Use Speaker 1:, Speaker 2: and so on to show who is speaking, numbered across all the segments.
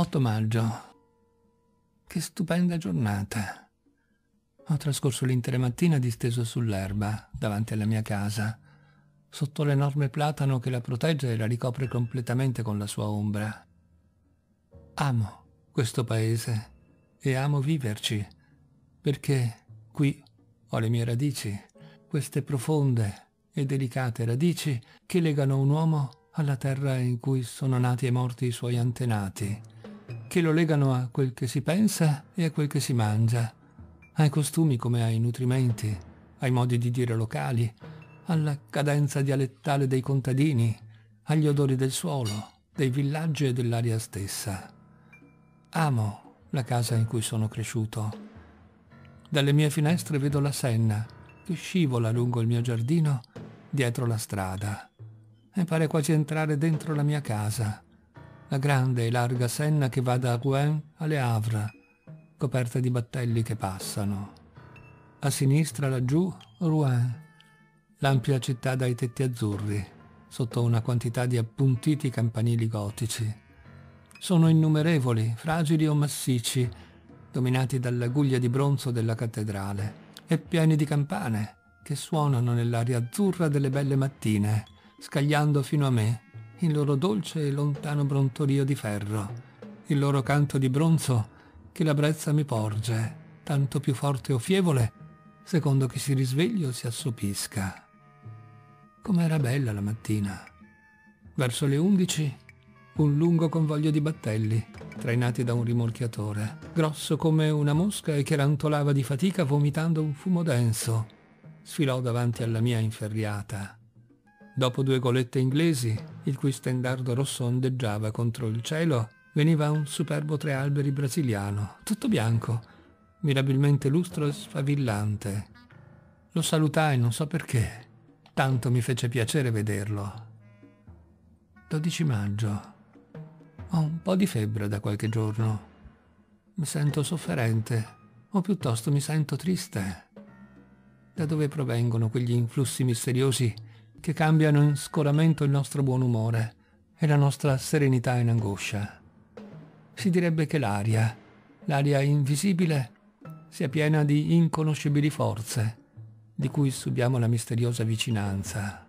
Speaker 1: 8 maggio. Che stupenda giornata. Ho trascorso l'intera mattina disteso sull'erba, davanti alla mia casa, sotto l'enorme platano che la protegge e la ricopre completamente con la sua ombra. Amo questo paese e amo viverci, perché qui ho le mie radici, queste profonde e delicate radici che legano un uomo alla terra in cui sono nati e morti i suoi antenati che lo legano a quel che si pensa e a quel che si mangia, ai costumi come ai nutrimenti, ai modi di dire locali, alla cadenza dialettale dei contadini, agli odori del suolo, dei villaggi e dell'aria stessa. Amo la casa in cui sono cresciuto. Dalle mie finestre vedo la Senna che scivola lungo il mio giardino dietro la strada e pare quasi entrare dentro la mia casa la grande e larga Senna che va da Rouen alle Havre, coperta di battelli che passano. A sinistra laggiù Rouen, l'ampia città dai tetti azzurri, sotto una quantità di appuntiti campanili gotici. Sono innumerevoli, fragili o massicci, dominati dall'aguglia di bronzo della cattedrale, e pieni di campane che suonano nell'aria azzurra delle belle mattine, scagliando fino a me il loro dolce e lontano brontolio di ferro, il loro canto di bronzo che la brezza mi porge, tanto più forte o fievole, secondo che si risvegli o si assopisca. Com'era bella la mattina. Verso le undici, un lungo convoglio di battelli, trainati da un rimorchiatore, grosso come una mosca e che rantolava di fatica vomitando un fumo denso, sfilò davanti alla mia inferriata Dopo due golette inglesi, il cui stendardo rosso ondeggiava contro il cielo, veniva un superbo tre alberi brasiliano, tutto bianco, mirabilmente lustro e sfavillante. Lo salutai, non so perché. Tanto mi fece piacere vederlo. 12 maggio. Ho un po' di febbre da qualche giorno. Mi sento sofferente, o piuttosto mi sento triste. Da dove provengono quegli influssi misteriosi che cambiano in scoramento il nostro buon umore e la nostra serenità in angoscia. Si direbbe che l'aria, l'aria invisibile, sia piena di inconoscibili forze, di cui subiamo la misteriosa vicinanza.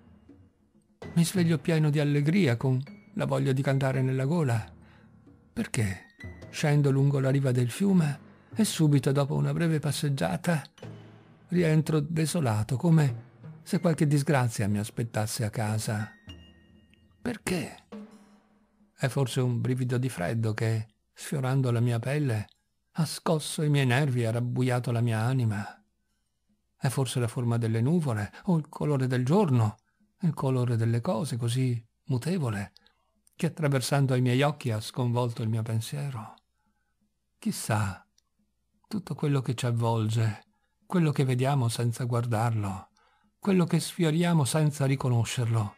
Speaker 1: Mi sveglio pieno di allegria con la voglia di cantare nella gola. Perché? Scendo lungo la riva del fiume e subito dopo una breve passeggiata rientro desolato come se qualche disgrazia mi aspettasse a casa. Perché? È forse un brivido di freddo che, sfiorando la mia pelle, ha scosso i miei nervi e ha rabbuiato la mia anima. È forse la forma delle nuvole, o il colore del giorno, il colore delle cose così mutevole, che attraversando i miei occhi ha sconvolto il mio pensiero. Chissà, tutto quello che ci avvolge, quello che vediamo senza guardarlo, quello che sfioriamo senza riconoscerlo,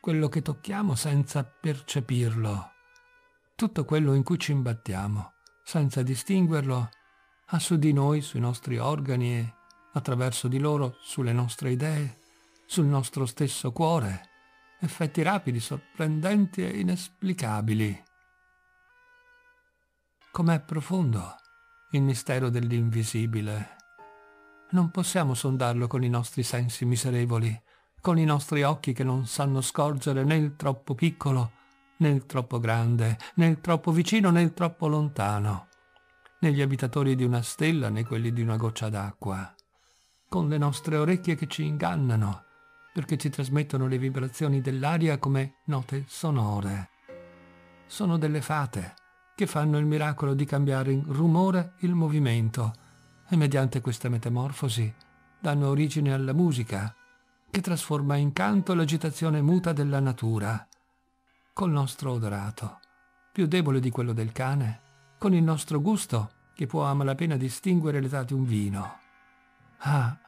Speaker 1: quello che tocchiamo senza percepirlo, tutto quello in cui ci imbattiamo, senza distinguerlo, ha su di noi, sui nostri organi e, attraverso di loro, sulle nostre idee, sul nostro stesso cuore, effetti rapidi, sorprendenti e inesplicabili. Com'è profondo il mistero dell'invisibile! Non possiamo sondarlo con i nostri sensi miserevoli, con i nostri occhi che non sanno scorgere né il troppo piccolo, né il troppo grande, né il troppo vicino, né il troppo lontano, né gli abitatori di una stella, né quelli di una goccia d'acqua, con le nostre orecchie che ci ingannano, perché ci trasmettono le vibrazioni dell'aria come note sonore. Sono delle fate che fanno il miracolo di cambiare in rumore il movimento e mediante questa metamorfosi danno origine alla musica, che trasforma in canto l'agitazione muta della natura, col nostro odorato, più debole di quello del cane, con il nostro gusto, che può a malapena distinguere l'età di un vino. Ah,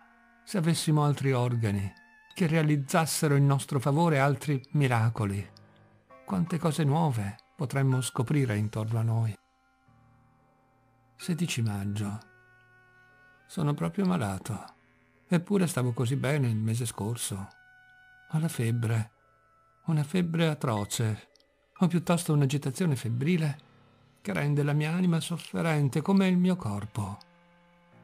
Speaker 1: se avessimo altri organi, che realizzassero in nostro favore altri miracoli. Quante cose nuove potremmo scoprire intorno a noi. 16 maggio sono proprio malato. Eppure stavo così bene il mese scorso. Ho la febbre. Una febbre atroce. O piuttosto un'agitazione febbrile che rende la mia anima sofferente come il mio corpo.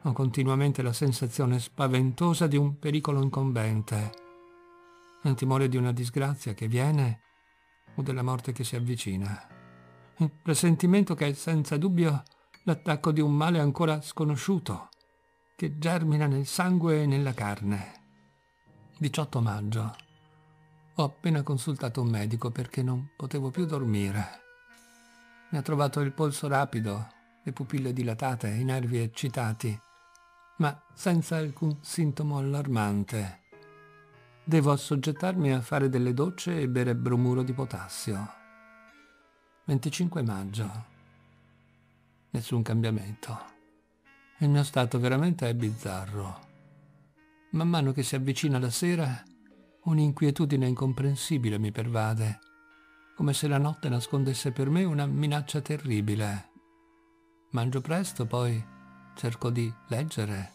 Speaker 1: Ho continuamente la sensazione spaventosa di un pericolo incombente. Il timore di una disgrazia che viene o della morte che si avvicina. Il presentimento che è senza dubbio l'attacco di un male ancora sconosciuto che germina nel sangue e nella carne. 18 maggio. Ho appena consultato un medico perché non potevo più dormire. Mi ha trovato il polso rapido, le pupille dilatate, i nervi eccitati, ma senza alcun sintomo allarmante. Devo assoggettarmi a fare delle docce e bere bromuro di potassio. 25 maggio. Nessun cambiamento. Il mio stato veramente è bizzarro. Man mano che si avvicina la sera, un'inquietudine incomprensibile mi pervade, come se la notte nascondesse per me una minaccia terribile. Mangio presto, poi cerco di leggere,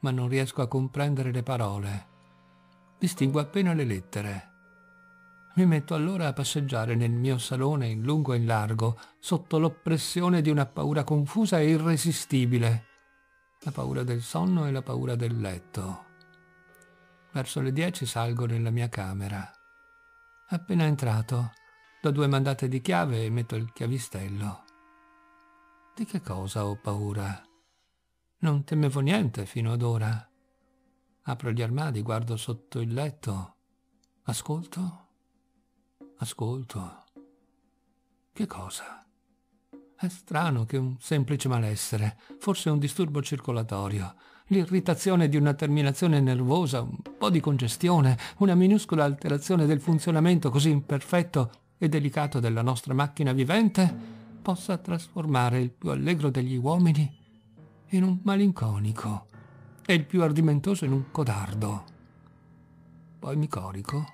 Speaker 1: ma non riesco a comprendere le parole. Distingo appena le lettere. Mi metto allora a passeggiare nel mio salone in lungo e in largo, sotto l'oppressione di una paura confusa e irresistibile la paura del sonno e la paura del letto. Verso le dieci salgo nella mia camera. Appena entrato, do due mandate di chiave e metto il chiavistello. Di che cosa ho paura? Non temevo niente fino ad ora. Apro gli armadi, guardo sotto il letto. Ascolto? Ascolto. Che cosa? È strano che un semplice malessere, forse un disturbo circolatorio, l'irritazione di una terminazione nervosa, un po' di congestione, una minuscola alterazione del funzionamento così imperfetto e delicato della nostra macchina vivente, possa trasformare il più allegro degli uomini in un malinconico e il più ardimentoso in un codardo. Poi mi corico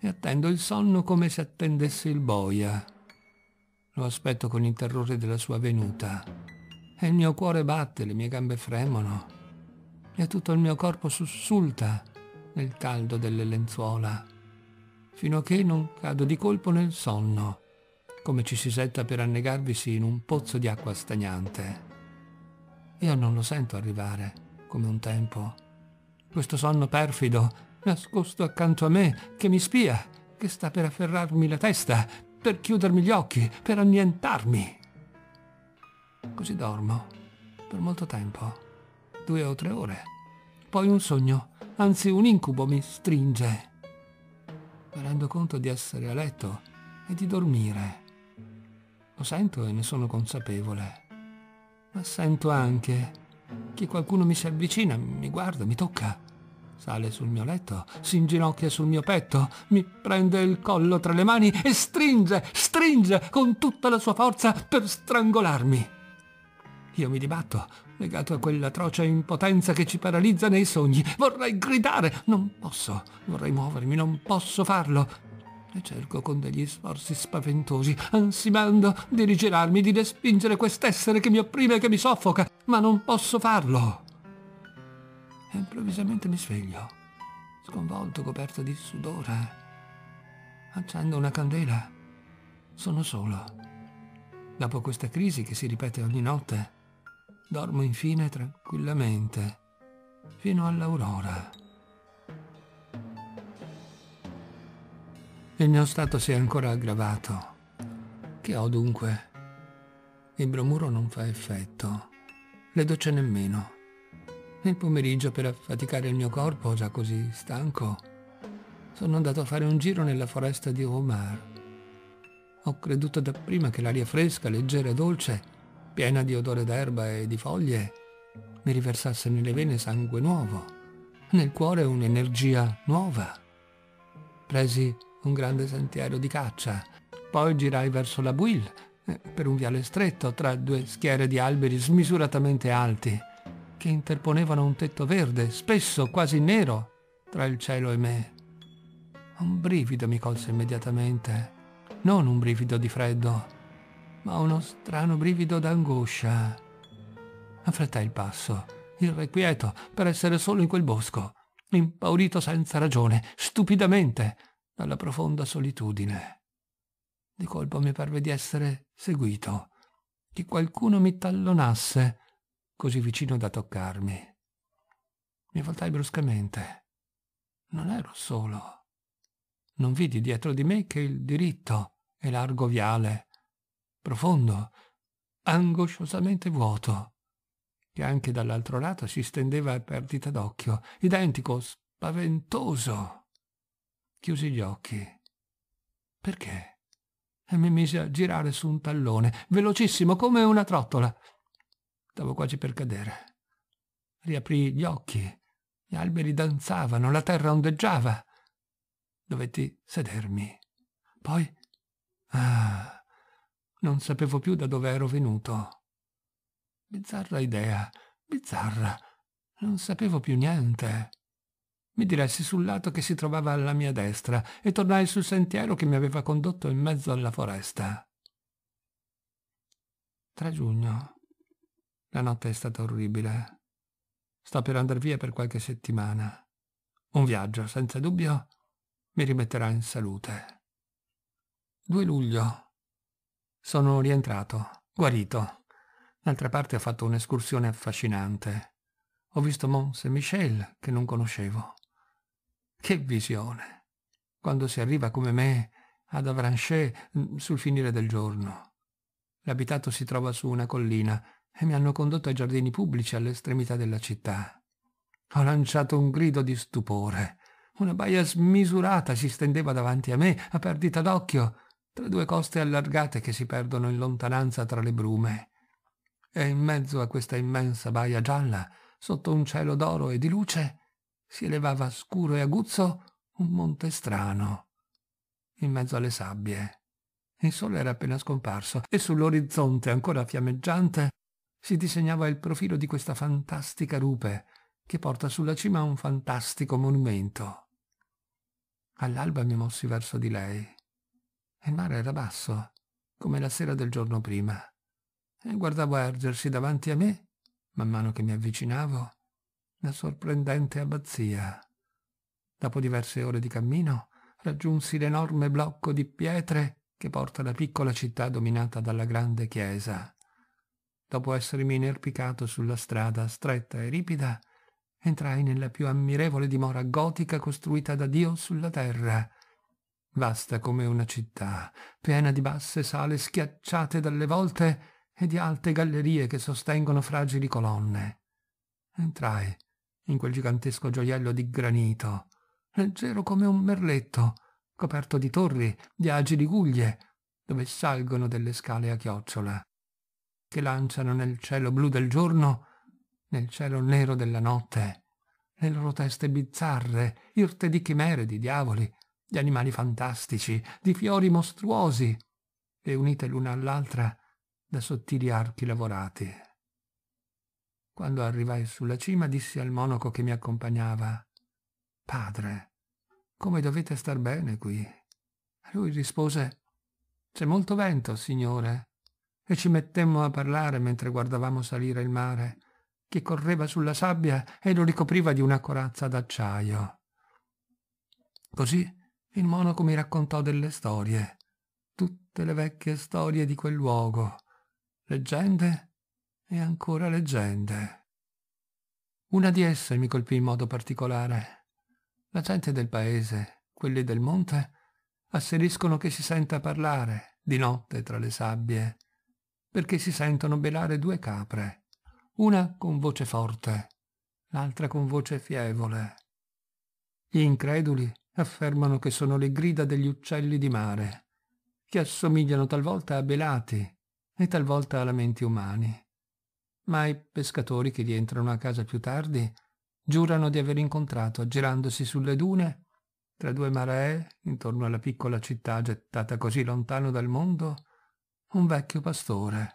Speaker 1: e attendo il sonno come se attendessi il boia. Lo aspetto con il terrore della sua venuta. E il mio cuore batte, le mie gambe fremono. E tutto il mio corpo sussulta nel caldo delle lenzuola. Fino a che non cado di colpo nel sonno, come ci si setta per annegarvisi in un pozzo di acqua stagnante. Io non lo sento arrivare, come un tempo. Questo sonno perfido, nascosto accanto a me, che mi spia, che sta per afferrarmi la testa, per chiudermi gli occhi, per annientarmi. Così dormo, per molto tempo, due o tre ore. Poi un sogno, anzi un incubo mi stringe. Mi rendo conto di essere a letto e di dormire. Lo sento e ne sono consapevole. Ma sento anche che qualcuno mi si avvicina, mi guarda, mi tocca. Sale sul mio letto, si inginocchia sul mio petto, mi prende il collo tra le mani e stringe, stringe con tutta la sua forza per strangolarmi. Io mi dibatto, legato a quell'atroce impotenza che ci paralizza nei sogni. Vorrei gridare, non posso, vorrei muovermi, non posso farlo. E cerco con degli sforzi spaventosi, ansimando, di rigirarmi, di respingere quest'essere che mi opprime e che mi soffoca, ma non posso farlo e improvvisamente mi sveglio, sconvolto, coperto di sudore. Accendo una candela. Sono solo. Dopo questa crisi che si ripete ogni notte, dormo infine tranquillamente fino all'aurora. Il mio stato si è ancora aggravato. Che ho dunque? Il bromuro non fa effetto, le docce nemmeno. Nel pomeriggio, per affaticare il mio corpo, già così stanco, sono andato a fare un giro nella foresta di Omar. Ho creduto dapprima che l'aria fresca, leggera e dolce, piena di odore d'erba e di foglie, mi riversasse nelle vene sangue nuovo, nel cuore un'energia nuova. Presi un grande sentiero di caccia, poi girai verso la Buil, eh, per un viale stretto tra due schiere di alberi smisuratamente alti che interponevano un tetto verde, spesso quasi nero, tra il cielo e me. Un brivido mi colse immediatamente, non un brivido di freddo, ma uno strano brivido d'angoscia. Affrettai il passo, irrequieto, per essere solo in quel bosco, impaurito senza ragione, stupidamente, dalla profonda solitudine. Di colpo mi parve di essere seguito, che qualcuno mi tallonasse, così vicino da toccarmi. Mi voltai bruscamente. Non ero solo. Non vidi dietro di me che il diritto e largo viale, profondo, angosciosamente vuoto, che anche dall'altro lato si stendeva a perdita d'occhio, identico, spaventoso. Chiusi gli occhi. Perché? E mi mise a girare su un tallone, velocissimo come una trottola, Stavo quasi per cadere. Riaprì gli occhi. Gli alberi danzavano, la terra ondeggiava. Dovetti sedermi. Poi... Ah, non sapevo più da dove ero venuto. Bizzarra idea, bizzarra. Non sapevo più niente. Mi diressi sul lato che si trovava alla mia destra e tornai sul sentiero che mi aveva condotto in mezzo alla foresta. 3 giugno la notte è stata orribile. Sto per andar via per qualche settimana. Un viaggio, senza dubbio, mi rimetterà in salute. 2 luglio. Sono rientrato, guarito. D'altra parte ho fatto un'escursione affascinante. Ho visto Mont Saint-Michel che non conoscevo. Che visione! Quando si arriva come me ad Avranches mm, sul finire del giorno. L'abitato si trova su una collina e mi hanno condotto ai giardini pubblici all'estremità della città. Ho lanciato un grido di stupore. Una baia smisurata si stendeva davanti a me, a perdita d'occhio, tra due coste allargate che si perdono in lontananza tra le brume. E in mezzo a questa immensa baia gialla, sotto un cielo d'oro e di luce, si elevava scuro e aguzzo un monte strano, in mezzo alle sabbie. Il sole era appena scomparso e sull'orizzonte ancora fiammeggiante si disegnava il profilo di questa fantastica rupe che porta sulla cima un fantastico monumento. All'alba mi mossi verso di lei. Il mare era basso, come la sera del giorno prima, e guardavo ergersi davanti a me, man mano che mi avvicinavo, la sorprendente abbazia. Dopo diverse ore di cammino, raggiunsi l'enorme blocco di pietre che porta la piccola città dominata dalla grande chiesa dopo essermi inerpicato sulla strada stretta e ripida, entrai nella più ammirevole dimora gotica costruita da Dio sulla terra, vasta come una città, piena di basse sale schiacciate dalle volte e di alte gallerie che sostengono fragili colonne. Entrai in quel gigantesco gioiello di granito, leggero come un merletto, coperto di torri, di agili guglie, dove salgono delle scale a chiocciola che lanciano nel cielo blu del giorno, nel cielo nero della notte, le loro teste bizzarre, irte di chimere, di diavoli, di animali fantastici, di fiori mostruosi, e unite l'una all'altra da sottili archi lavorati. Quando arrivai sulla cima dissi al monaco che mi accompagnava, Padre, come dovete star bene qui? Lui rispose, C'è molto vento, signore, e ci mettemmo a parlare mentre guardavamo salire il mare, che correva sulla sabbia e lo ricopriva di una corazza d'acciaio. Così il monaco mi raccontò delle storie, tutte le vecchie storie di quel luogo, leggende e ancora leggende. Una di esse mi colpì in modo particolare. La gente del paese, quelli del monte, asseriscono che si senta parlare di notte tra le sabbie perché si sentono belare due capre, una con voce forte, l'altra con voce fievole. Gli increduli affermano che sono le grida degli uccelli di mare, che assomigliano talvolta a belati e talvolta a lamenti umani. Ma i pescatori che rientrano a casa più tardi giurano di aver incontrato, aggirandosi sulle dune, tra due maree, intorno alla piccola città gettata così lontano dal mondo, un vecchio pastore,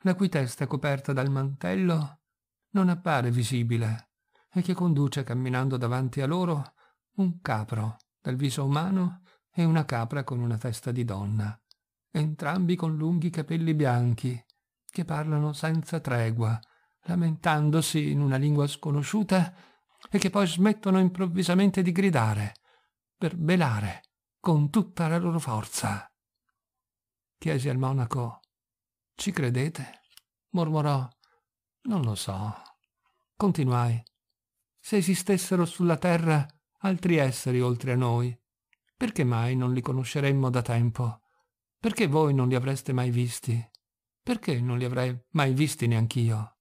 Speaker 1: la cui testa coperta dal mantello non appare visibile e che conduce camminando davanti a loro un capro dal viso umano e una capra con una testa di donna, entrambi con lunghi capelli bianchi, che parlano senza tregua, lamentandosi in una lingua sconosciuta e che poi smettono improvvisamente di gridare, per belare con tutta la loro forza. Chiesi al monaco, ci credete? Mormorò, non lo so. Continuai, se esistessero sulla terra altri esseri oltre a noi, perché mai non li conosceremmo da tempo? Perché voi non li avreste mai visti? Perché non li avrei mai visti neanch'io?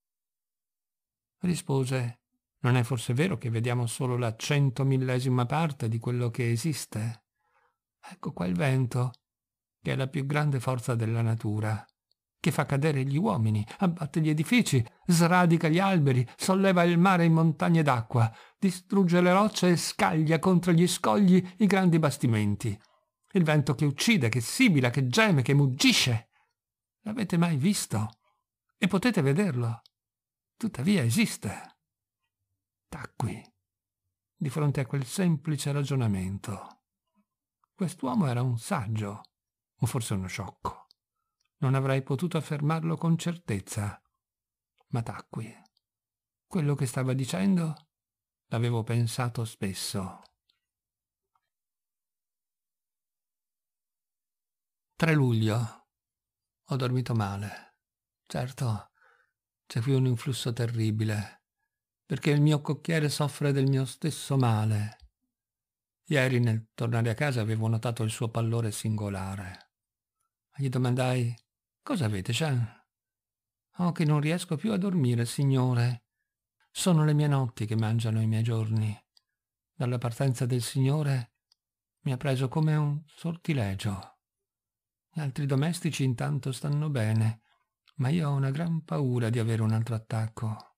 Speaker 1: Rispose, non è forse vero che vediamo solo la centomillesima parte di quello che esiste? Ecco qua il vento che è la più grande forza della natura, che fa cadere gli uomini, abbatte gli edifici, sradica gli alberi, solleva il mare in montagne d'acqua, distrugge le rocce e scaglia contro gli scogli i grandi bastimenti. Il vento che uccide, che sibila, che geme, che muggisce. L'avete mai visto? E potete vederlo. Tuttavia esiste. Tacqui, di fronte a quel semplice ragionamento. Quest'uomo era un saggio, o forse uno sciocco. Non avrei potuto affermarlo con certezza, ma tacqui. Quello che stava dicendo l'avevo pensato spesso. 3 luglio. Ho dormito male. Certo, c'è qui un influsso terribile, perché il mio cocchiere soffre del mio stesso male. Ieri nel tornare a casa avevo notato il suo pallore singolare. Gli domandai, cosa avete, Jean? Oh, che non riesco più a dormire, signore. Sono le mie notti che mangiano i miei giorni. Dalla partenza del signore mi ha preso come un sortilegio. Gli altri domestici intanto stanno bene, ma io ho una gran paura di avere un altro attacco.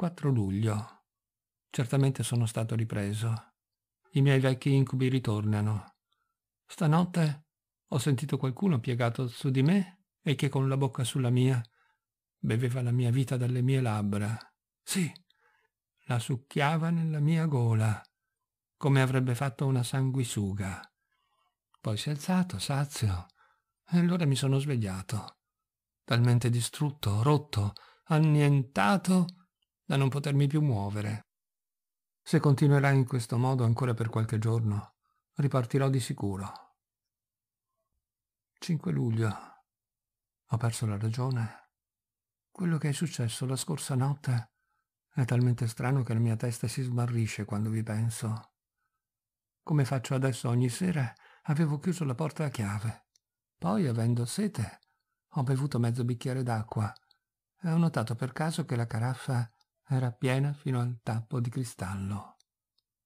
Speaker 1: «4 luglio. Certamente sono stato ripreso. I miei vecchi incubi ritornano. Stanotte ho sentito qualcuno piegato su di me e che con la bocca sulla mia beveva la mia vita dalle mie labbra. Sì, la succhiava nella mia gola, come avrebbe fatto una sanguisuga. Poi si è alzato, sazio, e allora mi sono svegliato, talmente distrutto, rotto, annientato da non potermi più muovere. Se continuerai in questo modo ancora per qualche giorno, ripartirò di sicuro. 5 luglio. Ho perso la ragione. Quello che è successo la scorsa notte è talmente strano che la mia testa si smarrisce quando vi penso. Come faccio adesso ogni sera, avevo chiuso la porta a chiave. Poi, avendo sete, ho bevuto mezzo bicchiere d'acqua e ho notato per caso che la caraffa era piena fino al tappo di cristallo.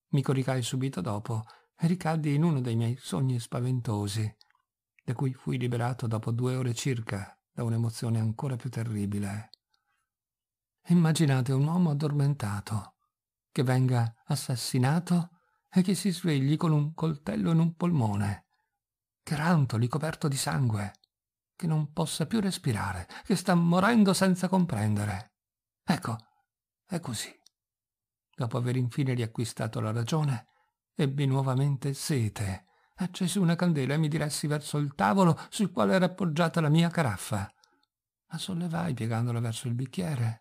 Speaker 1: Mi coricai subito dopo e ricaddi in uno dei miei sogni spaventosi, da cui fui liberato dopo due ore circa da un'emozione ancora più terribile. Immaginate un uomo addormentato, che venga assassinato e che si svegli con un coltello in un polmone, che rantoli coperto di sangue, che non possa più respirare, che sta morendo senza comprendere. Ecco, è così. Dopo aver infine riacquistato la ragione, ebbi nuovamente sete. Accesi una candela e mi diressi verso il tavolo sul quale era appoggiata la mia caraffa. La sollevai piegandola verso il bicchiere.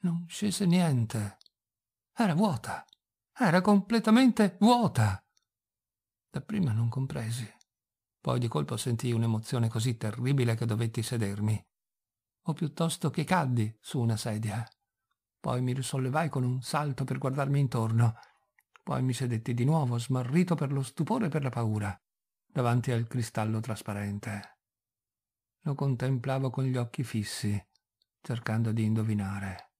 Speaker 1: Non scese niente. Era vuota. Era completamente vuota. Dapprima non compresi. Poi di colpo sentii un'emozione così terribile che dovetti sedermi. O piuttosto che caddi su una sedia. Poi mi risollevai con un salto per guardarmi intorno. Poi mi sedetti di nuovo, smarrito per lo stupore e per la paura, davanti al cristallo trasparente. Lo contemplavo con gli occhi fissi, cercando di indovinare.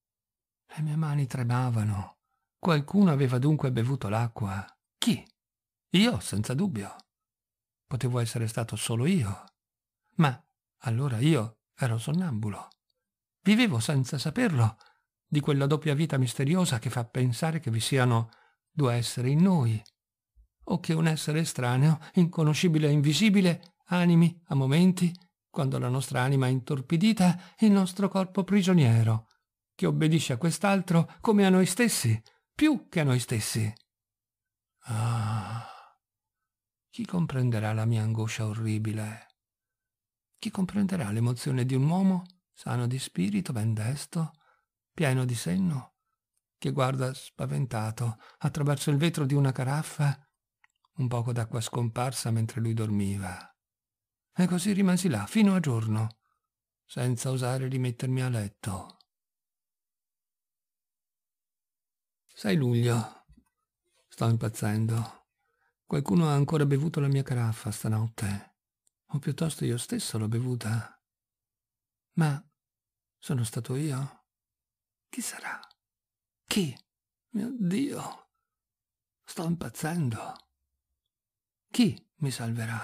Speaker 1: Le mie mani tremavano. Qualcuno aveva dunque bevuto l'acqua. Chi? Io, senza dubbio. Potevo essere stato solo io. Ma allora io ero sonnambulo. Vivevo senza saperlo di quella doppia vita misteriosa che fa pensare che vi siano due esseri in noi, o che un essere estraneo, inconoscibile e invisibile, animi a momenti, quando la nostra anima è intorpidita, il nostro corpo prigioniero, che obbedisce a quest'altro come a noi stessi, più che a noi stessi. Ah, chi comprenderà la mia angoscia orribile? Chi comprenderà l'emozione di un uomo sano di spirito, ben desto, pieno di senno, che guarda spaventato attraverso il vetro di una caraffa un poco d'acqua scomparsa mentre lui dormiva. E così rimasi là fino a giorno, senza osare rimettermi a letto. 6 luglio. Sto impazzendo. Qualcuno ha ancora bevuto la mia caraffa stanotte, o piuttosto io stesso l'ho bevuta. Ma sono stato io? Chi sarà? Chi? Mio Dio! Sto impazzendo. Chi mi salverà?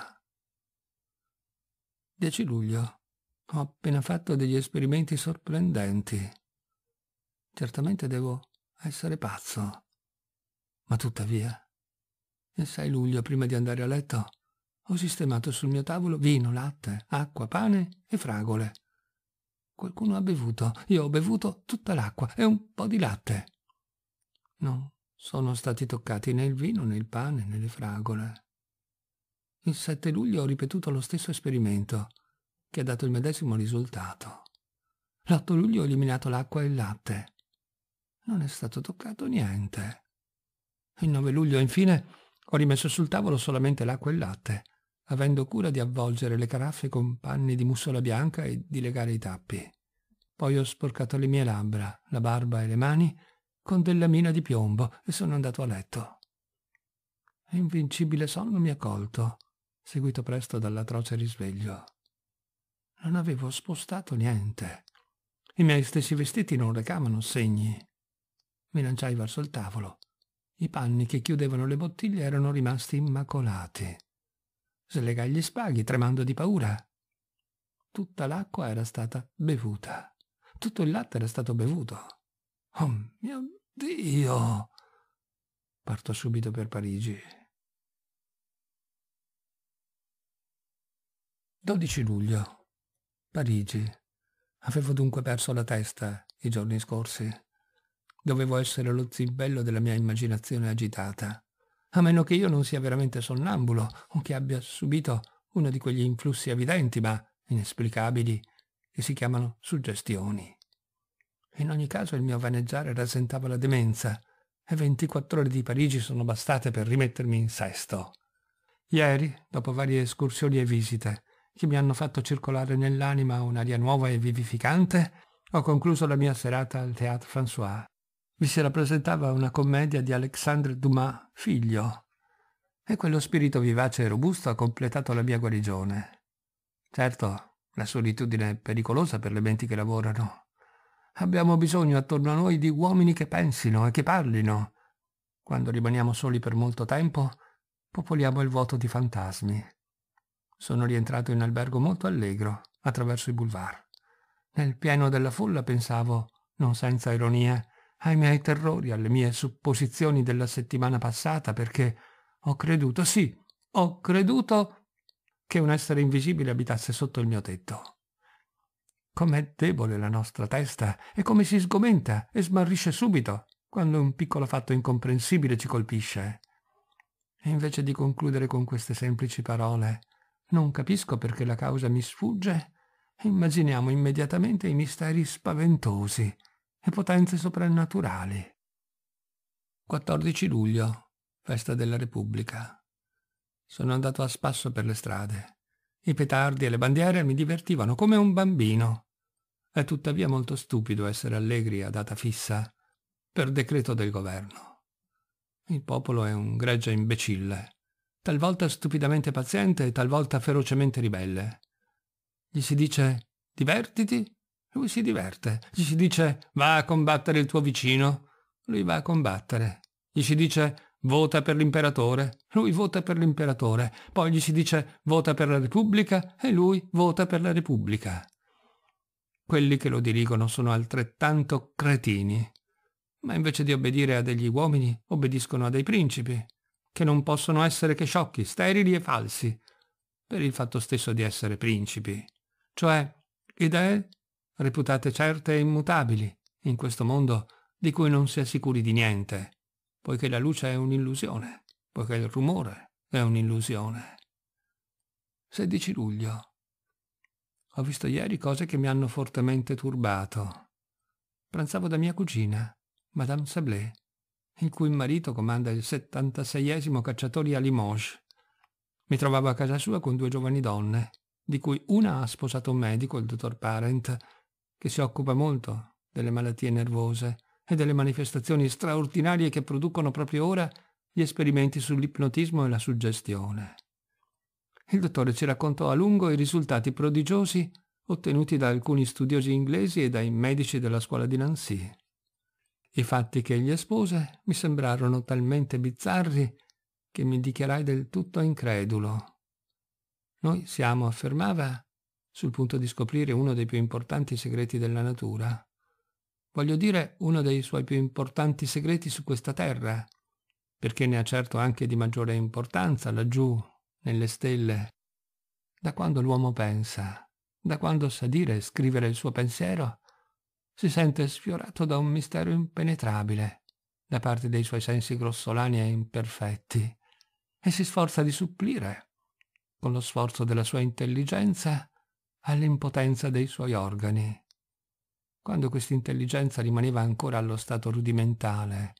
Speaker 1: 10 luglio. Ho appena fatto degli esperimenti sorprendenti. Certamente devo essere pazzo. Ma tuttavia, il 6 luglio, prima di andare a letto, ho sistemato sul mio tavolo vino, latte, acqua, pane e fragole. Qualcuno ha bevuto. Io ho bevuto tutta l'acqua e un po' di latte. Non sono stati toccati né il vino, né il pane, né le fragole. Il 7 luglio ho ripetuto lo stesso esperimento, che ha dato il medesimo risultato. L'8 luglio ho eliminato l'acqua e il latte. Non è stato toccato niente. Il 9 luglio, infine, ho rimesso sul tavolo solamente l'acqua e il latte avendo cura di avvolgere le caraffe con panni di mussola bianca e di legare i tappi. Poi ho sporcato le mie labbra, la barba e le mani con della mina di piombo e sono andato a letto. Invincibile sonno mi ha colto, seguito presto dall'atroce risveglio. Non avevo spostato niente. I miei stessi vestiti non recavano segni. Mi lanciai verso il tavolo. I panni che chiudevano le bottiglie erano rimasti immacolati slegai gli spaghi, tremando di paura. Tutta l'acqua era stata bevuta. Tutto il latte era stato bevuto. Oh mio Dio! Parto subito per Parigi. 12 luglio. Parigi. Avevo dunque perso la testa i giorni scorsi. Dovevo essere lo zimbello della mia immaginazione agitata a meno che io non sia veramente sonnambulo o che abbia subito uno di quegli influssi evidenti ma inesplicabili che si chiamano suggestioni. In ogni caso il mio vaneggiare rasentava la demenza e 24 ore di Parigi sono bastate per rimettermi in sesto. Ieri, dopo varie escursioni e visite, che mi hanno fatto circolare nell'anima un'aria nuova e vivificante, ho concluso la mia serata al Théâtre François vi si rappresentava una commedia di Alexandre Dumas, figlio, e quello spirito vivace e robusto ha completato la mia guarigione. Certo, la solitudine è pericolosa per le menti che lavorano. Abbiamo bisogno attorno a noi di uomini che pensino e che parlino. Quando rimaniamo soli per molto tempo, popoliamo il vuoto di fantasmi. Sono rientrato in albergo molto allegro, attraverso i boulevard. Nel pieno della folla pensavo, non senza ironia, ai miei terrori, alle mie supposizioni della settimana passata, perché ho creduto, sì, ho creduto che un essere invisibile abitasse sotto il mio tetto. Com'è debole la nostra testa e come si sgomenta e smarrisce subito quando un piccolo fatto incomprensibile ci colpisce. E invece di concludere con queste semplici parole, non capisco perché la causa mi sfugge, immaginiamo immediatamente i misteri spaventosi e potenze soprannaturali. 14 luglio, festa della Repubblica. Sono andato a spasso per le strade. I petardi e le bandiere mi divertivano come un bambino. È tuttavia molto stupido essere allegri a data fissa, per decreto del governo. Il popolo è un gregge imbecille, talvolta stupidamente paziente e talvolta ferocemente ribelle. Gli si dice divertiti lui si diverte. Gli si dice va a combattere il tuo vicino. Lui va a combattere. Gli si dice vota per l'imperatore. Lui vota per l'imperatore. Poi gli si dice vota per la Repubblica e lui vota per la Repubblica. Quelli che lo dirigono sono altrettanto cretini. Ma invece di obbedire a degli uomini, obbediscono a dei principi, che non possono essere che sciocchi, sterili e falsi, per il fatto stesso di essere principi. Cioè, idee reputate certe e immutabili, in questo mondo di cui non si è sicuri di niente, poiché la luce è un'illusione, poiché il rumore è un'illusione. 16 luglio. Ho visto ieri cose che mi hanno fortemente turbato. Pranzavo da mia cugina, Madame Sablé, il cui marito comanda il 76esimo cacciatori a Limoges. Mi trovavo a casa sua con due giovani donne, di cui una ha sposato un medico, il dottor Parent, che si occupa molto delle malattie nervose e delle manifestazioni straordinarie che producono proprio ora gli esperimenti sull'ipnotismo e la suggestione. Il dottore ci raccontò a lungo i risultati prodigiosi ottenuti da alcuni studiosi inglesi e dai medici della scuola di Nancy. I fatti che egli espose mi sembrarono talmente bizzarri che mi dichiarai del tutto incredulo. Noi siamo, affermava, sul punto di scoprire uno dei più importanti segreti della natura. Voglio dire uno dei suoi più importanti segreti su questa terra, perché ne ha certo anche di maggiore importanza laggiù, nelle stelle. Da quando l'uomo pensa, da quando sa dire e scrivere il suo pensiero, si sente sfiorato da un mistero impenetrabile da parte dei suoi sensi grossolani e imperfetti, e si sforza di supplire, con lo sforzo della sua intelligenza, all'impotenza dei suoi organi. Quando quest'intelligenza rimaneva ancora allo stato rudimentale,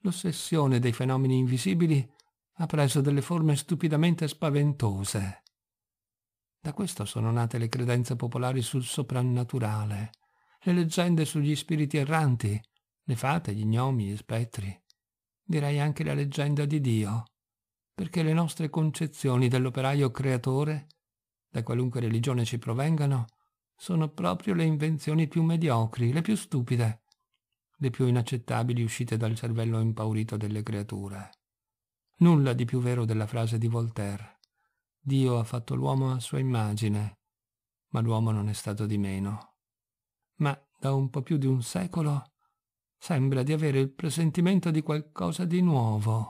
Speaker 1: l'ossessione dei fenomeni invisibili ha preso delle forme stupidamente spaventose. Da questo sono nate le credenze popolari sul soprannaturale, le leggende sugli spiriti erranti, le fate, gli gnomi, gli spettri, direi anche la leggenda di Dio, perché le nostre concezioni dell'operaio creatore da qualunque religione ci provengano, sono proprio le invenzioni più mediocri, le più stupide, le più inaccettabili uscite dal cervello impaurito delle creature. Nulla di più vero della frase di Voltaire. Dio ha fatto l'uomo a sua immagine, ma l'uomo non è stato di meno. Ma da un po' più di un secolo sembra di avere il presentimento di qualcosa di nuovo.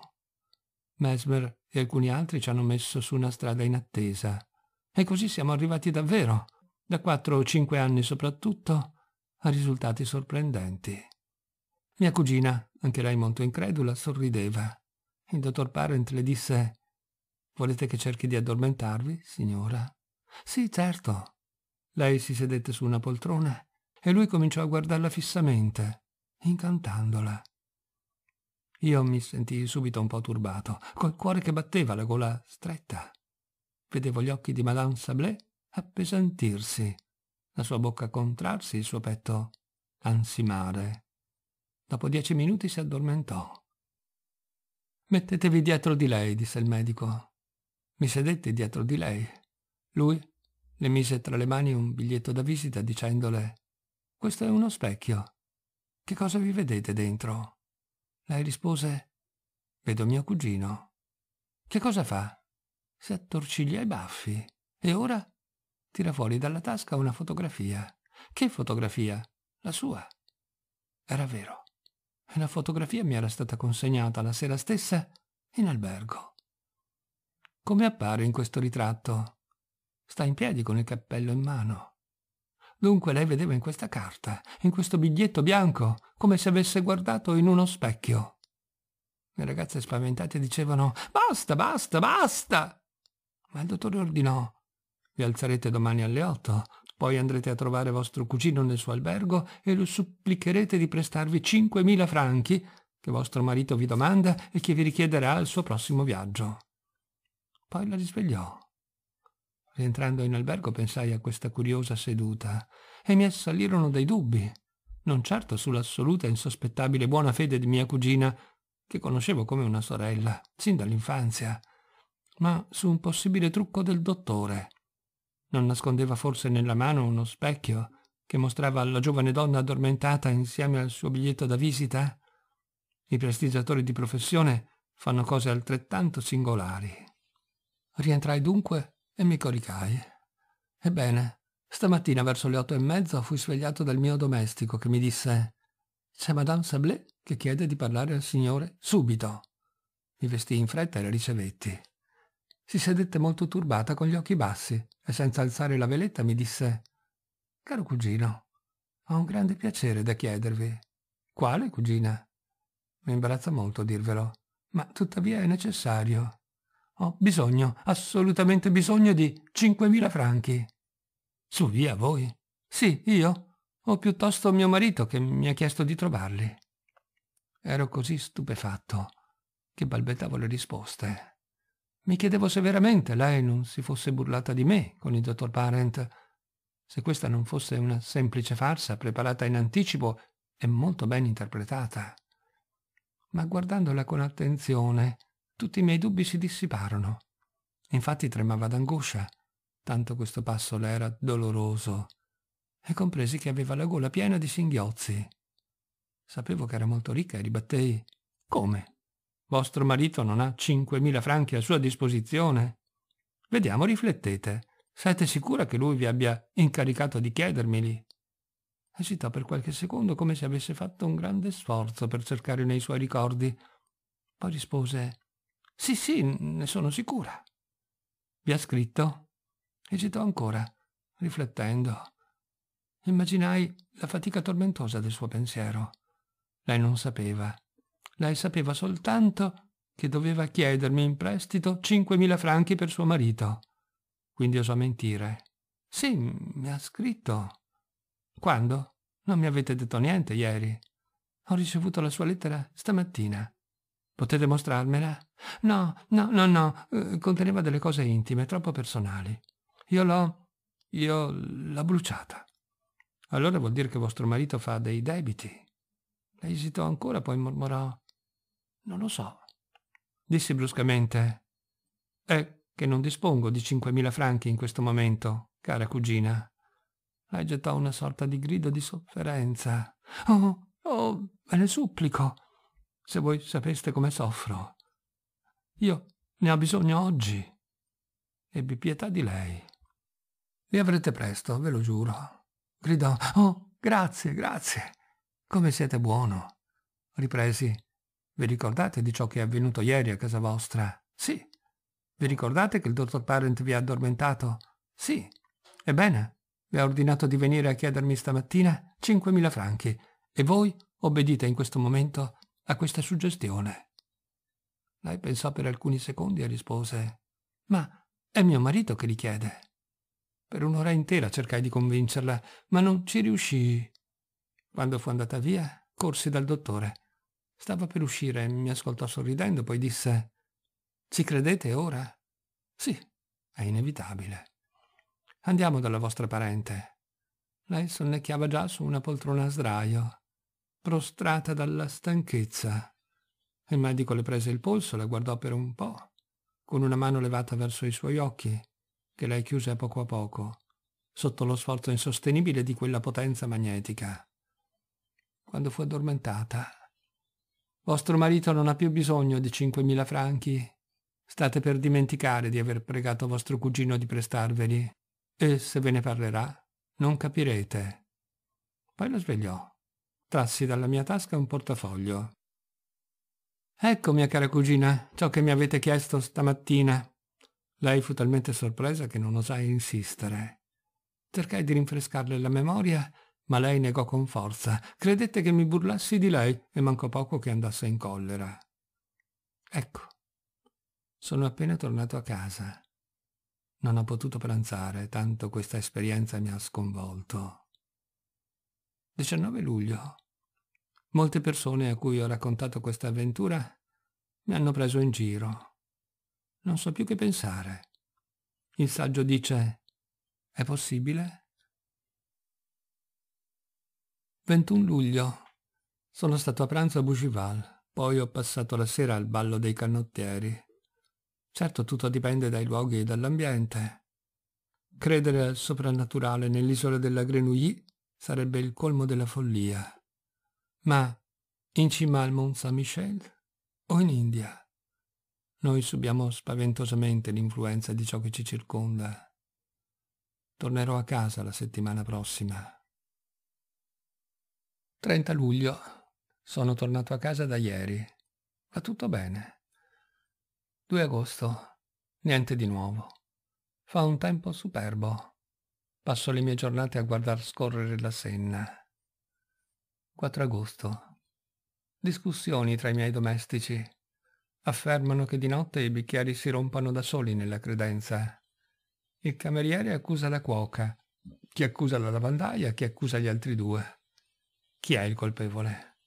Speaker 1: Mesmer e alcuni altri ci hanno messo su una strada inattesa, e così siamo arrivati davvero, da quattro o cinque anni soprattutto, a risultati sorprendenti. Mia cugina, anche lei molto incredula, sorrideva. Il dottor Parent le disse Volete che cerchi di addormentarvi, signora? Sì, certo. Lei si sedette su una poltrona e lui cominciò a guardarla fissamente, incantandola. Io mi sentii subito un po' turbato, col cuore che batteva, la gola stretta. Vedevo gli occhi di Madame Sablé appesantirsi, la sua bocca contrarsi, il suo petto ansimare. Dopo dieci minuti si addormentò. Mettetevi dietro di lei, disse il medico. Mi sedette dietro di lei. Lui le mise tra le mani un biglietto da visita dicendole Questo è uno specchio. Che cosa vi vedete dentro? Lei rispose Vedo mio cugino. Che cosa fa? si attorciglia i baffi e ora tira fuori dalla tasca una fotografia. Che fotografia? La sua. Era vero. La fotografia mi era stata consegnata la sera stessa in albergo. Come appare in questo ritratto? Sta in piedi con il cappello in mano. Dunque lei vedeva in questa carta, in questo biglietto bianco, come se avesse guardato in uno specchio. Le ragazze spaventate dicevano Basta, basta, basta! Ma il dottore ordinò. Vi alzerete domani alle otto, poi andrete a trovare vostro cugino nel suo albergo e lo supplicherete di prestarvi 5.000 franchi che vostro marito vi domanda e che vi richiederà al suo prossimo viaggio. Poi la risvegliò. Rientrando in albergo pensai a questa curiosa seduta e mi assalirono dei dubbi, non certo sull'assoluta e insospettabile buona fede di mia cugina, che conoscevo come una sorella, sin dall'infanzia, ma su un possibile trucco del dottore. Non nascondeva forse nella mano uno specchio che mostrava la giovane donna addormentata insieme al suo biglietto da visita? I prestigiatori di professione fanno cose altrettanto singolari. Rientrai dunque e mi coricai. Ebbene, stamattina verso le otto e mezza fui svegliato dal mio domestico che mi disse «C'è Madame Sablé che chiede di parlare al signore subito». Mi vestì in fretta e la ricevetti si sedette molto turbata con gli occhi bassi e senza alzare la veletta mi disse Caro cugino, ho un grande piacere da chiedervi. Quale, cugina? Mi imbarazza molto dirvelo, ma tuttavia è necessario. Ho bisogno, assolutamente bisogno di 5.000 franchi. Su via voi? Sì, io, o piuttosto mio marito che mi ha chiesto di trovarli. Ero così stupefatto che balbettavo le risposte. Mi chiedevo se veramente lei non si fosse burlata di me con il dottor Parent, se questa non fosse una semplice farsa preparata in anticipo e molto ben interpretata. Ma guardandola con attenzione, tutti i miei dubbi si dissiparono. Infatti tremava d'angoscia, tanto questo passo le era doloroso, e compresi che aveva la gola piena di singhiozzi. Sapevo che era molto ricca e ribattei. Come? Vostro marito non ha 5.000 franchi a sua disposizione? Vediamo, riflettete. Siete sicura che lui vi abbia incaricato di chiedermeli? Esitò per qualche secondo come se avesse fatto un grande sforzo per cercare nei suoi ricordi. Poi rispose Sì, sì, ne sono sicura. Vi ha scritto? Esitò ancora, riflettendo. Immaginai la fatica tormentosa del suo pensiero. Lei non sapeva lei sapeva soltanto che doveva chiedermi in prestito 5.000 franchi per suo marito. Quindi osò mentire. Sì, mi ha scritto. Quando? Non mi avete detto niente ieri. Ho ricevuto la sua lettera stamattina. Potete mostrarmela? No, no, no, no. Eh, conteneva delle cose intime, troppo personali. Io l'ho... io l'ho bruciata. Allora vuol dire che vostro marito fa dei debiti. Esitò ancora, poi mormorò. Non lo so, dissi bruscamente. È che non dispongo di 5.000 franchi in questo momento, cara cugina. Lei gettò una sorta di grido di sofferenza. Oh, oh, ve ne supplico. Se voi sapeste come soffro. Io ne ho bisogno oggi. Ebbi pietà di lei. Vi avrete presto, ve lo giuro. Gridò. Oh, grazie, grazie. Come siete buono. Ripresi vi ricordate di ciò che è avvenuto ieri a casa vostra? Sì. Vi ricordate che il dottor Parent vi ha addormentato? Sì. Ebbene, vi ha ordinato di venire a chiedermi stamattina 5.000 franchi e voi obbedite in questo momento a questa suggestione. Lei pensò per alcuni secondi e rispose Ma è mio marito che li chiede. Per un'ora intera cercai di convincerla, ma non ci riuscii. Quando fu andata via, corsi dal dottore Stava per uscire e mi ascoltò sorridendo, poi disse Ci credete ora? Sì, è inevitabile. Andiamo dalla vostra parente. Lei sonnecchiava già su una poltrona a sdraio, prostrata dalla stanchezza. Il medico le prese il polso, la guardò per un po', con una mano levata verso i suoi occhi, che lei chiuse a poco a poco, sotto lo sforzo insostenibile di quella potenza magnetica. Quando fu addormentata, vostro marito non ha più bisogno di 5.000 franchi. State per dimenticare di aver pregato vostro cugino di prestarveli. E se ve ne parlerà, non capirete. Poi lo svegliò. Trassi dalla mia tasca un portafoglio. Ecco, mia cara cugina, ciò che mi avete chiesto stamattina. Lei fu talmente sorpresa che non osai insistere. Cercai di rinfrescarle la memoria ma lei negò con forza, credette che mi burlassi di lei e mancò poco che andasse in collera. Ecco, sono appena tornato a casa. Non ho potuto pranzare, tanto questa esperienza mi ha sconvolto. 19 luglio. Molte persone a cui ho raccontato questa avventura mi hanno preso in giro. Non so più che pensare. Il saggio dice, è possibile? 21 luglio. Sono stato a pranzo a Bougival, poi ho passato la sera al ballo dei canottieri. Certo tutto dipende dai luoghi e dall'ambiente. Credere al soprannaturale nell'isola della Grenouille sarebbe il colmo della follia. Ma in cima al Mont Saint-Michel o in India? Noi subiamo spaventosamente l'influenza di ciò che ci circonda. Tornerò a casa la settimana prossima. 30 luglio. Sono tornato a casa da ieri. Va tutto bene. 2 agosto. Niente di nuovo. Fa un tempo superbo. Passo le mie giornate a guardar scorrere la Senna. 4 agosto. Discussioni tra i miei domestici. Affermano che di notte i bicchieri si rompono da soli nella credenza. Il cameriere accusa la cuoca, chi accusa la lavandaia, chi accusa gli altri due. Chi è il colpevole?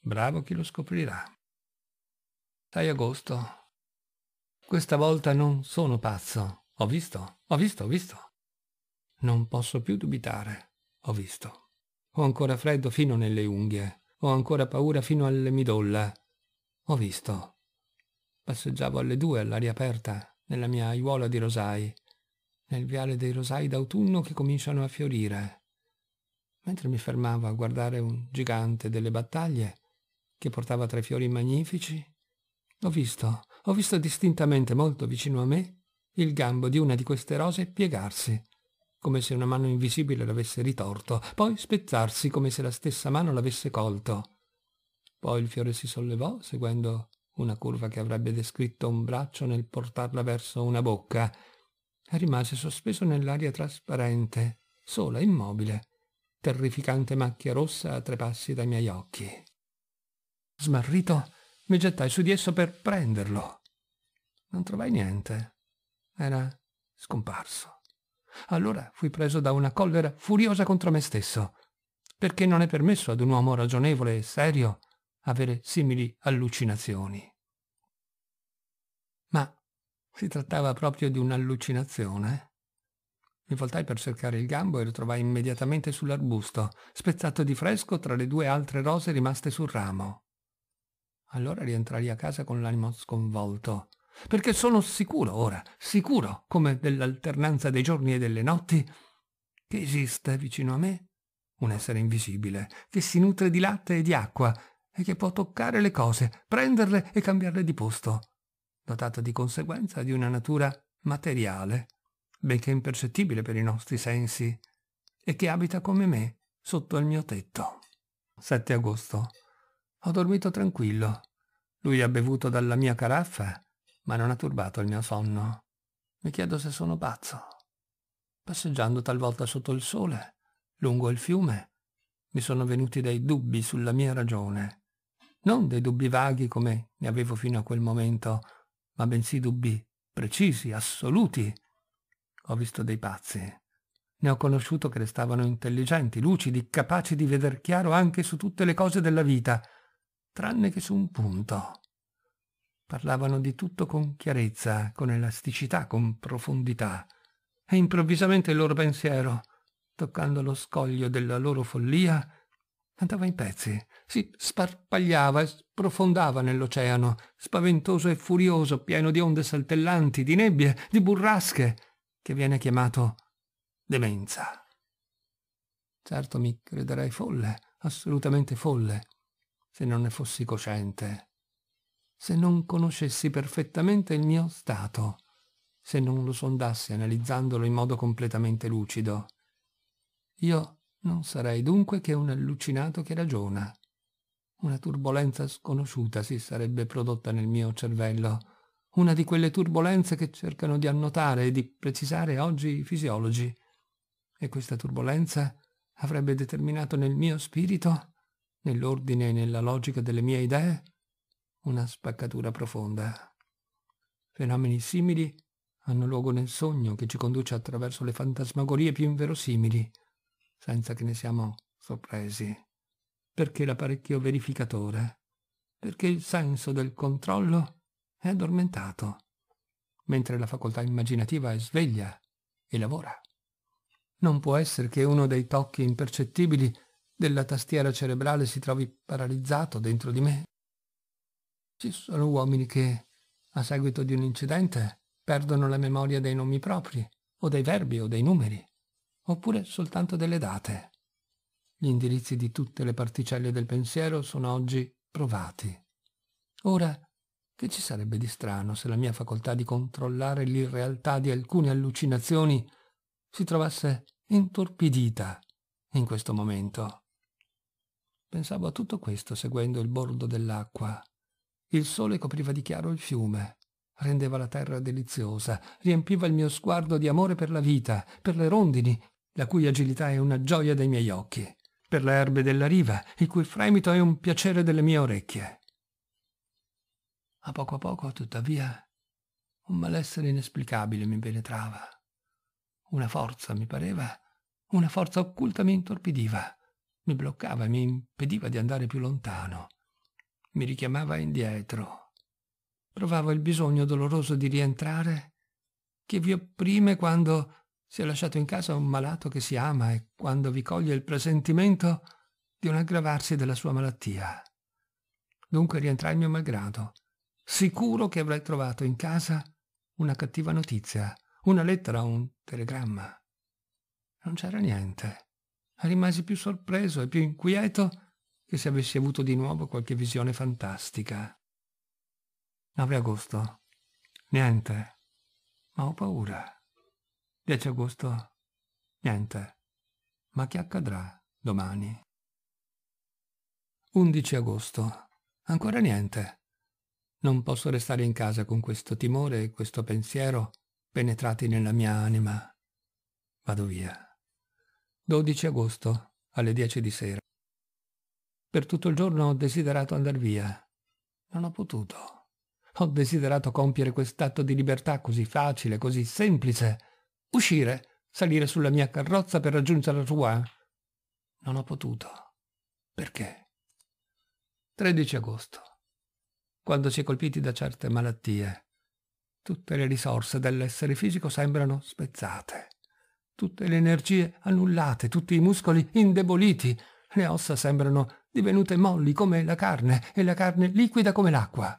Speaker 1: Bravo chi lo scoprirà. 6 agosto. Questa volta non sono pazzo. Ho visto, ho visto, ho visto. Non posso più dubitare. Ho visto. Ho ancora freddo fino nelle unghie. Ho ancora paura fino alle midolla. Ho visto. Passeggiavo alle due all'aria aperta, nella mia aiuola di rosai, nel viale dei rosai d'autunno che cominciano a fiorire mentre mi fermavo a guardare un gigante delle battaglie che portava tre fiori magnifici, ho visto, ho visto distintamente molto vicino a me il gambo di una di queste rose piegarsi, come se una mano invisibile l'avesse ritorto, poi spezzarsi come se la stessa mano l'avesse colto. Poi il fiore si sollevò, seguendo una curva che avrebbe descritto un braccio nel portarla verso una bocca, e rimase sospeso nell'aria trasparente, sola, immobile, terrificante macchia rossa a tre passi dai miei occhi. Smarrito, mi gettai su di esso per prenderlo. Non trovai niente. Era scomparso. Allora fui preso da una collera furiosa contro me stesso, perché non è permesso ad un uomo ragionevole e serio avere simili allucinazioni. Ma si trattava proprio di un'allucinazione? Mi voltai per cercare il gambo e lo trovai immediatamente sull'arbusto, spezzato di fresco tra le due altre rose rimaste sul ramo. Allora rientrai a casa con l'animo sconvolto, perché sono sicuro ora, sicuro come dell'alternanza dei giorni e delle notti, che esiste vicino a me un essere invisibile, che si nutre di latte e di acqua, e che può toccare le cose, prenderle e cambiarle di posto, dotato di conseguenza di una natura materiale benché impercettibile per i nostri sensi, e che abita come me, sotto il mio tetto. 7 agosto. Ho dormito tranquillo. Lui ha bevuto dalla mia caraffa, ma non ha turbato il mio sonno. Mi chiedo se sono pazzo. Passeggiando talvolta sotto il sole, lungo il fiume, mi sono venuti dei dubbi sulla mia ragione. Non dei dubbi vaghi come ne avevo fino a quel momento, ma bensì dubbi precisi, assoluti, ho visto dei pazzi. Ne ho conosciuto che restavano intelligenti, lucidi, capaci di veder chiaro anche su tutte le cose della vita, tranne che su un punto. Parlavano di tutto con chiarezza, con elasticità, con profondità. E improvvisamente il loro pensiero, toccando lo scoglio della loro follia, andava in pezzi, si sparpagliava e sprofondava nell'oceano, spaventoso e furioso, pieno di onde saltellanti, di nebbie, di burrasche, che viene chiamato demenza. Certo mi crederei folle, assolutamente folle, se non ne fossi cosciente, se non conoscessi perfettamente il mio stato, se non lo sondassi analizzandolo in modo completamente lucido. Io non sarei dunque che un allucinato che ragiona. Una turbolenza sconosciuta si sarebbe prodotta nel mio cervello, una di quelle turbulenze che cercano di annotare e di precisare oggi i fisiologi. E questa turbulenza avrebbe determinato nel mio spirito, nell'ordine e nella logica delle mie idee, una spaccatura profonda. Fenomeni simili hanno luogo nel sogno che ci conduce attraverso le fantasmagorie più inverosimili, senza che ne siamo sorpresi. Perché l'apparecchio verificatore? Perché il senso del controllo è addormentato, mentre la facoltà immaginativa è sveglia e lavora. Non può essere che uno dei tocchi impercettibili della tastiera cerebrale si trovi paralizzato dentro di me. Ci sono uomini che, a seguito di un incidente, perdono la memoria dei nomi propri, o dei verbi o dei numeri, oppure soltanto delle date. Gli indirizzi di tutte le particelle del pensiero sono oggi provati. Ora che ci sarebbe di strano se la mia facoltà di controllare l'irrealtà di alcune allucinazioni si trovasse intorpidita in questo momento? Pensavo a tutto questo seguendo il bordo dell'acqua. Il sole copriva di chiaro il fiume, rendeva la terra deliziosa, riempiva il mio sguardo di amore per la vita, per le rondini, la cui agilità è una gioia dei miei occhi, per le erbe della riva, il cui fremito è un piacere delle mie orecchie. A poco a poco, tuttavia, un malessere inesplicabile mi penetrava. Una forza, mi pareva, una forza occulta mi intorpidiva, mi bloccava e mi impediva di andare più lontano. Mi richiamava indietro. Provavo il bisogno doloroso di rientrare che vi opprime quando si è lasciato in casa un malato che si ama e quando vi coglie il presentimento di un aggravarsi della sua malattia. Dunque rientrai mio malgrado Sicuro che avrai trovato in casa una cattiva notizia, una lettera o un telegramma. Non c'era niente. Rimasi più sorpreso e più inquieto che se avessi avuto di nuovo qualche visione fantastica. 9 agosto. Niente. Ma ho paura. 10 agosto. Niente. Ma che accadrà domani? 11 agosto. Ancora niente. Non posso restare in casa con questo timore e questo pensiero penetrati nella mia anima. Vado via. 12 agosto, alle 10 di sera. Per tutto il giorno ho desiderato andare via. Non ho potuto. Ho desiderato compiere quest'atto di libertà così facile, così semplice. Uscire, salire sulla mia carrozza per raggiungere Rouen. Non ho potuto. Perché? 13 agosto quando si è colpiti da certe malattie. Tutte le risorse dell'essere fisico sembrano spezzate, tutte le energie annullate, tutti i muscoli indeboliti, le ossa sembrano divenute molli come la carne e la carne liquida come l'acqua.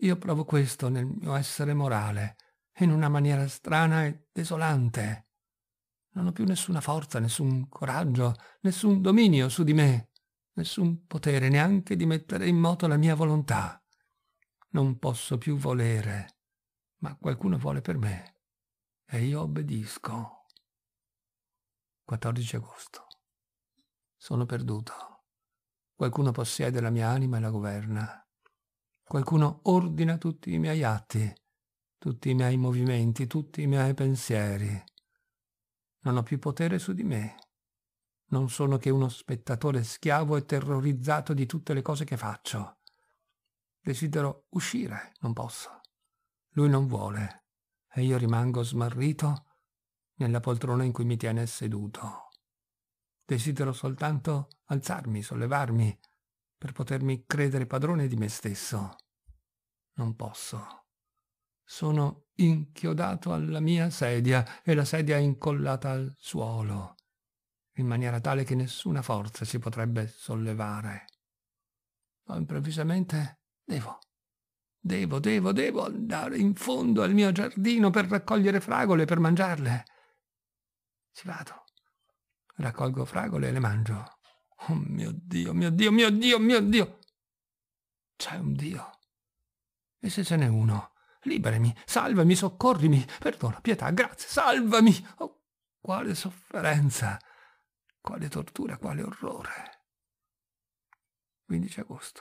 Speaker 1: Io provo questo nel mio essere morale, in una maniera strana e desolante. Non ho più nessuna forza, nessun coraggio, nessun dominio su di me nessun potere neanche di mettere in moto la mia volontà. Non posso più volere, ma qualcuno vuole per me e io obbedisco. 14 agosto. Sono perduto. Qualcuno possiede la mia anima e la governa. Qualcuno ordina tutti i miei atti, tutti i miei movimenti, tutti i miei pensieri. Non ho più potere su di me non sono che uno spettatore schiavo e terrorizzato di tutte le cose che faccio. Desidero uscire, non posso. Lui non vuole e io rimango smarrito nella poltrona in cui mi tiene seduto. Desidero soltanto alzarmi, sollevarmi, per potermi credere padrone di me stesso. Non posso. Sono inchiodato alla mia sedia e la sedia è incollata al suolo in maniera tale che nessuna forza si potrebbe sollevare. Ma improvvisamente devo, devo, devo, devo andare in fondo al mio giardino per raccogliere fragole, per mangiarle. Ci vado, raccolgo fragole e le mangio. Oh mio Dio, mio Dio, mio Dio, mio Dio! C'è un Dio. E se ce n'è uno? Liberami, salvami, soccorrimi, perdona, pietà, grazie, salvami! Oh, quale sofferenza! Quale tortura, quale orrore. 15 agosto.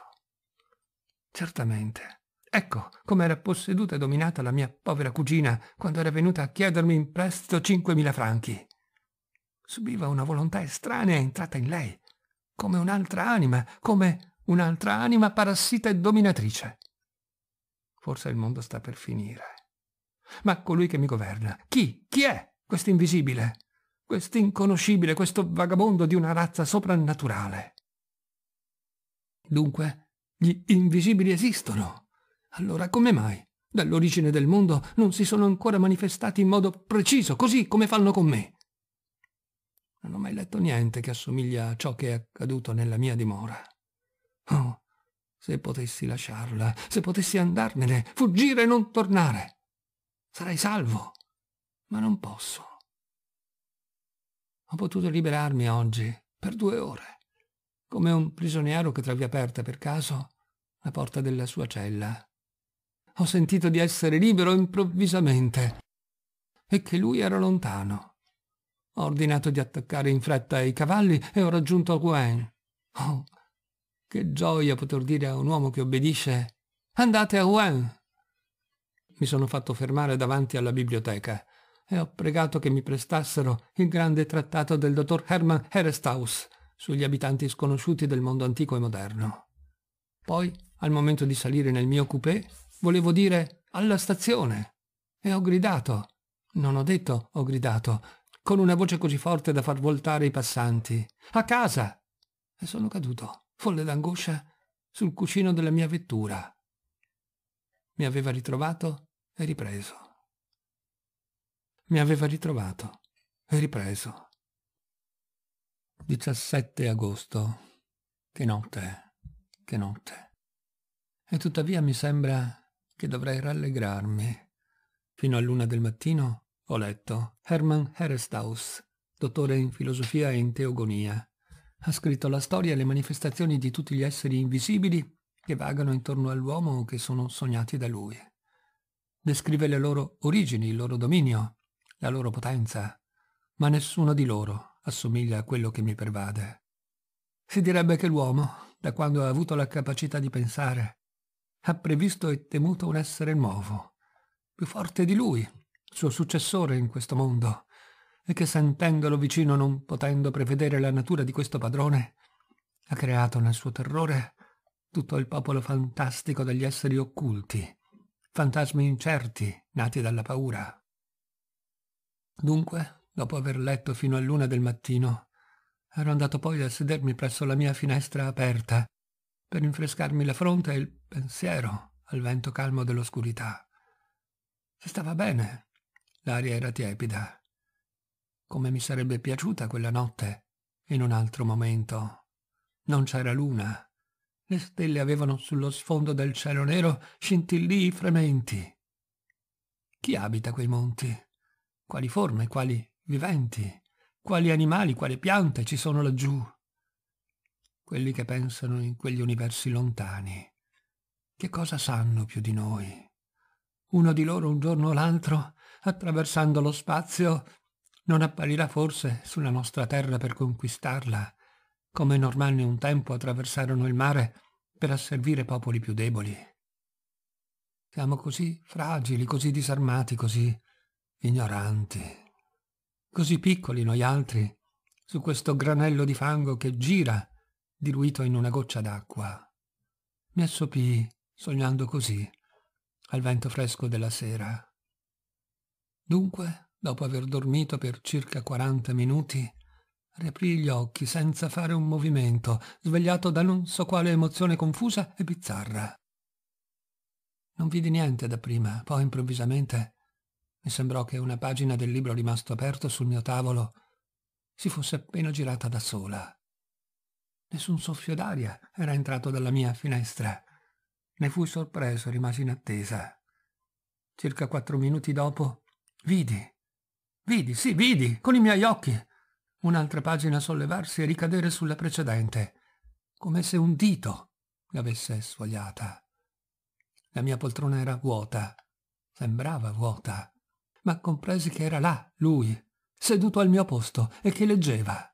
Speaker 1: Certamente. Ecco come era posseduta e dominata la mia povera cugina quando era venuta a chiedermi in prestito 5.000 franchi. Subiva una volontà estranea entrata in lei, come un'altra anima, come un'altra anima parassita e dominatrice. Forse il mondo sta per finire. Ma colui che mi governa, chi? Chi è questo invisibile? quest'inconoscibile, questo vagabondo di una razza soprannaturale. Dunque, gli invisibili esistono. Allora come mai, dall'origine del mondo, non si sono ancora manifestati in modo preciso, così come fanno con me? Non ho mai letto niente che assomiglia a ciò che è accaduto nella mia dimora. Oh, se potessi lasciarla, se potessi andarmene, fuggire e non tornare, sarei salvo, ma non posso ho potuto liberarmi oggi per due ore, come un prigioniero che trovi aperta per caso la porta della sua cella. Ho sentito di essere libero improvvisamente e che lui era lontano. Ho ordinato di attaccare in fretta i cavalli e ho raggiunto Gwen. Oh, che gioia poter dire a un uomo che obbedisce Andate a Gwen! Mi sono fatto fermare davanti alla biblioteca e ho pregato che mi prestassero il grande trattato del dottor Hermann Herestaus sugli abitanti sconosciuti del mondo antico e moderno. Poi, al momento di salire nel mio coupé, volevo dire alla stazione e ho gridato. Non ho detto ho gridato, con una voce così forte da far voltare i passanti. A casa! E sono caduto, folle d'angoscia, sul cuscino della mia vettura. Mi aveva ritrovato e ripreso mi aveva ritrovato e ripreso. 17 agosto. Che notte, che notte. E tuttavia mi sembra che dovrei rallegrarmi. Fino a luna del mattino ho letto Hermann Herestaus, dottore in filosofia e in teogonia. Ha scritto la storia e le manifestazioni di tutti gli esseri invisibili che vagano intorno all'uomo o che sono sognati da lui. Descrive le loro origini, il loro dominio, la loro potenza, ma nessuno di loro assomiglia a quello che mi pervade. Si direbbe che l'uomo, da quando ha avuto la capacità di pensare, ha previsto e temuto un essere nuovo, più forte di lui, suo successore in questo mondo, e che sentendolo vicino non potendo prevedere la natura di questo padrone, ha creato nel suo terrore tutto il popolo fantastico degli esseri occulti, fantasmi incerti nati dalla paura. Dunque, dopo aver letto fino a luna del mattino, ero andato poi a sedermi presso la mia finestra aperta, per rinfrescarmi la fronte e il pensiero al vento calmo dell'oscurità. Si stava bene, l'aria era tiepida. Come mi sarebbe piaciuta quella notte, in un altro momento. Non c'era luna. Le stelle avevano sullo sfondo del cielo nero scintillii frementi. Chi abita quei monti? Quali forme, quali viventi, quali animali, quali piante ci sono laggiù? Quelli che pensano in quegli universi lontani, che cosa sanno più di noi? Uno di loro un giorno o l'altro, attraversando lo spazio, non apparirà forse sulla nostra terra per conquistarla, come i normanni un tempo attraversarono il mare per asservire popoli più deboli. Siamo così fragili, così disarmati, così ignoranti, così piccoli noi altri, su questo granello di fango che gira, diluito in una goccia d'acqua. Mi assopii, sognando così, al vento fresco della sera. Dunque, dopo aver dormito per circa 40 minuti, riaprii gli occhi senza fare un movimento, svegliato da non so quale emozione confusa e bizzarra. Non vidi niente dapprima, poi improvvisamente mi sembrò che una pagina del libro rimasto aperto sul mio tavolo si fosse appena girata da sola. Nessun soffio d'aria era entrato dalla mia finestra. Ne fui sorpreso, rimasi in attesa. Circa quattro minuti dopo, vidi, vidi, sì, vidi, con i miei occhi, un'altra pagina sollevarsi e ricadere sulla precedente, come se un dito l'avesse sfogliata. La mia poltrona era vuota, sembrava vuota ma compresi che era là, lui, seduto al mio posto e che leggeva.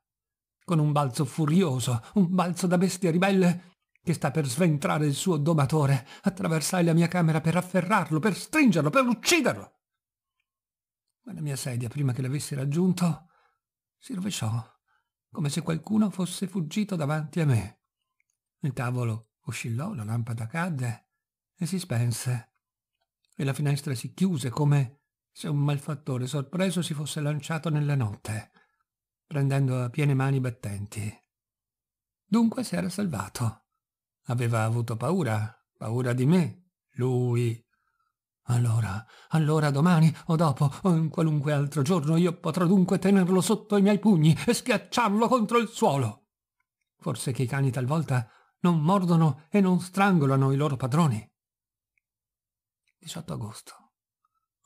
Speaker 1: Con un balzo furioso, un balzo da bestia ribelle, che sta per sventrare il suo domatore, attraversai la mia camera per afferrarlo, per stringerlo, per ucciderlo. Ma la mia sedia, prima che l'avessi raggiunto, si rovesciò, come se qualcuno fosse fuggito davanti a me. Il tavolo oscillò, la lampada cadde e si spense, e la finestra si chiuse come se un malfattore sorpreso si fosse lanciato nella notte, prendendo a piene mani battenti. Dunque si era salvato. Aveva avuto paura, paura di me, lui. Allora, allora domani o dopo o in qualunque altro giorno io potrò dunque tenerlo sotto i miei pugni e schiacciarlo contro il suolo. Forse che i cani talvolta non mordono e non strangolano i loro padroni. 18 agosto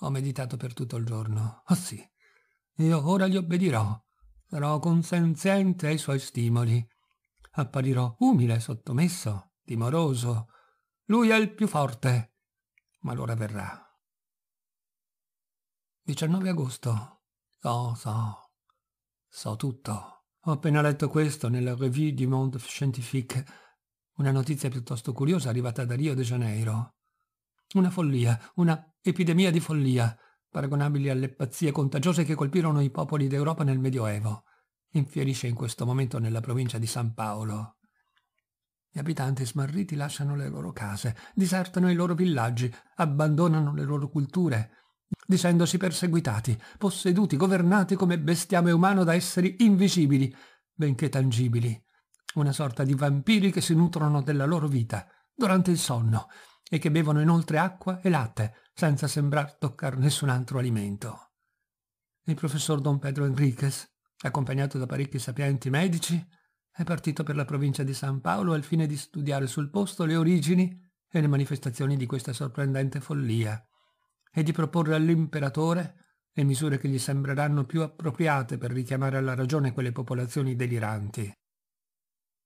Speaker 1: ho meditato per tutto il giorno. Oh sì, io ora gli obbedirò. Sarò consenziente ai suoi stimoli. Apparirò umile, sottomesso, timoroso. Lui è il più forte. Ma l'ora verrà. 19 agosto. So, so. So tutto. Ho appena letto questo nella Revue du Monde Scientifique. Una notizia piuttosto curiosa arrivata da Rio de Janeiro. Una follia, una epidemia di follia, paragonabili alle pazzie contagiose che colpirono i popoli d'Europa nel Medioevo. Infierisce in questo momento nella provincia di San Paolo. Gli abitanti smarriti lasciano le loro case, disertano i loro villaggi, abbandonano le loro culture, dicendosi perseguitati, posseduti, governati come bestiame umano da esseri invisibili, benché tangibili, una sorta di vampiri che si nutrono della loro vita durante il sonno e che bevono inoltre acqua e latte, senza sembrar toccare nessun altro alimento. Il professor Don Pedro Enriquez, accompagnato da parecchi sapienti medici, è partito per la provincia di San Paolo al fine di studiare sul posto le origini e le manifestazioni di questa sorprendente follia e di proporre all'imperatore le misure che gli sembreranno più appropriate per richiamare alla ragione quelle popolazioni deliranti.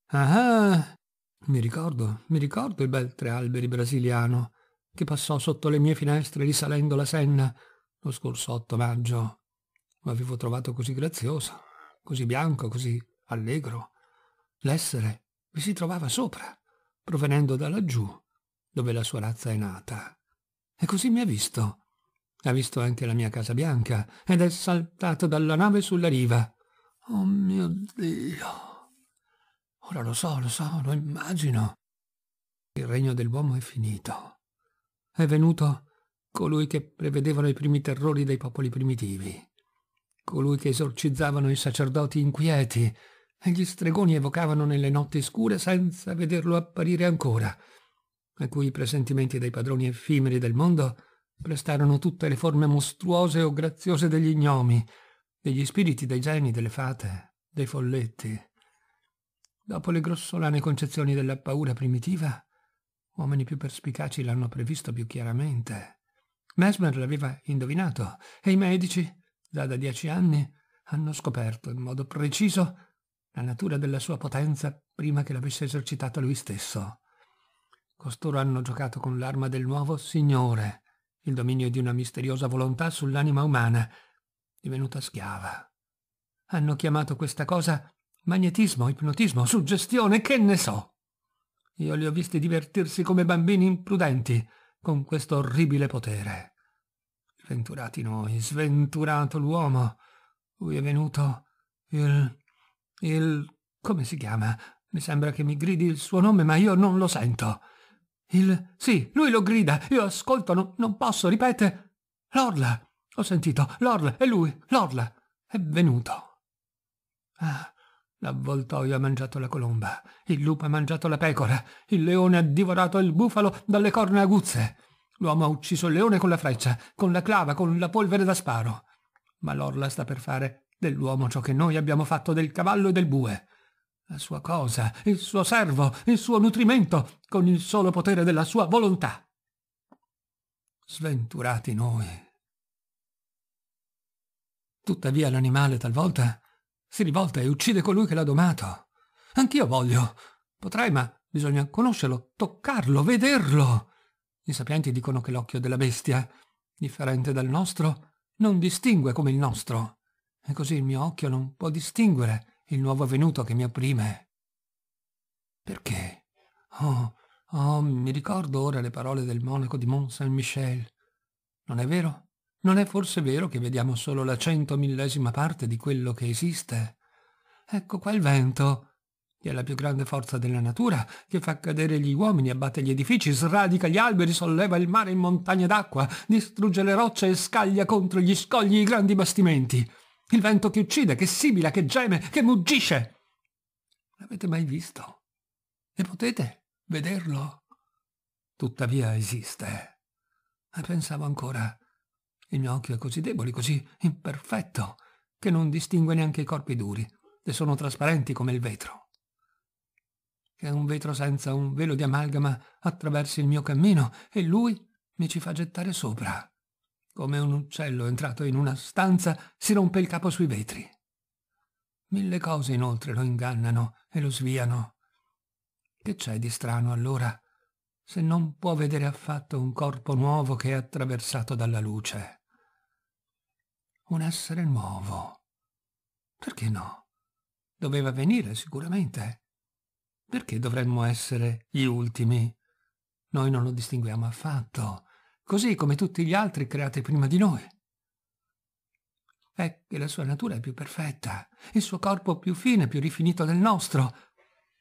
Speaker 1: Ah, ah mi ricordo, mi ricordo il bel tre alberi brasiliano, che passò sotto le mie finestre risalendo la Senna lo scorso 8 maggio. L'avevo trovato così grazioso, così bianco, così allegro. L'essere vi si trovava sopra, provenendo da laggiù, dove la sua razza è nata. E così mi ha visto. Ha visto anche la mia casa bianca ed è saltato dalla nave sulla riva. Oh mio Dio! Ora lo so, lo so, lo immagino. Il regno dell'uomo è finito. È venuto colui che prevedevano i primi terrori dei popoli primitivi, colui che esorcizzavano i sacerdoti inquieti e gli stregoni evocavano nelle notti scure senza vederlo apparire ancora, a cui i presentimenti dei padroni effimeri del mondo prestarono tutte le forme mostruose o graziose degli ignomi, degli spiriti, dei geni, delle fate, dei folletti. Dopo le grossolane concezioni della paura primitiva, Uomini più perspicaci l'hanno previsto più chiaramente. Mesmer l'aveva indovinato e i medici, già da dieci anni, hanno scoperto in modo preciso la natura della sua potenza prima che l'avesse esercitata lui stesso. Costoro hanno giocato con l'arma del nuovo Signore, il dominio di una misteriosa volontà sull'anima umana, divenuta schiava. Hanno chiamato questa cosa magnetismo, ipnotismo, suggestione, che ne so. Io li ho visti divertirsi come bambini imprudenti con questo orribile potere. Sventurati noi, sventurato l'uomo. Lui è venuto il... il... come si chiama? Mi sembra che mi gridi il suo nome, ma io non lo sento. Il... sì, lui lo grida, io ascolto, no, non posso, ripete. L'orla! Ho sentito, l'orla, è lui, l'orla! È venuto. Ah, L'avvoltoio ha mangiato la colomba, il lupo ha mangiato la pecora, il leone ha divorato il bufalo dalle corna aguzze. L'uomo ha ucciso il leone con la freccia, con la clava, con la polvere da sparo. Ma l'orla sta per fare dell'uomo ciò che noi abbiamo fatto del cavallo e del bue. La sua cosa, il suo servo, il suo nutrimento, con il solo potere della sua volontà. Sventurati noi. Tuttavia l'animale talvolta si rivolta e uccide colui che l'ha domato. Anch'io voglio. Potrai, ma bisogna conoscerlo, toccarlo, vederlo. I sapienti dicono che l'occhio della bestia, differente dal nostro, non distingue come il nostro. E così il mio occhio non può distinguere il nuovo venuto che mi opprime. Perché? Oh, oh, mi ricordo ora le parole del monaco di Mont Saint-Michel. Non è vero? Non è forse vero che vediamo solo la centomillesima parte di quello che esiste? Ecco qua il vento, che è la più grande forza della natura, che fa cadere gli uomini, abbatte gli edifici, sradica gli alberi, solleva il mare in montagne d'acqua, distrugge le rocce e scaglia contro gli scogli i grandi bastimenti. Il vento che uccide, che sibila, che geme, che muggisce. L'avete mai visto? E potete vederlo? Tuttavia esiste. E pensavo ancora, il mio occhio è così debole, così imperfetto, che non distingue neanche i corpi duri, e sono trasparenti come il vetro. Che un vetro senza un velo di amalgama attraversi il mio cammino e lui mi ci fa gettare sopra. Come un uccello entrato in una stanza si rompe il capo sui vetri. Mille cose inoltre lo ingannano e lo sviano. Che c'è di strano allora se non può vedere affatto un corpo nuovo che è attraversato dalla luce. Un essere nuovo. Perché no? Doveva venire sicuramente. Perché dovremmo essere gli ultimi? Noi non lo distinguiamo affatto, così come tutti gli altri creati prima di noi. È che la sua natura è più perfetta, il suo corpo più fine, più rifinito del nostro,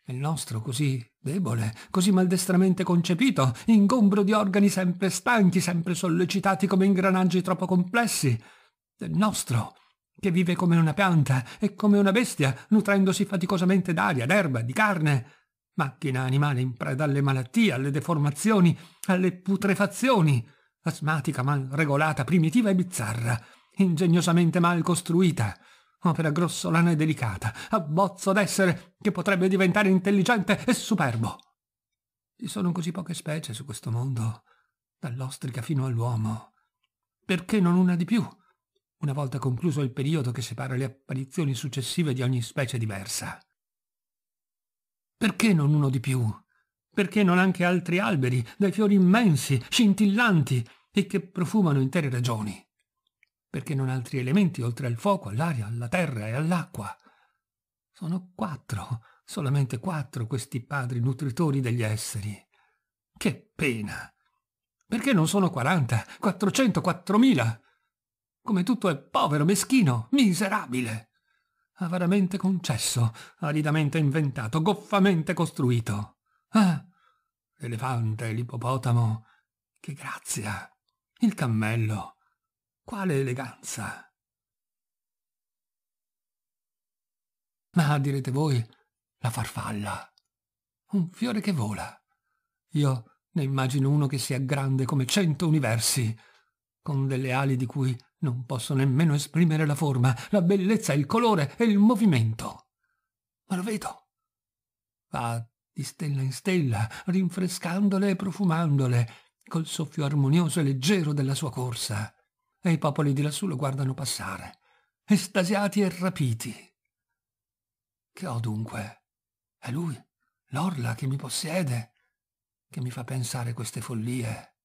Speaker 1: il nostro così debole, così maldestramente concepito, ingombro di organi sempre stanchi, sempre sollecitati come ingranaggi troppo complessi. Il nostro, che vive come una pianta e come una bestia, nutrendosi faticosamente d'aria, d'erba, di carne. Macchina animale in preda alle malattie, alle deformazioni, alle putrefazioni. Asmatica, mal regolata, primitiva e bizzarra, ingegnosamente mal costruita opera oh, grossolana e delicata, abbozzo d'essere che potrebbe diventare intelligente e superbo. Ci sono così poche specie su questo mondo, dall'ostrica fino all'uomo. Perché non una di più, una volta concluso il periodo che separa le apparizioni successive di ogni specie diversa? Perché non uno di più? Perché non anche altri alberi, dai fiori immensi, scintillanti, e che profumano intere regioni? perché non altri elementi oltre al fuoco, all'aria, alla terra e all'acqua. Sono quattro, solamente quattro questi padri nutritori degli esseri. Che pena! Perché non sono quaranta, quattrocento, quattromila? Come tutto è povero, meschino, miserabile! Avaramente concesso, aridamente inventato, goffamente costruito. Ah! L'elefante, l'ippopotamo, che grazia! Il cammello, quale eleganza! Ma direte voi, la farfalla. Un fiore che vola. Io ne immagino uno che sia grande come cento universi, con delle ali di cui non posso nemmeno esprimere la forma, la bellezza, il colore e il movimento. Ma lo vedo. Va di stella in stella, rinfrescandole e profumandole, col soffio armonioso e leggero della sua corsa e i popoli di lassù lo guardano passare, estasiati e rapiti. Che ho dunque? È lui, l'orla che mi possiede, che mi fa pensare queste follie.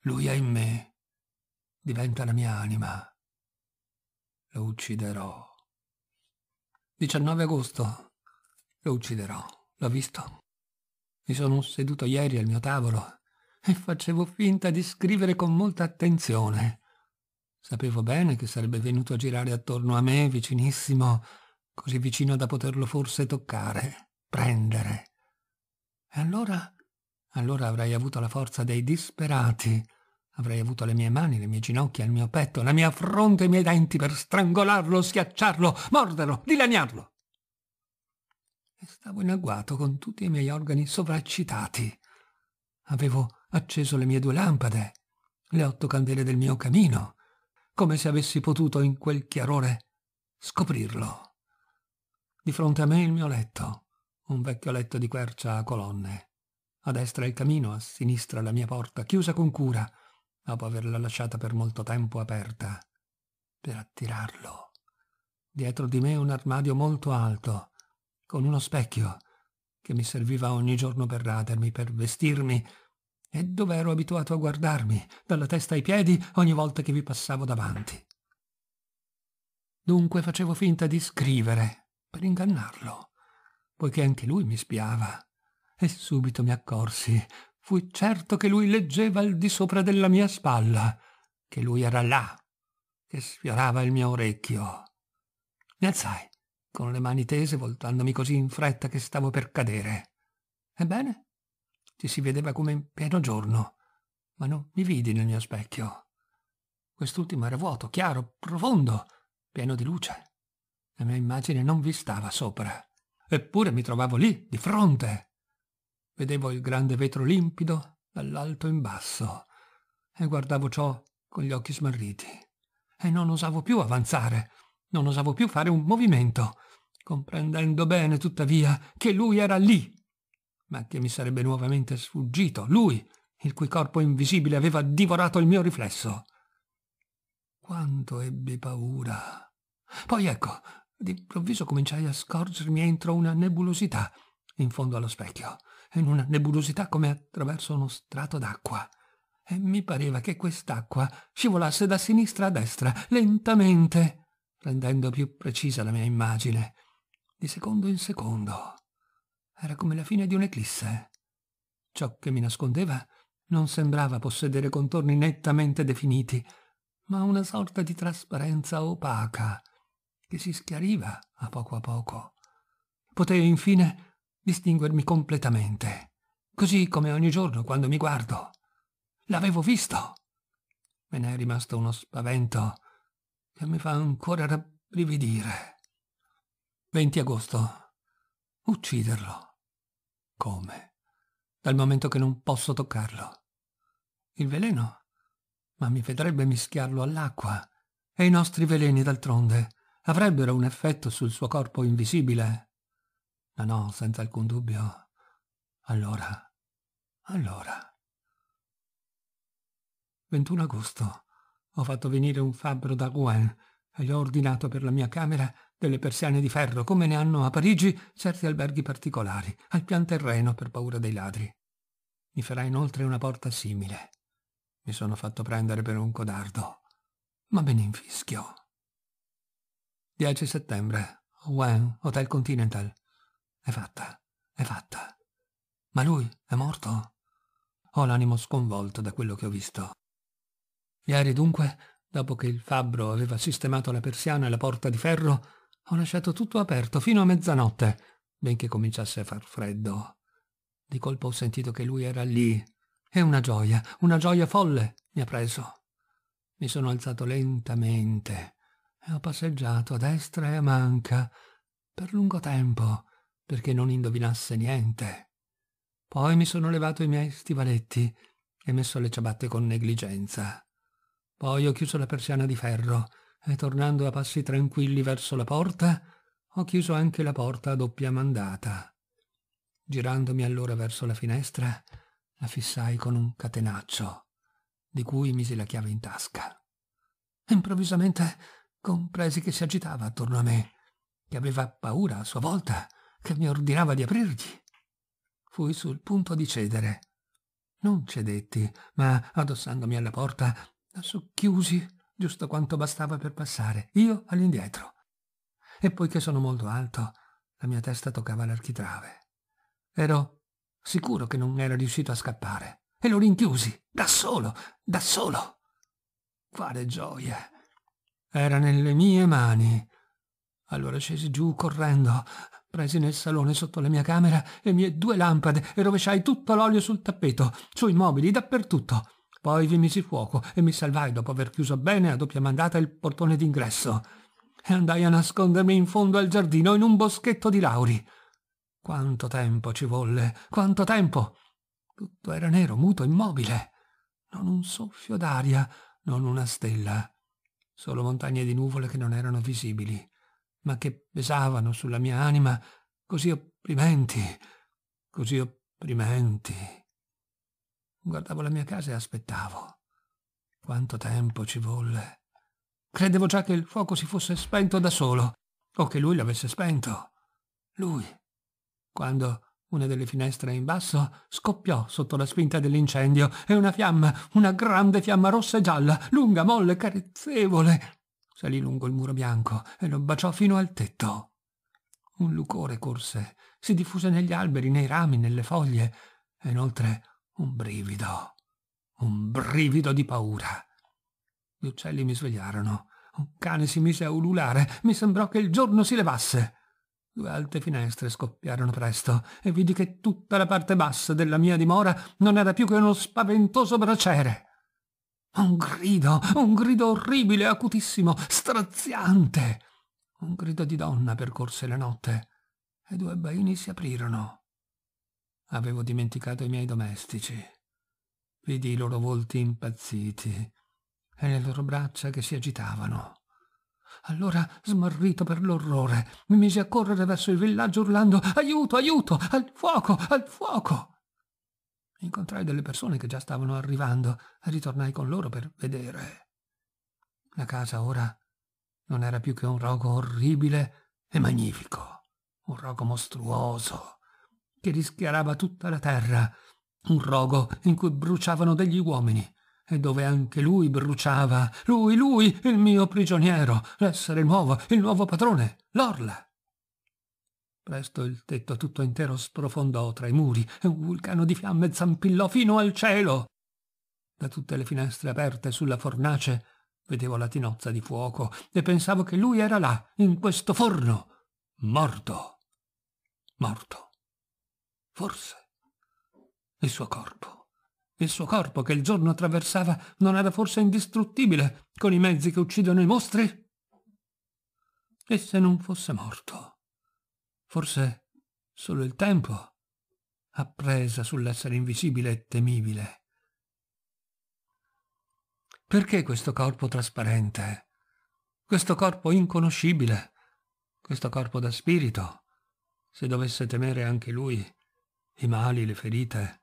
Speaker 1: Lui è in me, diventa la mia anima. Lo ucciderò. 19 agosto. Lo ucciderò, l'ho visto. Mi sono seduto ieri al mio tavolo e facevo finta di scrivere con molta attenzione. Sapevo bene che sarebbe venuto a girare attorno a me, vicinissimo, così vicino da poterlo forse toccare, prendere. E allora, allora avrei avuto la forza dei disperati, avrei avuto le mie mani, le mie ginocchia, il mio petto, la mia fronte, e i miei denti per strangolarlo, schiacciarlo, morderlo, dilaniarlo. E stavo in agguato con tutti i miei organi sovraccitati. Avevo acceso le mie due lampade, le otto candele del mio camino, come se avessi potuto in quel chiarore scoprirlo. Di fronte a me il mio letto, un vecchio letto di quercia a colonne. A destra il camino, a sinistra la mia porta, chiusa con cura, dopo averla lasciata per molto tempo aperta, per attirarlo. Dietro di me un armadio molto alto, con uno specchio, che mi serviva ogni giorno per radermi, per vestirmi e dov'ero abituato a guardarmi, dalla testa ai piedi, ogni volta che vi passavo davanti. Dunque facevo finta di scrivere, per ingannarlo, poiché anche lui mi spiava, e subito mi accorsi, fui certo che lui leggeva al di sopra della mia spalla, che lui era là, che sfiorava il mio orecchio. Mi alzai, con le mani tese, voltandomi così in fretta che stavo per cadere. Ebbene, ti si vedeva come in pieno giorno, ma non mi vidi nel mio specchio. Quest'ultimo era vuoto, chiaro, profondo, pieno di luce. La mia immagine non vi stava sopra. Eppure mi trovavo lì, di fronte. Vedevo il grande vetro limpido, dall'alto in basso, e guardavo ciò con gli occhi smarriti. E non osavo più avanzare, non osavo più fare un movimento, comprendendo bene, tuttavia, che lui era lì, ma che mi sarebbe nuovamente sfuggito, lui, il cui corpo invisibile aveva divorato il mio riflesso. Quanto ebbi paura. Poi ecco, d'improvviso cominciai a scorgermi entro una nebulosità, in fondo allo specchio, in una nebulosità come attraverso uno strato d'acqua. E mi pareva che quest'acqua scivolasse da sinistra a destra, lentamente, rendendo più precisa la mia immagine, di secondo in secondo. Era come la fine di un'eclisse. Ciò che mi nascondeva non sembrava possedere contorni nettamente definiti, ma una sorta di trasparenza opaca che si schiariva a poco a poco. Potei infine distinguermi completamente, così come ogni giorno quando mi guardo. L'avevo visto! Me ne è rimasto uno spavento che mi fa ancora rabbrividire. 20 agosto. Ucciderlo. Come? Dal momento che non posso toccarlo. Il veleno? Ma mi vedrebbe mischiarlo all'acqua. E i nostri veleni, d'altronde, avrebbero un effetto sul suo corpo invisibile. Ma no, senza alcun dubbio. Allora, allora. 21 agosto. Ho fatto venire un fabbro da Rouen e gli ho ordinato per la mia camera delle persiane di ferro, come ne hanno a Parigi certi alberghi particolari, al pian terreno per paura dei ladri. Mi farà inoltre una porta simile. Mi sono fatto prendere per un codardo, ma me ne infischio. 10 settembre, Wen, Hotel Continental. È fatta, è fatta. Ma lui è morto? Ho l'animo sconvolto da quello che ho visto. Ieri dunque, dopo che il fabbro aveva sistemato la persiana e la porta di ferro, ho lasciato tutto aperto fino a mezzanotte, benché cominciasse a far freddo. Di colpo ho sentito che lui era lì. E una gioia, una gioia folle mi ha preso. Mi sono alzato lentamente e ho passeggiato a destra e a manca per lungo tempo perché non indovinasse niente. Poi mi sono levato i miei stivaletti e messo le ciabatte con negligenza. Poi ho chiuso la persiana di ferro e tornando a passi tranquilli verso la porta, ho chiuso anche la porta a doppia mandata. Girandomi allora verso la finestra, la fissai con un catenaccio, di cui misi la chiave in tasca. Improvvisamente compresi che si agitava attorno a me, che aveva paura a sua volta, che mi ordinava di aprirgli. Fui sul punto di cedere. Non cedetti, ma addossandomi alla porta, la socchiusi giusto quanto bastava per passare, io all'indietro. E poiché sono molto alto, la mia testa toccava l'architrave. Ero sicuro che non era riuscito a scappare e lo rinchiusi, da solo, da solo. Quale gioia! Era nelle mie mani. Allora scesi giù correndo, presi nel salone sotto la mia camera le mie due lampade e rovesciai tutto l'olio sul tappeto, sui mobili, dappertutto. Poi vi misi fuoco e mi salvai dopo aver chiuso bene a doppia mandata il portone d'ingresso. E andai a nascondermi in fondo al giardino in un boschetto di lauri. Quanto tempo ci volle, quanto tempo! Tutto era nero, muto, immobile. Non un soffio d'aria, non una stella. Solo montagne di nuvole che non erano visibili, ma che pesavano sulla mia anima così opprimenti, così opprimenti. Guardavo la mia casa e aspettavo. Quanto tempo ci volle. Credevo già che il fuoco si fosse spento da solo, o che lui l'avesse spento. Lui. Quando una delle finestre in basso scoppiò sotto la spinta dell'incendio e una fiamma, una grande fiamma rossa e gialla, lunga, molle, carezzevole, salì lungo il muro bianco e lo baciò fino al tetto. Un lucore corse, si diffuse negli alberi, nei rami, nelle foglie, e inoltre un brivido, un brivido di paura. Gli uccelli mi svegliarono. Un cane si mise a ululare. Mi sembrò che il giorno si levasse. Due alte finestre scoppiarono presto e vidi che tutta la parte bassa della mia dimora non era più che uno spaventoso braciere. Un grido, un grido orribile, acutissimo, straziante. Un grido di donna percorse la notte e due baini si aprirono. Avevo dimenticato i miei domestici. Vidi i loro volti impazziti e le loro braccia che si agitavano. Allora, smarrito per l'orrore, mi misi a correre verso il villaggio urlando «Aiuto, aiuto! Al fuoco, al fuoco!» Incontrai delle persone che già stavano arrivando e ritornai con loro per vedere. La casa ora non era più che un rogo orribile e magnifico, un rogo mostruoso, che rischiarava tutta la terra, un rogo in cui bruciavano degli uomini e dove anche lui bruciava, lui, lui, il mio prigioniero, l'essere nuovo, il nuovo padrone, l'orla. Presto il tetto tutto intero sprofondò tra i muri e un vulcano di fiamme zampillò fino al cielo. Da tutte le finestre aperte sulla fornace vedevo la tinozza di fuoco e pensavo che lui era là, in questo forno, morto. Morto. Forse. Il suo corpo. Il suo corpo che il giorno attraversava non era forse indistruttibile con i mezzi che uccidono i mostri? E se non fosse morto? Forse solo il tempo appresa sull'essere invisibile e temibile. Perché questo corpo trasparente? Questo corpo inconoscibile? Questo corpo da spirito? Se dovesse temere anche lui, i mali, le ferite,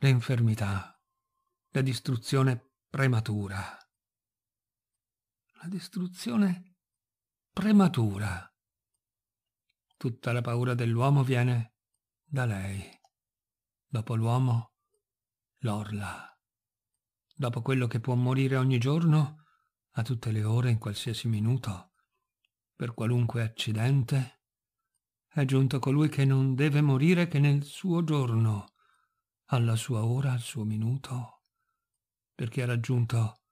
Speaker 1: le infermità, la distruzione prematura. La distruzione prematura. Tutta la paura dell'uomo viene da lei. Dopo l'uomo, l'orla. Dopo quello che può morire ogni giorno, a tutte le ore, in qualsiasi minuto, per qualunque accidente, è giunto colui che non deve morire che nel suo giorno, alla sua ora, al suo minuto, perché ha raggiunto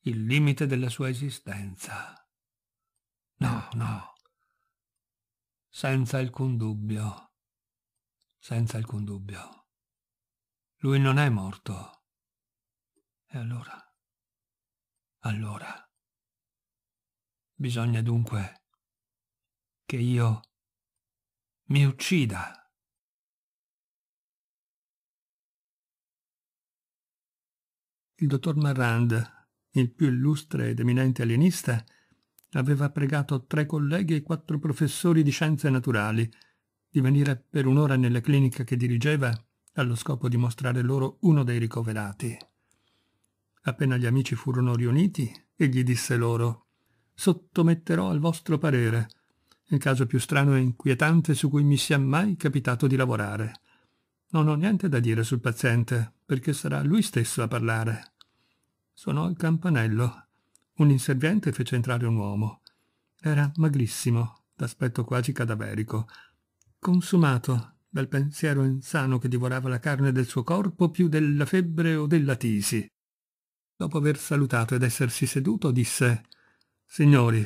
Speaker 1: il limite della sua esistenza. No, ah, no, ah. senza alcun dubbio, senza alcun dubbio. Lui non è morto. E allora? Allora? Bisogna dunque che io mi uccida. Il dottor Marrand, il più illustre ed eminente alienista, aveva pregato tre colleghi e quattro professori di scienze naturali di venire per un'ora nella clinica che dirigeva allo scopo di mostrare loro uno dei ricoverati. Appena gli amici furono riuniti, egli disse loro «Sottometterò al vostro parere il caso più strano e inquietante su cui mi sia mai capitato di lavorare. Non ho niente da dire sul paziente, perché sarà lui stesso a parlare. Suonò il campanello. Un inserviente fece entrare un uomo. Era magrissimo, d'aspetto quasi cadaverico, consumato dal pensiero insano che divorava la carne del suo corpo più della febbre o della tisi. Dopo aver salutato ed essersi seduto, disse Signori,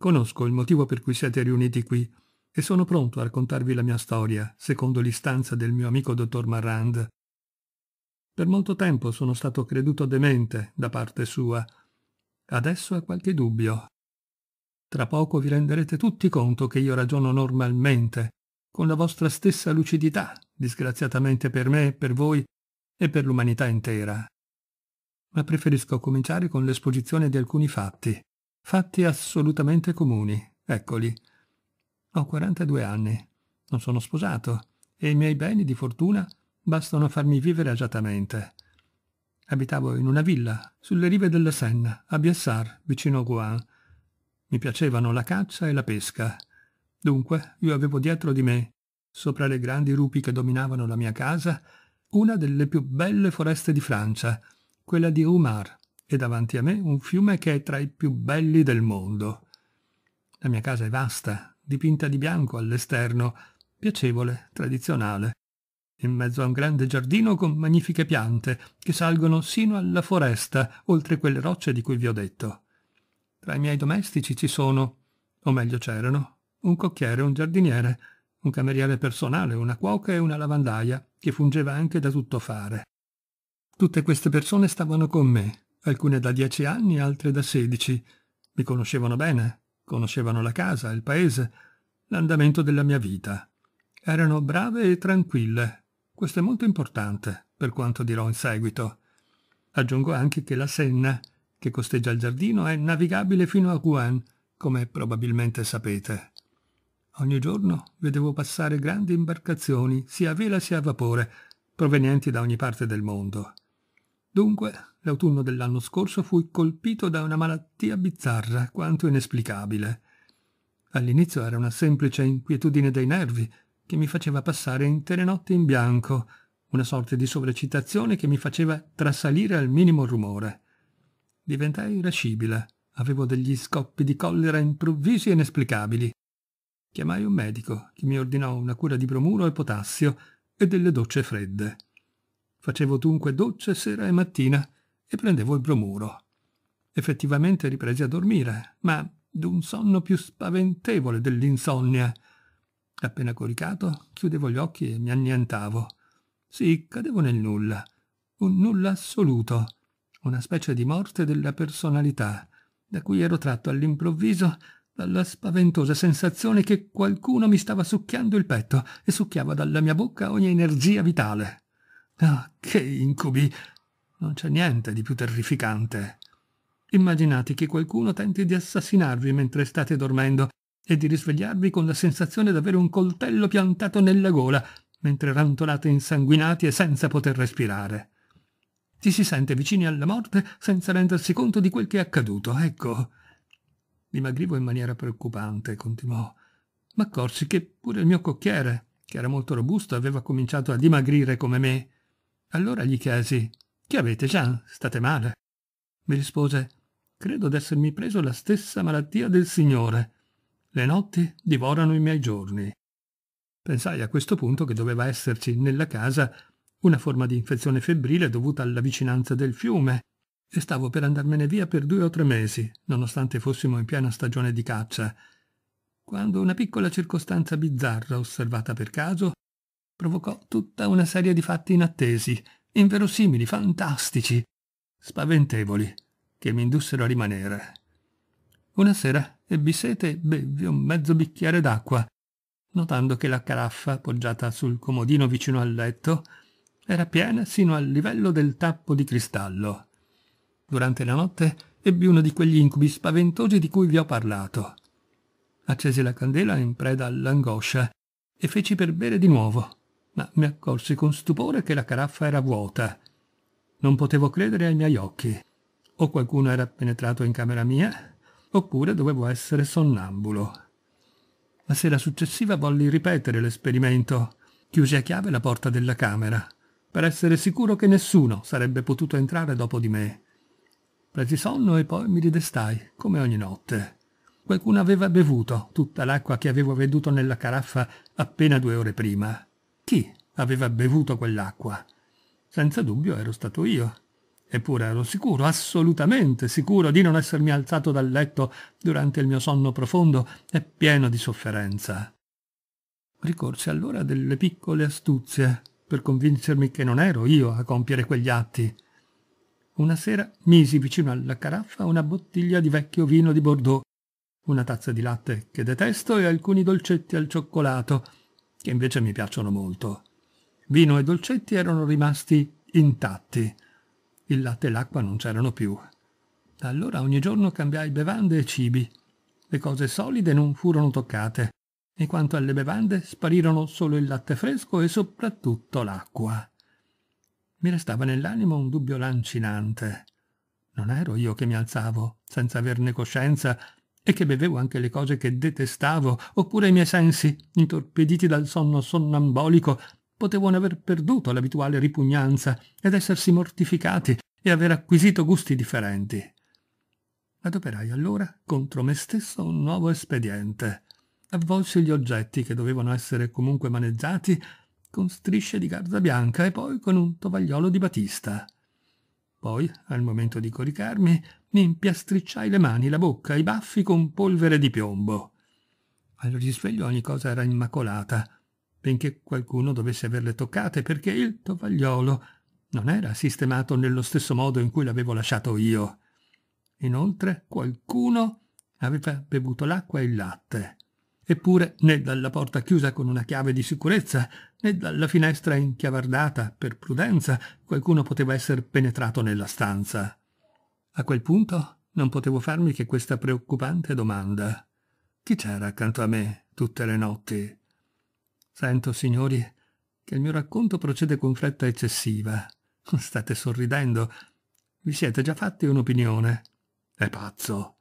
Speaker 1: Conosco il motivo per cui siete riuniti qui e sono pronto a raccontarvi la mia storia, secondo l'istanza del mio amico dottor Marrand. Per molto tempo sono stato creduto demente da parte sua. Adesso ha qualche dubbio. Tra poco vi renderete tutti conto che io ragiono normalmente, con la vostra stessa lucidità, disgraziatamente per me, per voi e per l'umanità intera. Ma preferisco cominciare con l'esposizione di alcuni fatti, Fatti assolutamente comuni, eccoli. Ho 42 anni, non sono sposato e i miei beni di fortuna bastano a farmi vivere agiatamente. Abitavo in una villa, sulle rive della Senna, a Biassar, vicino a Guan. Mi piacevano la caccia e la pesca. Dunque, io avevo dietro di me, sopra le grandi rupi che dominavano la mia casa, una delle più belle foreste di Francia, quella di Umar, e davanti a me un fiume che è tra i più belli del mondo. La mia casa è vasta, dipinta di bianco all'esterno, piacevole, tradizionale, in mezzo a un grande giardino con magnifiche piante che salgono sino alla foresta, oltre quelle rocce di cui vi ho detto. Tra i miei domestici ci sono, o meglio c'erano, un cocchiere, un giardiniere, un cameriere personale, una cuoca e una lavandaia, che fungeva anche da tuttofare. Tutte queste persone stavano con me, alcune da dieci anni, altre da sedici. Mi conoscevano bene, conoscevano la casa, il paese, l'andamento della mia vita. Erano brave e tranquille. Questo è molto importante, per quanto dirò in seguito. Aggiungo anche che la Senna, che costeggia il giardino, è navigabile fino a Rouen, come probabilmente sapete. Ogni giorno vedevo passare grandi imbarcazioni, sia a vela sia a vapore, provenienti da ogni parte del mondo. Dunque, l'autunno dell'anno scorso fui colpito da una malattia bizzarra quanto inesplicabile. All'inizio era una semplice inquietudine dei nervi che mi faceva passare intere notti in bianco, una sorta di sovreccitazione che mi faceva trasalire al minimo rumore. Diventai irascibile, avevo degli scoppi di collera improvvisi e inesplicabili. Chiamai un medico che mi ordinò una cura di bromuro e potassio e delle docce fredde. Facevo dunque docce sera e mattina e prendevo il bromuro. Effettivamente ripresi a dormire, ma d'un sonno più spaventevole dell'insonnia. Appena coricato, chiudevo gli occhi e mi annientavo. Sì, cadevo nel nulla, un nulla assoluto, una specie di morte della personalità, da cui ero tratto all'improvviso dalla spaventosa sensazione che qualcuno mi stava succhiando il petto e succhiava dalla mia bocca ogni energia vitale. Ah, che incubi! Non c'è niente di più terrificante. Immaginate che qualcuno tenti di assassinarvi mentre state dormendo e di risvegliarvi con la sensazione d'avere un coltello piantato nella gola mentre rantolate insanguinati e senza poter respirare. Ti si sente vicini alla morte senza rendersi conto di quel che è accaduto, ecco. Dimagrivo in maniera preoccupante, continuò. Ma accorsi che pure il mio cocchiere, che era molto robusto, aveva cominciato a dimagrire come me. Allora gli chiesi, che avete Jean? State male? Mi rispose, credo d'essermi preso la stessa malattia del Signore. Le notti divorano i miei giorni. Pensai a questo punto che doveva esserci nella casa una forma di infezione febbrile dovuta alla vicinanza del fiume, e stavo per andarmene via per due o tre mesi, nonostante fossimo in piena stagione di caccia, quando una piccola circostanza bizzarra osservata per caso provocò tutta una serie di fatti inattesi, inverosimili, fantastici, spaventevoli, che mi indussero a rimanere. Una sera ebbi sete e bevvi un mezzo bicchiere d'acqua, notando che la caraffa poggiata sul comodino vicino al letto era piena sino al livello del tappo di cristallo. Durante la notte ebbi uno di quegli incubi spaventosi di cui vi ho parlato. Accesi la candela in preda all'angoscia e feci per bere di nuovo ma mi accorsi con stupore che la caraffa era vuota. Non potevo credere ai miei occhi. O qualcuno era penetrato in camera mia, oppure dovevo essere sonnambulo. La sera successiva volli ripetere l'esperimento. Chiusi a chiave la porta della camera, per essere sicuro che nessuno sarebbe potuto entrare dopo di me. Presi sonno e poi mi ridestai, come ogni notte. Qualcuno aveva bevuto tutta l'acqua che avevo venduto nella caraffa appena due ore prima. Chi aveva bevuto quell'acqua? Senza dubbio ero stato io. Eppure ero sicuro, assolutamente sicuro, di non essermi alzato dal letto durante il mio sonno profondo e pieno di sofferenza. Ricorsi allora a delle piccole astuzie per convincermi che non ero io a compiere quegli atti. Una sera misi vicino alla caraffa una bottiglia di vecchio vino di Bordeaux, una tazza di latte che detesto e alcuni dolcetti al cioccolato, che invece mi piacciono molto. Vino e dolcetti erano rimasti intatti. Il latte e l'acqua non c'erano più. Da allora ogni giorno cambiai bevande e cibi. Le cose solide non furono toccate, e quanto alle bevande sparirono solo il latte fresco e soprattutto l'acqua. Mi restava nell'animo un dubbio lancinante. Non ero io che mi alzavo, senza averne coscienza, e che bevevo anche le cose che detestavo, oppure i miei sensi, intorpiditi dal sonno sonnambolico, potevano aver perduto l'abituale ripugnanza ed essersi mortificati e aver acquisito gusti differenti. Adoperai allora contro me stesso un nuovo espediente. Avvolsi gli oggetti che dovevano essere comunque maneggiati con strisce di garza bianca e poi con un tovagliolo di batista. Poi, al momento di coricarmi, mi impiastricciai le mani, la bocca, i baffi con polvere di piombo. Al risveglio ogni cosa era immacolata, benché qualcuno dovesse averle toccate, perché il tovagliolo non era sistemato nello stesso modo in cui l'avevo lasciato io. Inoltre qualcuno aveva bevuto l'acqua e il latte. Eppure, né dalla porta chiusa con una chiave di sicurezza, e dalla finestra inchiavardata, per prudenza, qualcuno poteva essere penetrato nella stanza. A quel punto non potevo farmi che questa preoccupante domanda. Chi c'era accanto a me tutte le notti? Sento, signori, che il mio racconto procede con fretta eccessiva. State sorridendo. Vi siete già fatti un'opinione. È pazzo.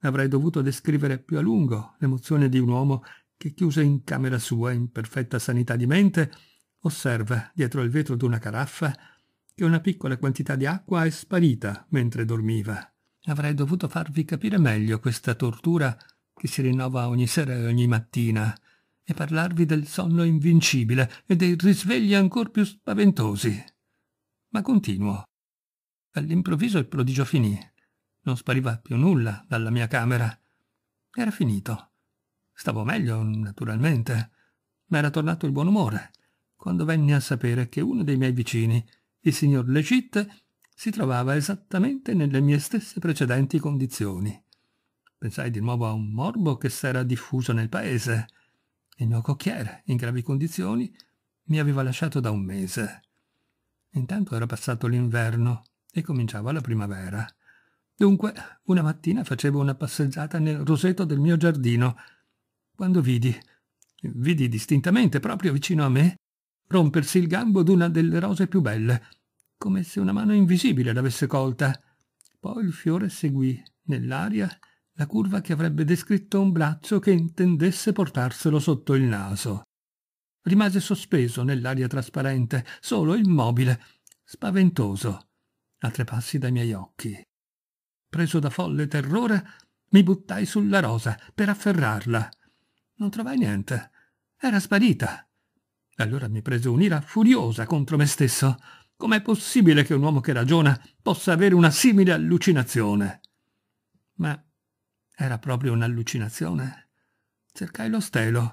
Speaker 1: Avrei dovuto descrivere più a lungo l'emozione di un uomo che chiusa in camera sua in perfetta sanità di mente, osserva, dietro il vetro d'una caraffa, che una piccola quantità di acqua è sparita mentre dormiva. Avrei dovuto farvi capire meglio questa tortura che si rinnova ogni sera e ogni mattina, e parlarvi del sonno invincibile e dei risvegli ancor più spaventosi. Ma continuo. All'improvviso il prodigio finì. Non spariva più nulla dalla mia camera. Era finito. Stavo meglio, naturalmente. Ma era tornato il buon umore quando venni a sapere che uno dei miei vicini, il signor Lecit, si trovava esattamente nelle mie stesse precedenti condizioni. Pensai di nuovo a un morbo che s'era diffuso nel paese. Il mio cocchiere, in gravi condizioni, mi aveva lasciato da un mese. Intanto era passato l'inverno e cominciava la primavera. Dunque, una mattina facevo una passeggiata nel roseto del mio giardino, quando vidi, vidi distintamente proprio vicino a me, rompersi il gambo d'una delle rose più belle, come se una mano invisibile l'avesse colta. Poi il fiore seguì nell'aria la curva che avrebbe descritto un braccio che intendesse portarselo sotto il naso. Rimase sospeso nell'aria trasparente, solo immobile, spaventoso, a tre passi dai miei occhi. Preso da folle terrore, mi buttai sulla rosa per afferrarla. Non trovai niente. Era sparita. Allora mi prese un'ira furiosa contro me stesso. Com'è possibile che un uomo che ragiona possa avere una simile allucinazione? Ma era proprio un'allucinazione? Cercai lo stelo.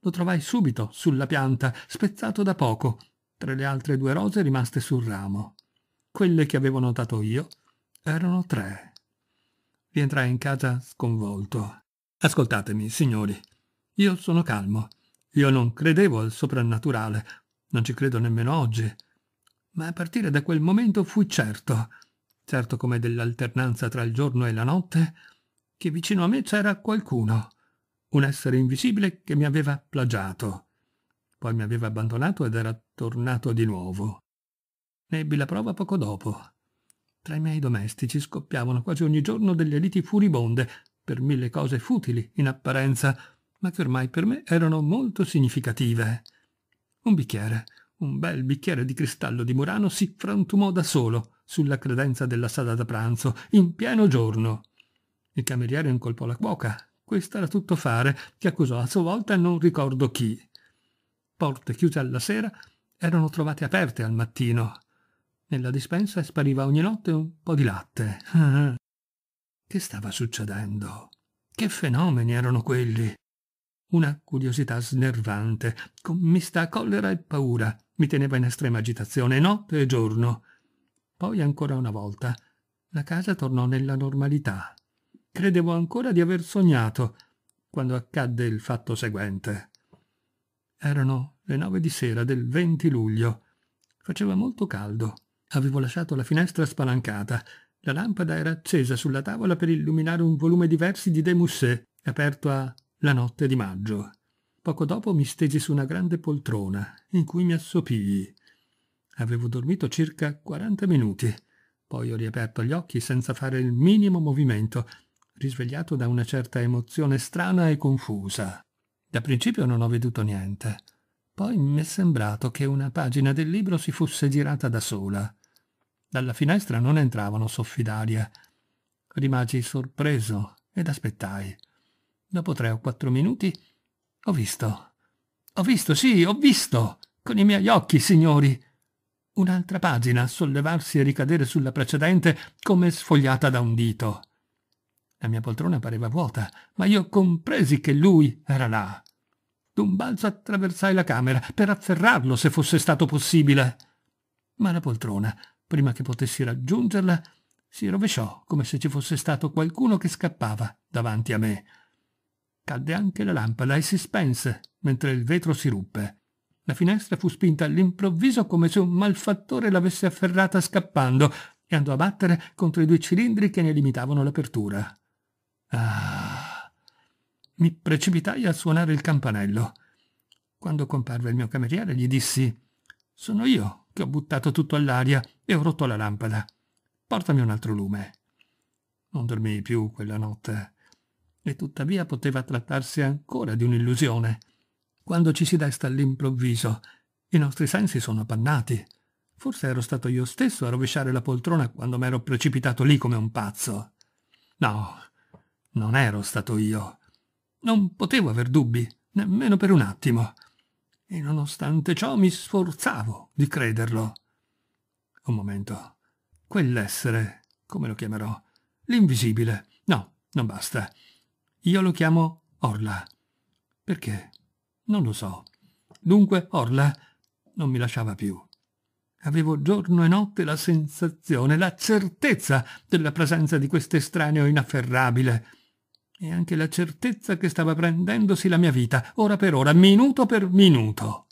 Speaker 1: Lo trovai subito, sulla pianta, spezzato da poco, tra le altre due rose rimaste sul ramo. Quelle che avevo notato io erano tre. Rientrai in casa sconvolto. Ascoltatemi, signori, io sono calmo. Io non credevo al soprannaturale, non ci credo nemmeno oggi. Ma a partire da quel momento fui certo, certo come dell'alternanza tra il giorno e la notte, che vicino a me c'era qualcuno, un essere invisibile che mi aveva plagiato. Poi mi aveva abbandonato ed era tornato di nuovo. Ne ebbi la prova poco dopo. Tra i miei domestici scoppiavano quasi ogni giorno delle liti furibonde, per mille cose futili in apparenza, ma che ormai per me erano molto significative. Un bicchiere, un bel bicchiere di cristallo di Murano si frantumò da solo sulla credenza della sala da pranzo, in pieno giorno. Il cameriere incolpò la cuoca. Questa era tutto fare, che accusò a sua volta non ricordo chi. Porte chiuse alla sera erano trovate aperte al mattino. Nella dispensa spariva ogni notte un po' di latte. che stava succedendo? Che fenomeni erano quelli? Una curiosità snervante, commista a collera e paura, mi teneva in estrema agitazione notte e giorno. Poi ancora una volta la casa tornò nella normalità. Credevo ancora di aver sognato quando accadde il fatto seguente. Erano le nove di sera del 20 luglio. Faceva molto caldo. Avevo lasciato la finestra spalancata. La lampada era accesa sulla tavola per illuminare un volume di versi di De Musset, aperto a la notte di maggio. Poco dopo mi stesi su una grande poltrona, in cui mi assopii. Avevo dormito circa 40 minuti. Poi ho riaperto gli occhi senza fare il minimo movimento, risvegliato da una certa emozione strana e confusa. Da principio non ho veduto niente. Poi mi è sembrato che una pagina del libro si fosse girata da sola. Dalla finestra non entravano soffi d'aria. Rimasi sorpreso ed aspettai. Dopo tre o quattro minuti ho visto. Ho visto, sì, ho visto. Con i miei occhi, signori. Un'altra pagina sollevarsi e ricadere sulla precedente come sfogliata da un dito. La mia poltrona pareva vuota, ma io compresi che lui era là. D'un balzo attraversai la camera per afferrarlo se fosse stato possibile. Ma la poltrona, prima che potessi raggiungerla, si rovesciò come se ci fosse stato qualcuno che scappava davanti a me. Cadde anche la lampada e si spense mentre il vetro si ruppe. La finestra fu spinta all'improvviso come se un malfattore l'avesse afferrata scappando e andò a battere contro i due cilindri che ne limitavano l'apertura. Ah! Mi precipitai a suonare il campanello. Quando comparve il mio cameriere gli dissi «Sono io che ho buttato tutto all'aria e ho rotto la lampada. Portami un altro lume». Non dormii più quella notte e tuttavia poteva trattarsi ancora di un'illusione. Quando ci si desta all'improvviso, i nostri sensi sono appannati. Forse ero stato io stesso a rovesciare la poltrona quando m'ero precipitato lì come un pazzo. No, non ero stato io. Non potevo aver dubbi, nemmeno per un attimo. E nonostante ciò mi sforzavo di crederlo. Un momento. Quell'essere, come lo chiamerò? L'invisibile. No, non basta. Io lo chiamo Orla. Perché? Non lo so. Dunque Orla non mi lasciava più. Avevo giorno e notte la sensazione, la certezza della presenza di quest'estraneo inafferrabile e anche la certezza che stava prendendosi la mia vita, ora per ora, minuto per minuto.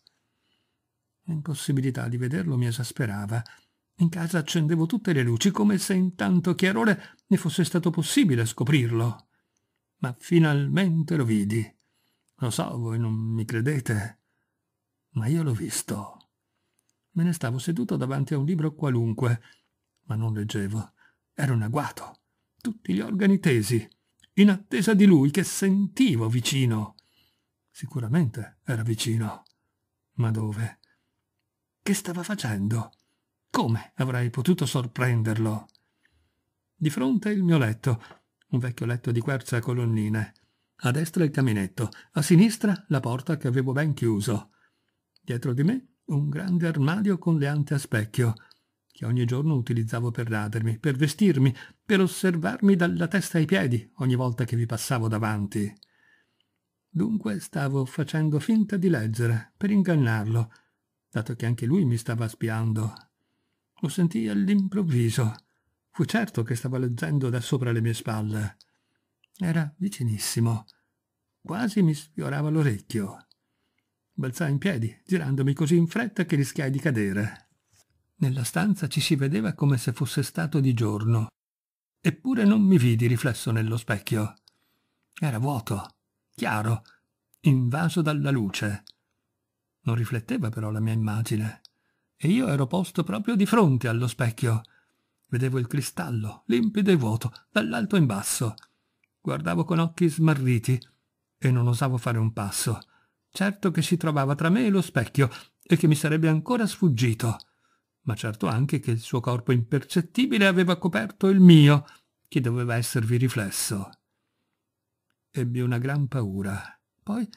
Speaker 1: L'impossibilità di vederlo mi esasperava. In casa accendevo tutte le luci, come se in tanto chiarore ne fosse stato possibile scoprirlo ma finalmente lo vidi. Lo so, voi non mi credete, ma io l'ho visto. Me ne stavo seduto davanti a un libro qualunque, ma non leggevo. Era un agguato, tutti gli organi tesi, in attesa di lui che sentivo vicino. Sicuramente era vicino. Ma dove? Che stava facendo? Come avrei potuto sorprenderlo? Di fronte il mio letto, un vecchio letto di quercia a colonnine. A destra il caminetto, a sinistra la porta che avevo ben chiuso. Dietro di me un grande armadio con le ante a specchio, che ogni giorno utilizzavo per radermi, per vestirmi, per osservarmi dalla testa ai piedi ogni volta che vi passavo davanti. Dunque stavo facendo finta di leggere, per ingannarlo, dato che anche lui mi stava spiando. Lo sentii all'improvviso. Fu certo che stava leggendo da sopra le mie spalle. Era vicinissimo. Quasi mi sfiorava l'orecchio. Balzai in piedi, girandomi così in fretta che rischiai di cadere. Nella stanza ci si vedeva come se fosse stato di giorno. Eppure non mi vidi riflesso nello specchio. Era vuoto, chiaro, invaso dalla luce. Non rifletteva però la mia immagine. E io ero posto proprio di fronte allo specchio, Vedevo il cristallo, limpido e vuoto, dall'alto in basso. Guardavo con occhi smarriti e non osavo fare un passo. Certo che si trovava tra me e lo specchio e che mi sarebbe ancora sfuggito, ma certo anche che il suo corpo impercettibile aveva coperto il mio, che doveva esservi riflesso. Ebbi una gran paura. Poi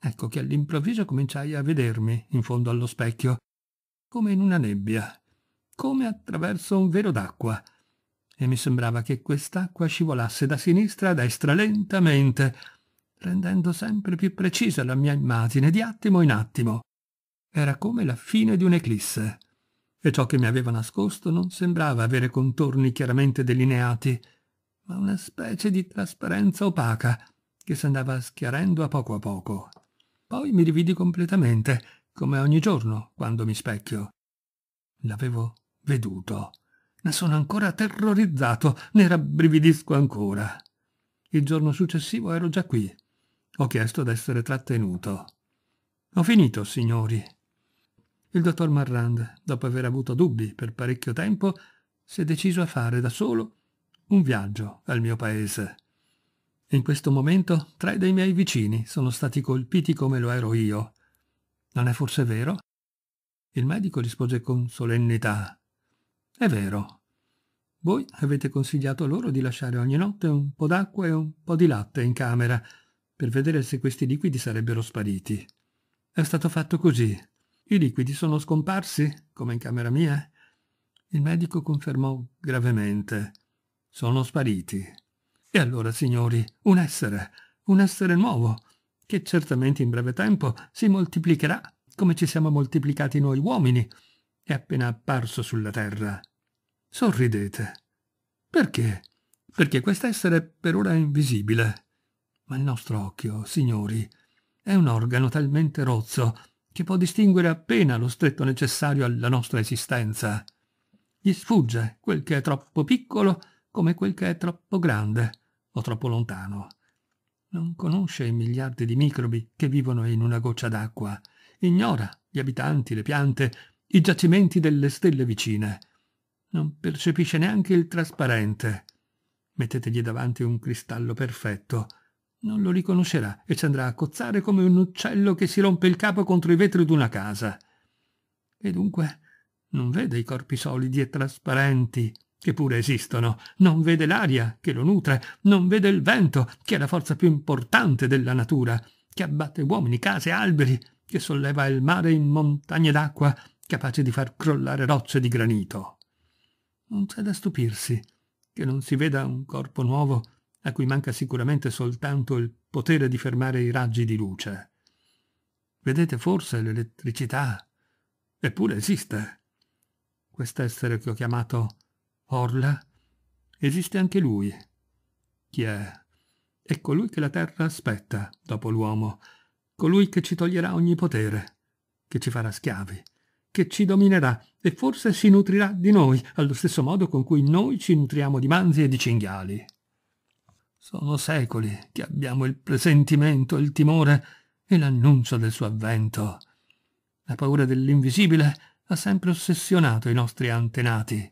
Speaker 1: ecco che all'improvviso cominciai a vedermi in fondo allo specchio, come in una nebbia come attraverso un velo d'acqua, e mi sembrava che quest'acqua scivolasse da sinistra a destra lentamente, rendendo sempre più precisa la mia immagine di attimo in attimo. Era come la fine di un'eclisse, e ciò che mi aveva nascosto non sembrava avere contorni chiaramente delineati, ma una specie di trasparenza opaca che si andava schiarendo a poco a poco. Poi mi rividi completamente, come ogni giorno, quando mi specchio. L'avevo veduto. Ne sono ancora terrorizzato, ne rabbrividisco ancora. Il giorno successivo ero già qui. Ho chiesto d'essere trattenuto. Ho finito, signori. Il dottor Marrand, dopo aver avuto dubbi per parecchio tempo, si è deciso a fare da solo un viaggio al mio paese. In questo momento tre dei miei vicini sono stati colpiti come lo ero io. Non è forse vero? Il medico rispose con solennità. È vero. Voi avete consigliato loro di lasciare ogni notte un po' d'acqua e un po' di latte in camera, per vedere se questi liquidi sarebbero spariti. È stato fatto così. I liquidi sono scomparsi, come in camera mia? Il medico confermò gravemente. Sono spariti. E allora, signori, un essere, un essere nuovo, che certamente in breve tempo si moltiplicherà come ci siamo moltiplicati noi uomini, è appena apparso sulla terra. Sorridete. Perché? Perché quest'essere per ora è invisibile. Ma il nostro occhio, signori, è un organo talmente rozzo che può distinguere appena lo stretto necessario alla nostra esistenza. Gli sfugge quel che è troppo piccolo come quel che è troppo grande o troppo lontano. Non conosce i miliardi di microbi che vivono in una goccia d'acqua, ignora gli abitanti, le piante, i giacimenti delle stelle vicine, non percepisce neanche il trasparente. Mettetegli davanti un cristallo perfetto. Non lo riconoscerà e ci andrà a cozzare come un uccello che si rompe il capo contro i vetri d'una casa. E dunque non vede i corpi solidi e trasparenti, che pure esistono, non vede l'aria che lo nutre, non vede il vento, che è la forza più importante della natura, che abbatte uomini, case, alberi, che solleva il mare in montagne d'acqua, capace di far crollare rocce di granito non c'è da stupirsi che non si veda un corpo nuovo a cui manca sicuramente soltanto il potere di fermare i raggi di luce. Vedete forse l'elettricità? Eppure esiste. Quest'essere che ho chiamato Orla esiste anche lui. Chi è? È colui ecco, che la terra aspetta dopo l'uomo, colui che ci toglierà ogni potere, che ci farà schiavi, che ci dominerà e forse si nutrirà di noi, allo stesso modo con cui noi ci nutriamo di manzi e di cinghiali. Sono secoli che abbiamo il presentimento, il timore e l'annuncio del suo avvento. La paura dell'invisibile ha sempre ossessionato i nostri antenati.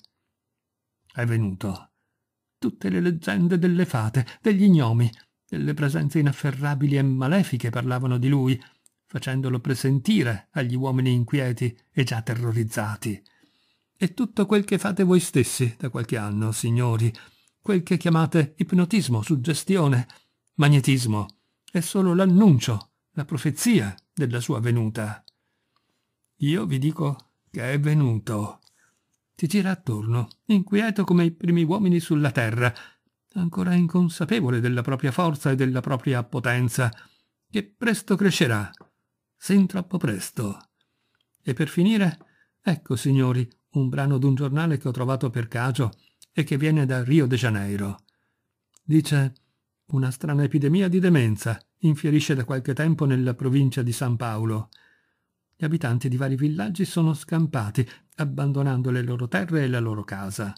Speaker 1: È venuto. Tutte le leggende delle fate, degli gnomi, delle presenze inafferrabili e malefiche parlavano di lui, facendolo presentire agli uomini inquieti e già terrorizzati. È tutto quel che fate voi stessi da qualche anno, signori, quel che chiamate ipnotismo, suggestione, magnetismo, è solo l'annuncio, la profezia della sua venuta. Io vi dico che è venuto. Ti gira attorno, inquieto come i primi uomini sulla terra, ancora inconsapevole della propria forza e della propria potenza, che presto crescerà sin troppo presto. E per finire, ecco signori, un brano d'un giornale che ho trovato per caso e che viene da Rio de Janeiro. Dice una strana epidemia di demenza infierisce da qualche tempo nella provincia di San Paolo. Gli abitanti di vari villaggi sono scampati, abbandonando le loro terre e la loro casa.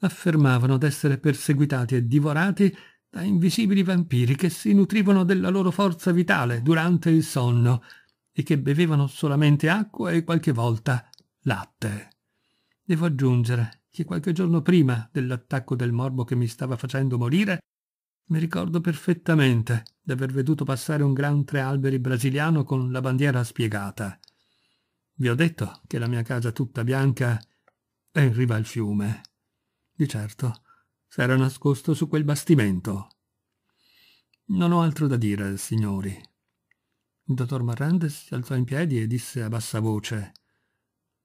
Speaker 1: Affermavano d'essere perseguitati e divorati da invisibili vampiri che si nutrivano della loro forza vitale durante il sonno e che bevevano solamente acqua e qualche volta latte. Devo aggiungere che qualche giorno prima dell'attacco del morbo che mi stava facendo morire, mi ricordo perfettamente di aver veduto passare un gran tre alberi brasiliano con la bandiera spiegata. Vi ho detto che la mia casa tutta bianca è in riva al fiume. Di certo, s'era nascosto su quel bastimento. Non ho altro da dire, signori. Il dottor Marrand si alzò in piedi e disse a bassa voce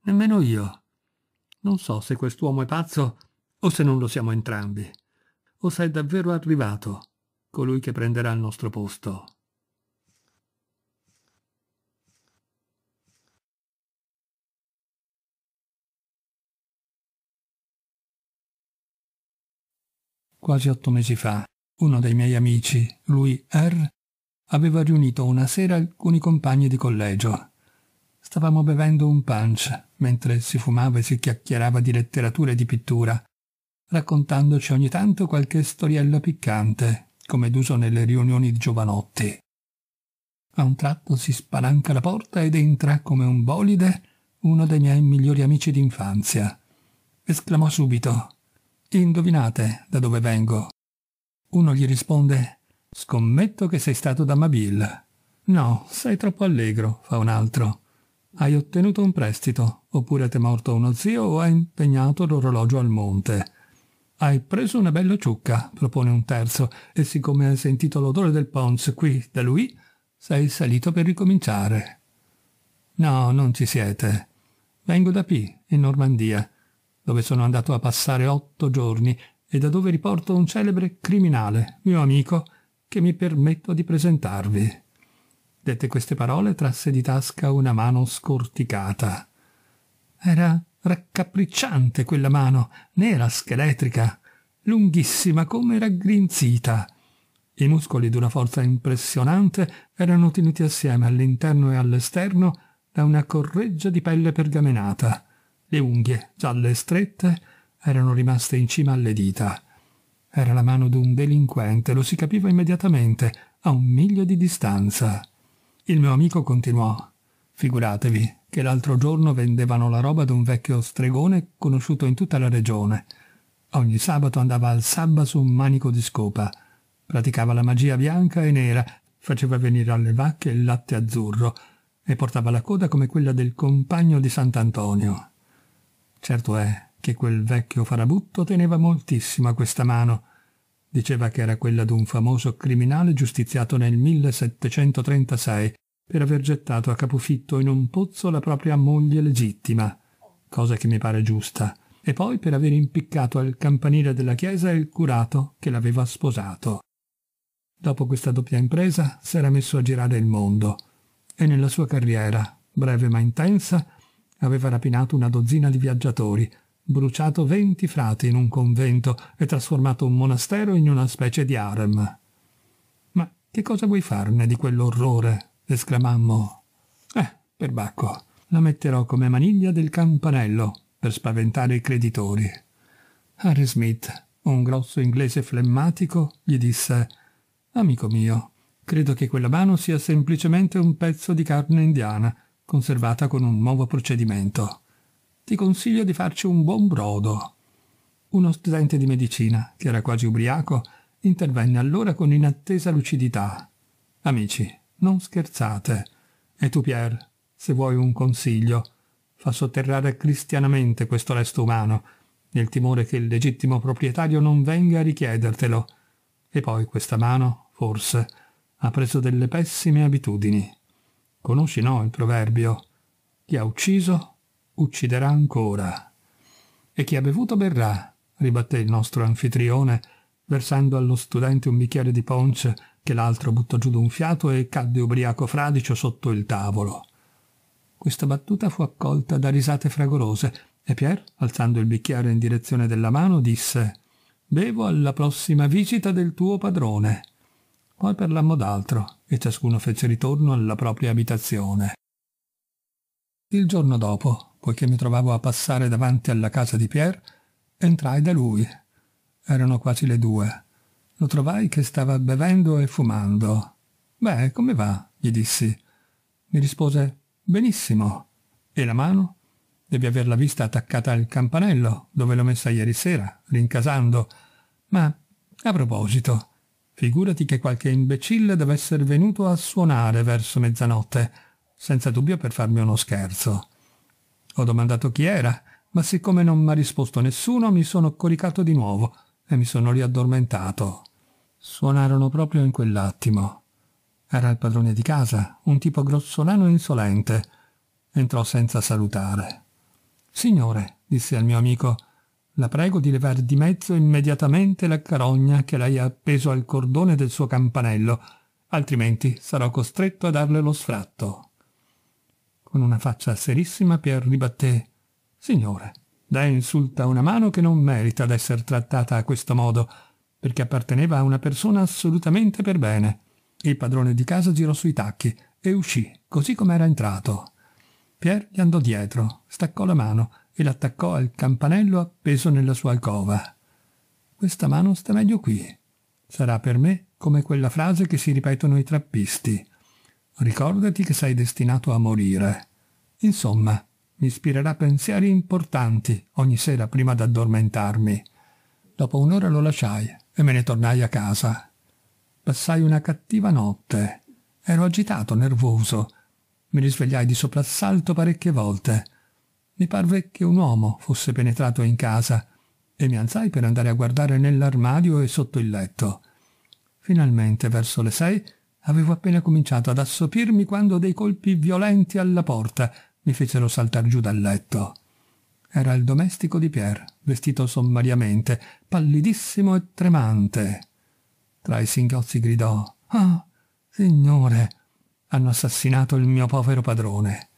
Speaker 1: Nemmeno io. Non so se quest'uomo è pazzo o se non lo siamo entrambi, o se è davvero arrivato colui che prenderà il nostro posto. Quasi otto mesi fa, uno dei miei amici, lui R., aveva riunito una sera alcuni compagni di collegio. Stavamo bevendo un punch mentre si fumava e si chiacchierava di letteratura e di pittura, raccontandoci ogni tanto qualche storiella piccante, come d'uso nelle riunioni di giovanotti. A un tratto si spalanca la porta ed entra come un bolide uno dei miei migliori amici d'infanzia. Esclamò subito: Indovinate da dove vengo. Uno gli risponde: Scommetto che sei stato da Mabil. No, sei troppo allegro, fa un altro. Hai ottenuto un prestito, oppure ti è morto uno zio o hai impegnato l'orologio al monte. Hai preso una bella ciucca, propone un terzo, e siccome hai sentito l'odore del Pons qui da lui, sei salito per ricominciare. No, non ci siete. Vengo da P, in Normandia, dove sono andato a passare otto giorni e da dove riporto un celebre criminale, mio amico, che mi permetto di presentarvi. Dette queste parole trasse di tasca una mano scorticata. Era raccapricciante quella mano, nera scheletrica, lunghissima come raggrinzita. I muscoli d'una forza impressionante erano tenuti assieme all'interno e all'esterno da una correggia di pelle pergamenata. Le unghie, gialle e strette, erano rimaste in cima alle dita. Era la mano d'un delinquente, lo si capiva immediatamente, a un miglio di distanza. Il mio amico continuò. Figuratevi che l'altro giorno vendevano la roba ad un vecchio stregone conosciuto in tutta la regione. Ogni sabato andava al sabba su un manico di scopa. Praticava la magia bianca e nera, faceva venire alle vacche il latte azzurro e portava la coda come quella del compagno di Sant'Antonio. Certo è che quel vecchio farabutto teneva moltissimo a questa mano. Diceva che era quella d'un famoso criminale giustiziato nel 1736 per aver gettato a capofitto in un pozzo la propria moglie legittima, cosa che mi pare giusta, e poi per aver impiccato al campanile della chiesa il curato che l'aveva sposato. Dopo questa doppia impresa s'era messo a girare il mondo e nella sua carriera, breve ma intensa, aveva rapinato una dozzina di viaggiatori, bruciato venti frati in un convento e trasformato un monastero in una specie di harem. Ma che cosa vuoi farne di quell'orrore? esclamammo. Eh, perbacco, la metterò come maniglia del campanello per spaventare i creditori. Harry Smith, un grosso inglese flemmatico, gli disse Amico mio, credo che quella mano sia semplicemente un pezzo di carne indiana, conservata con un nuovo procedimento ti consiglio di farci un buon brodo. Uno studente di medicina, che era quasi ubriaco, intervenne allora con inattesa lucidità. Amici, non scherzate. E tu, Pier, se vuoi un consiglio, fa sotterrare cristianamente questo resto umano, nel timore che il legittimo proprietario non venga a richiedertelo. E poi questa mano, forse, ha preso delle pessime abitudini. Conosci no il proverbio? Chi ha ucciso ucciderà ancora. E chi ha bevuto berrà, ribatté il nostro anfitrione, versando allo studente un bicchiere di ponce che l'altro buttò giù d'un fiato e cadde ubriaco fradicio sotto il tavolo. Questa battuta fu accolta da risate fragorose e Pierre, alzando il bicchiere in direzione della mano, disse «Bevo alla prossima visita del tuo padrone». Poi parlammo d'altro e ciascuno fece ritorno alla propria abitazione. Il giorno dopo, poiché mi trovavo a passare davanti alla casa di Pierre, entrai da lui. Erano quasi le due. Lo trovai che stava bevendo e fumando. Beh, come va? gli dissi. Mi rispose benissimo. E la mano? Devi averla vista attaccata al campanello, dove l'ho messa ieri sera, rincasando. Ma, a proposito, figurati che qualche imbecille deve essere venuto a suonare verso mezzanotte, senza dubbio per farmi uno scherzo. Ho domandato chi era, ma siccome non mi ha risposto nessuno mi sono coricato di nuovo e mi sono riaddormentato. Suonarono proprio in quell'attimo. Era il padrone di casa, un tipo grossolano e insolente. Entrò senza salutare. Signore, disse al mio amico, la prego di levar di mezzo immediatamente la carogna che lei ha appeso al cordone del suo campanello, altrimenti sarò costretto a darle lo sfratto. Con una faccia serissima Pierre ribatté «Signore, lei insulta una mano che non merita d'essere trattata a questo modo, perché apparteneva a una persona assolutamente per bene». Il padrone di casa girò sui tacchi e uscì, così come era entrato. Pierre gli andò dietro, staccò la mano e l'attaccò al campanello appeso nella sua alcova. «Questa mano sta meglio qui. Sarà per me come quella frase che si ripetono i trappisti». Ricordati che sei destinato a morire. Insomma, mi ispirerà pensieri importanti ogni sera prima d'addormentarmi. Dopo un'ora lo lasciai e me ne tornai a casa. Passai una cattiva notte. Ero agitato, nervoso. Mi risvegliai di soprassalto parecchie volte. Mi parve che un uomo fosse penetrato in casa e mi alzai per andare a guardare nell'armadio e sotto il letto. Finalmente, verso le sei, Avevo appena cominciato ad assopirmi quando dei colpi violenti alla porta mi fecero saltar giù dal letto. Era il domestico di Pierre, vestito sommariamente, pallidissimo e tremante. Tra i singhiozzi gridò «Ah, signore, hanno assassinato il mio povero padrone!»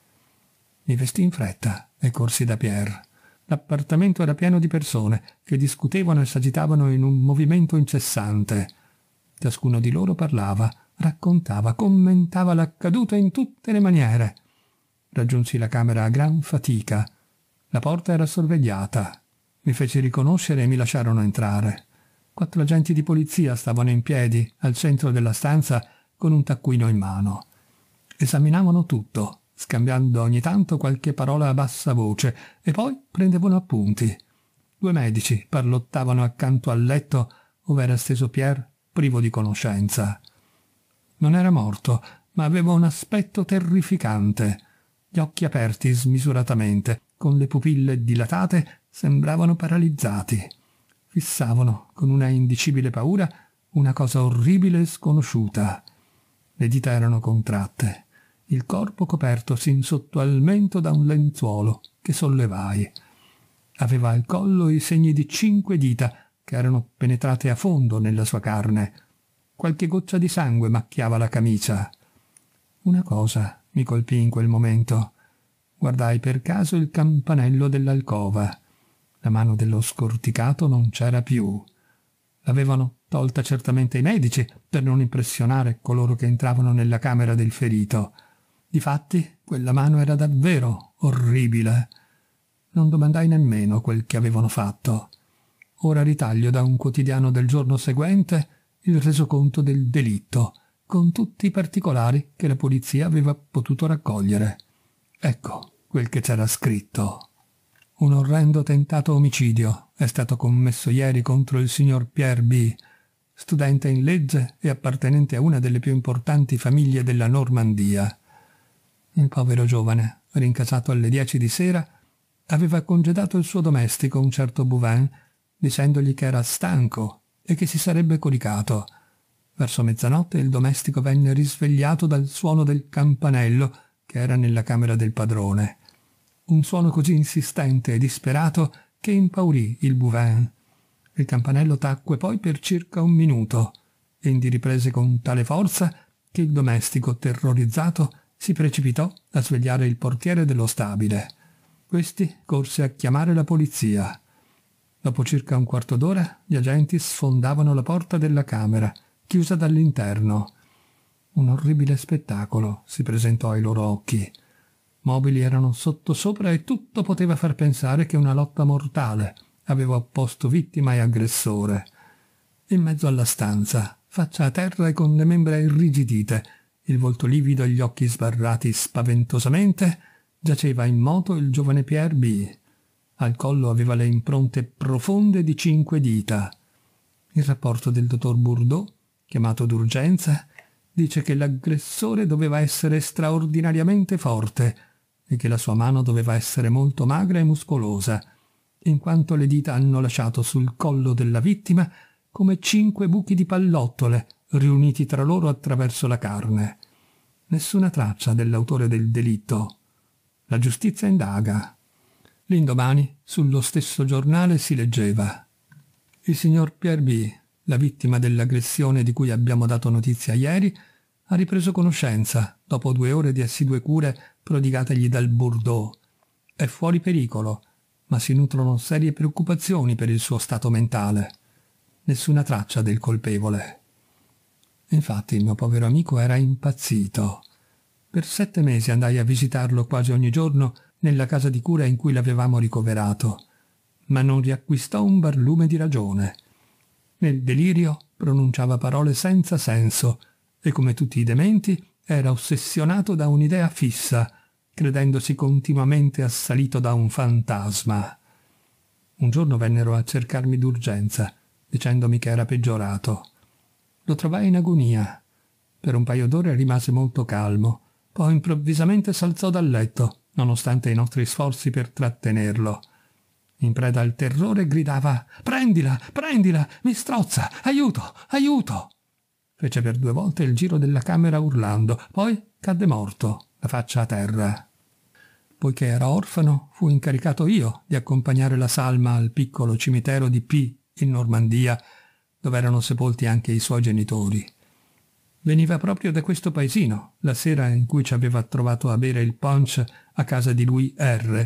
Speaker 1: Mi vestì in fretta e corsi da Pierre. L'appartamento era pieno di persone che discutevano e s'agitavano in un movimento incessante. Ciascuno di loro parlava raccontava, commentava l'accaduto in tutte le maniere. Raggiunsi la camera a gran fatica. La porta era sorvegliata. Mi fece riconoscere e mi lasciarono entrare. Quattro agenti di polizia stavano in piedi al centro della stanza con un taccuino in mano. Esaminavano tutto, scambiando ogni tanto qualche parola a bassa voce, e poi prendevano appunti. Due medici parlottavano accanto al letto ove era steso Pierre privo di conoscenza. Non era morto, ma aveva un aspetto terrificante. Gli occhi aperti smisuratamente, con le pupille dilatate, sembravano paralizzati. Fissavano, con una indicibile paura, una cosa orribile e sconosciuta. Le dita erano contratte, il corpo coperto sin sotto al mento da un lenzuolo che sollevai. Aveva al collo i segni di cinque dita che erano penetrate a fondo nella sua carne, Qualche goccia di sangue macchiava la camicia. Una cosa mi colpì in quel momento. Guardai per caso il campanello dell'alcova. La mano dello scorticato non c'era più. L'avevano tolta certamente i medici per non impressionare coloro che entravano nella camera del ferito. Difatti, quella mano era davvero orribile. Non domandai nemmeno quel che avevano fatto. Ora ritaglio da un quotidiano del giorno seguente il resoconto del delitto, con tutti i particolari che la polizia aveva potuto raccogliere. Ecco quel che c'era scritto. Un orrendo tentato omicidio è stato commesso ieri contro il signor Pierre B., studente in legge e appartenente a una delle più importanti famiglie della Normandia. Il povero giovane, rincasato alle dieci di sera, aveva congedato il suo domestico, un certo Bouvin, dicendogli che era stanco e che si sarebbe coricato. Verso mezzanotte il domestico venne risvegliato dal suono del campanello che era nella camera del padrone. Un suono così insistente e disperato che impaurì il Bouvin. Il campanello tacque poi per circa un minuto. e Indi riprese con tale forza che il domestico, terrorizzato, si precipitò a svegliare il portiere dello stabile. Questi corse a chiamare la polizia. Dopo circa un quarto d'ora gli agenti sfondavano la porta della camera, chiusa dall'interno. Un orribile spettacolo si presentò ai loro occhi. Mobili erano sottosopra e tutto poteva far pensare che una lotta mortale aveva opposto vittima e aggressore. In mezzo alla stanza, faccia a terra e con le membra irrigidite, il volto livido e gli occhi sbarrati spaventosamente, giaceva in moto il giovane Pierre B al collo aveva le impronte profonde di cinque dita. Il rapporto del dottor Bourdeau, chiamato d'urgenza, dice che l'aggressore doveva essere straordinariamente forte e che la sua mano doveva essere molto magra e muscolosa, in quanto le dita hanno lasciato sul collo della vittima come cinque buchi di pallottole riuniti tra loro attraverso la carne. Nessuna traccia dell'autore del delitto. La giustizia indaga, L'indomani, sullo stesso giornale, si leggeva Il signor Pierre B., la vittima dell'aggressione di cui abbiamo dato notizia ieri, ha ripreso conoscenza dopo due ore di assidue cure prodigategli dal Bordeaux. È fuori pericolo, ma si nutrono serie preoccupazioni per il suo stato mentale. Nessuna traccia del colpevole. Infatti il mio povero amico era impazzito. Per sette mesi andai a visitarlo quasi ogni giorno nella casa di cura in cui l'avevamo ricoverato, ma non riacquistò un barlume di ragione. Nel delirio pronunciava parole senza senso e, come tutti i dementi, era ossessionato da un'idea fissa, credendosi continuamente assalito da un fantasma. Un giorno vennero a cercarmi d'urgenza, dicendomi che era peggiorato. Lo trovai in agonia. Per un paio d'ore rimase molto calmo, poi improvvisamente s'alzò dal letto nonostante i nostri sforzi per trattenerlo. In preda al terrore gridava «Prendila! Prendila! Mi strozza! Aiuto! Aiuto!» Fece per due volte il giro della camera urlando, poi cadde morto, la faccia a terra. Poiché era orfano, fu incaricato io di accompagnare la salma al piccolo cimitero di P, in Normandia, dove erano sepolti anche i suoi genitori veniva proprio da questo paesino, la sera in cui ci aveva trovato a bere il punch a casa di lui R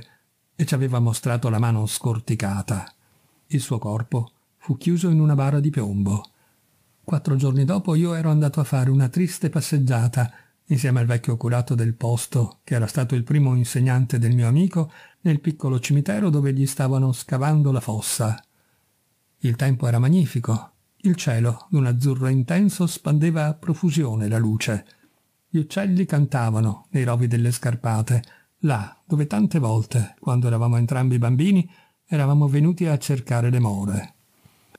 Speaker 1: e ci aveva mostrato la mano scorticata. Il suo corpo fu chiuso in una bara di piombo. Quattro giorni dopo io ero andato a fare una triste passeggiata insieme al vecchio curato del posto, che era stato il primo insegnante del mio amico, nel piccolo cimitero dove gli stavano scavando la fossa. Il tempo era magnifico, il cielo, d'un azzurro intenso, spandeva a profusione la luce. Gli uccelli cantavano nei rovi delle scarpate, là dove tante volte, quando eravamo entrambi bambini, eravamo venuti a cercare le more.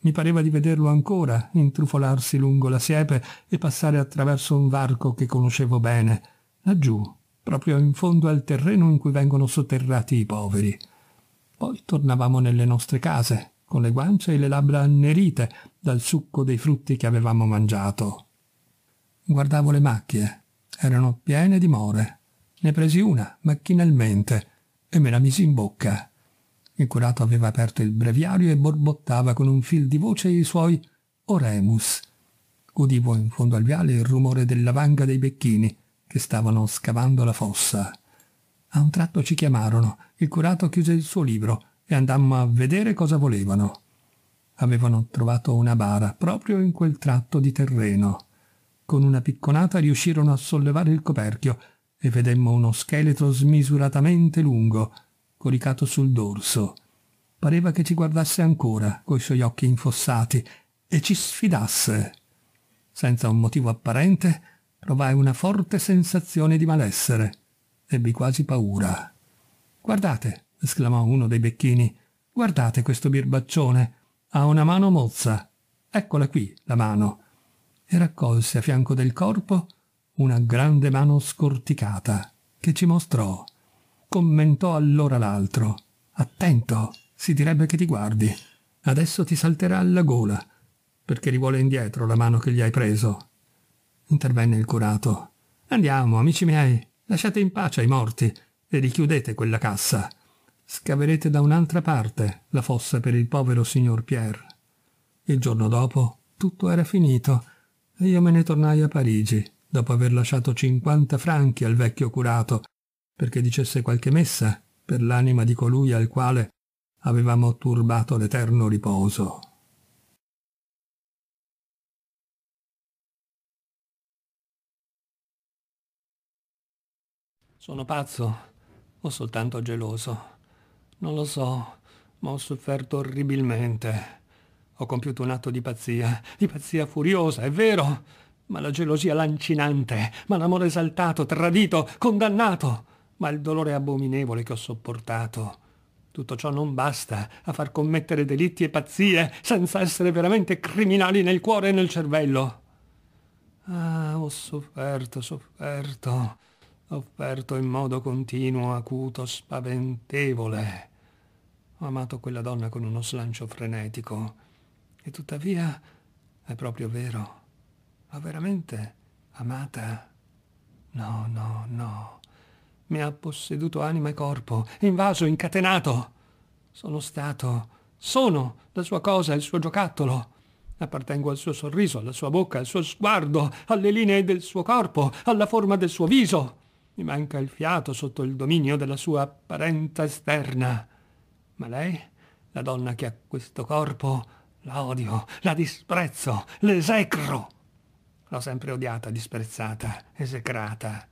Speaker 1: Mi pareva di vederlo ancora intrufolarsi lungo la siepe e passare attraverso un varco che conoscevo bene, laggiù, proprio in fondo al terreno in cui vengono sotterrati i poveri. Poi tornavamo nelle nostre case, con le guance e le labbra annerite dal succo dei frutti che avevamo mangiato. Guardavo le macchie. Erano piene di more. Ne presi una, macchinalmente, e me la misi in bocca. Il curato aveva aperto il breviario e borbottava con un fil di voce i suoi oremus. Udivo in fondo al viale il rumore della vanga dei becchini che stavano scavando la fossa. A un tratto ci chiamarono. Il curato chiuse il suo libro e andammo a vedere cosa volevano. Avevano trovato una bara proprio in quel tratto di terreno. Con una picconata riuscirono a sollevare il coperchio e vedemmo uno scheletro smisuratamente lungo, coricato sul dorso. Pareva che ci guardasse ancora, coi suoi occhi infossati, e ci sfidasse. Senza un motivo apparente, provai una forte sensazione di malessere. Ebbi quasi paura. Guardate, esclamò uno dei becchini. Guardate questo birbaccione. Ha una mano mozza. Eccola qui, la mano. E raccolse a fianco del corpo una grande mano scorticata che ci mostrò. Commentò allora l'altro. Attento, si direbbe che ti guardi. Adesso ti salterà alla gola, perché rivuole indietro la mano che gli hai preso. Intervenne il curato. Andiamo, amici miei, lasciate in pace i morti e richiudete quella cassa scaverete da un'altra parte la fossa per il povero signor Pierre. Il giorno dopo tutto era finito e io me ne tornai a Parigi, dopo aver lasciato cinquanta franchi al vecchio curato, perché dicesse qualche messa per l'anima di colui al quale avevamo turbato l'eterno riposo. Sono pazzo o soltanto geloso? Non lo so, ma ho sofferto orribilmente. Ho compiuto un atto di pazzia, di pazzia furiosa, è vero, ma la gelosia lancinante, ma l'amore esaltato, tradito, condannato, ma il dolore abominevole che ho sopportato. Tutto ciò non basta a far commettere delitti e pazzie senza essere veramente criminali nel cuore e nel cervello. Ah, ho sofferto, sofferto, ho in modo continuo, acuto, spaventevole. Ho amato quella donna con uno slancio frenetico. E tuttavia, è proprio vero, l'ho veramente amata. No, no, no. Mi ha posseduto anima e corpo, invaso, incatenato. Sono stato, sono la sua cosa, il suo giocattolo. Appartengo al suo sorriso, alla sua bocca, al suo sguardo, alle linee del suo corpo, alla forma del suo viso. Mi manca il fiato sotto il dominio della sua apparenza esterna. Ma lei, la donna che ha questo corpo, la odio, la disprezzo, l'esecro. L'ho sempre odiata, disprezzata, esecrata,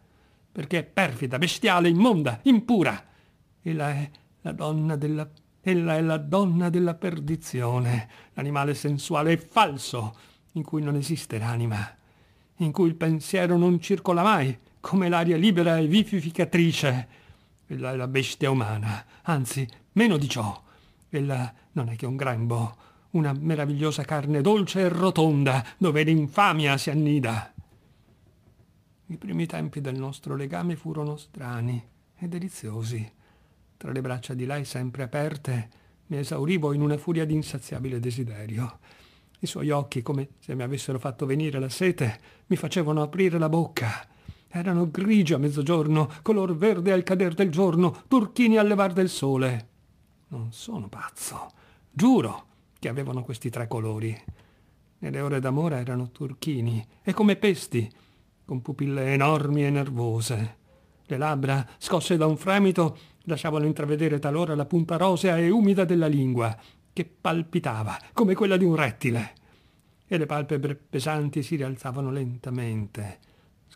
Speaker 1: perché è perfida, bestiale, immonda, impura. Ella è la donna della... Ella è la donna della perdizione, l'animale sensuale e falso, in cui non esiste l'anima, in cui il pensiero non circola mai, come l'aria libera e vivificatrice, Ella è la bestia umana, anzi, meno di ciò. Ella non è che un grembo, una meravigliosa carne dolce e rotonda, dove l'infamia si annida. I primi tempi del nostro legame furono strani e deliziosi. Tra le braccia di lei sempre aperte, mi esaurivo in una furia di insaziabile desiderio. I suoi occhi, come se mi avessero fatto venire la sete, mi facevano aprire la bocca erano grigi a mezzogiorno, color verde al cader del giorno, turchini al levar del sole. Non sono pazzo, giuro che avevano questi tre colori. Nelle ore d'amore erano turchini e come pesti, con pupille enormi e nervose. Le labbra, scosse da un fremito, lasciavano intravedere talora la punta rosea e umida della lingua, che palpitava come quella di un rettile. E le palpebre pesanti si rialzavano lentamente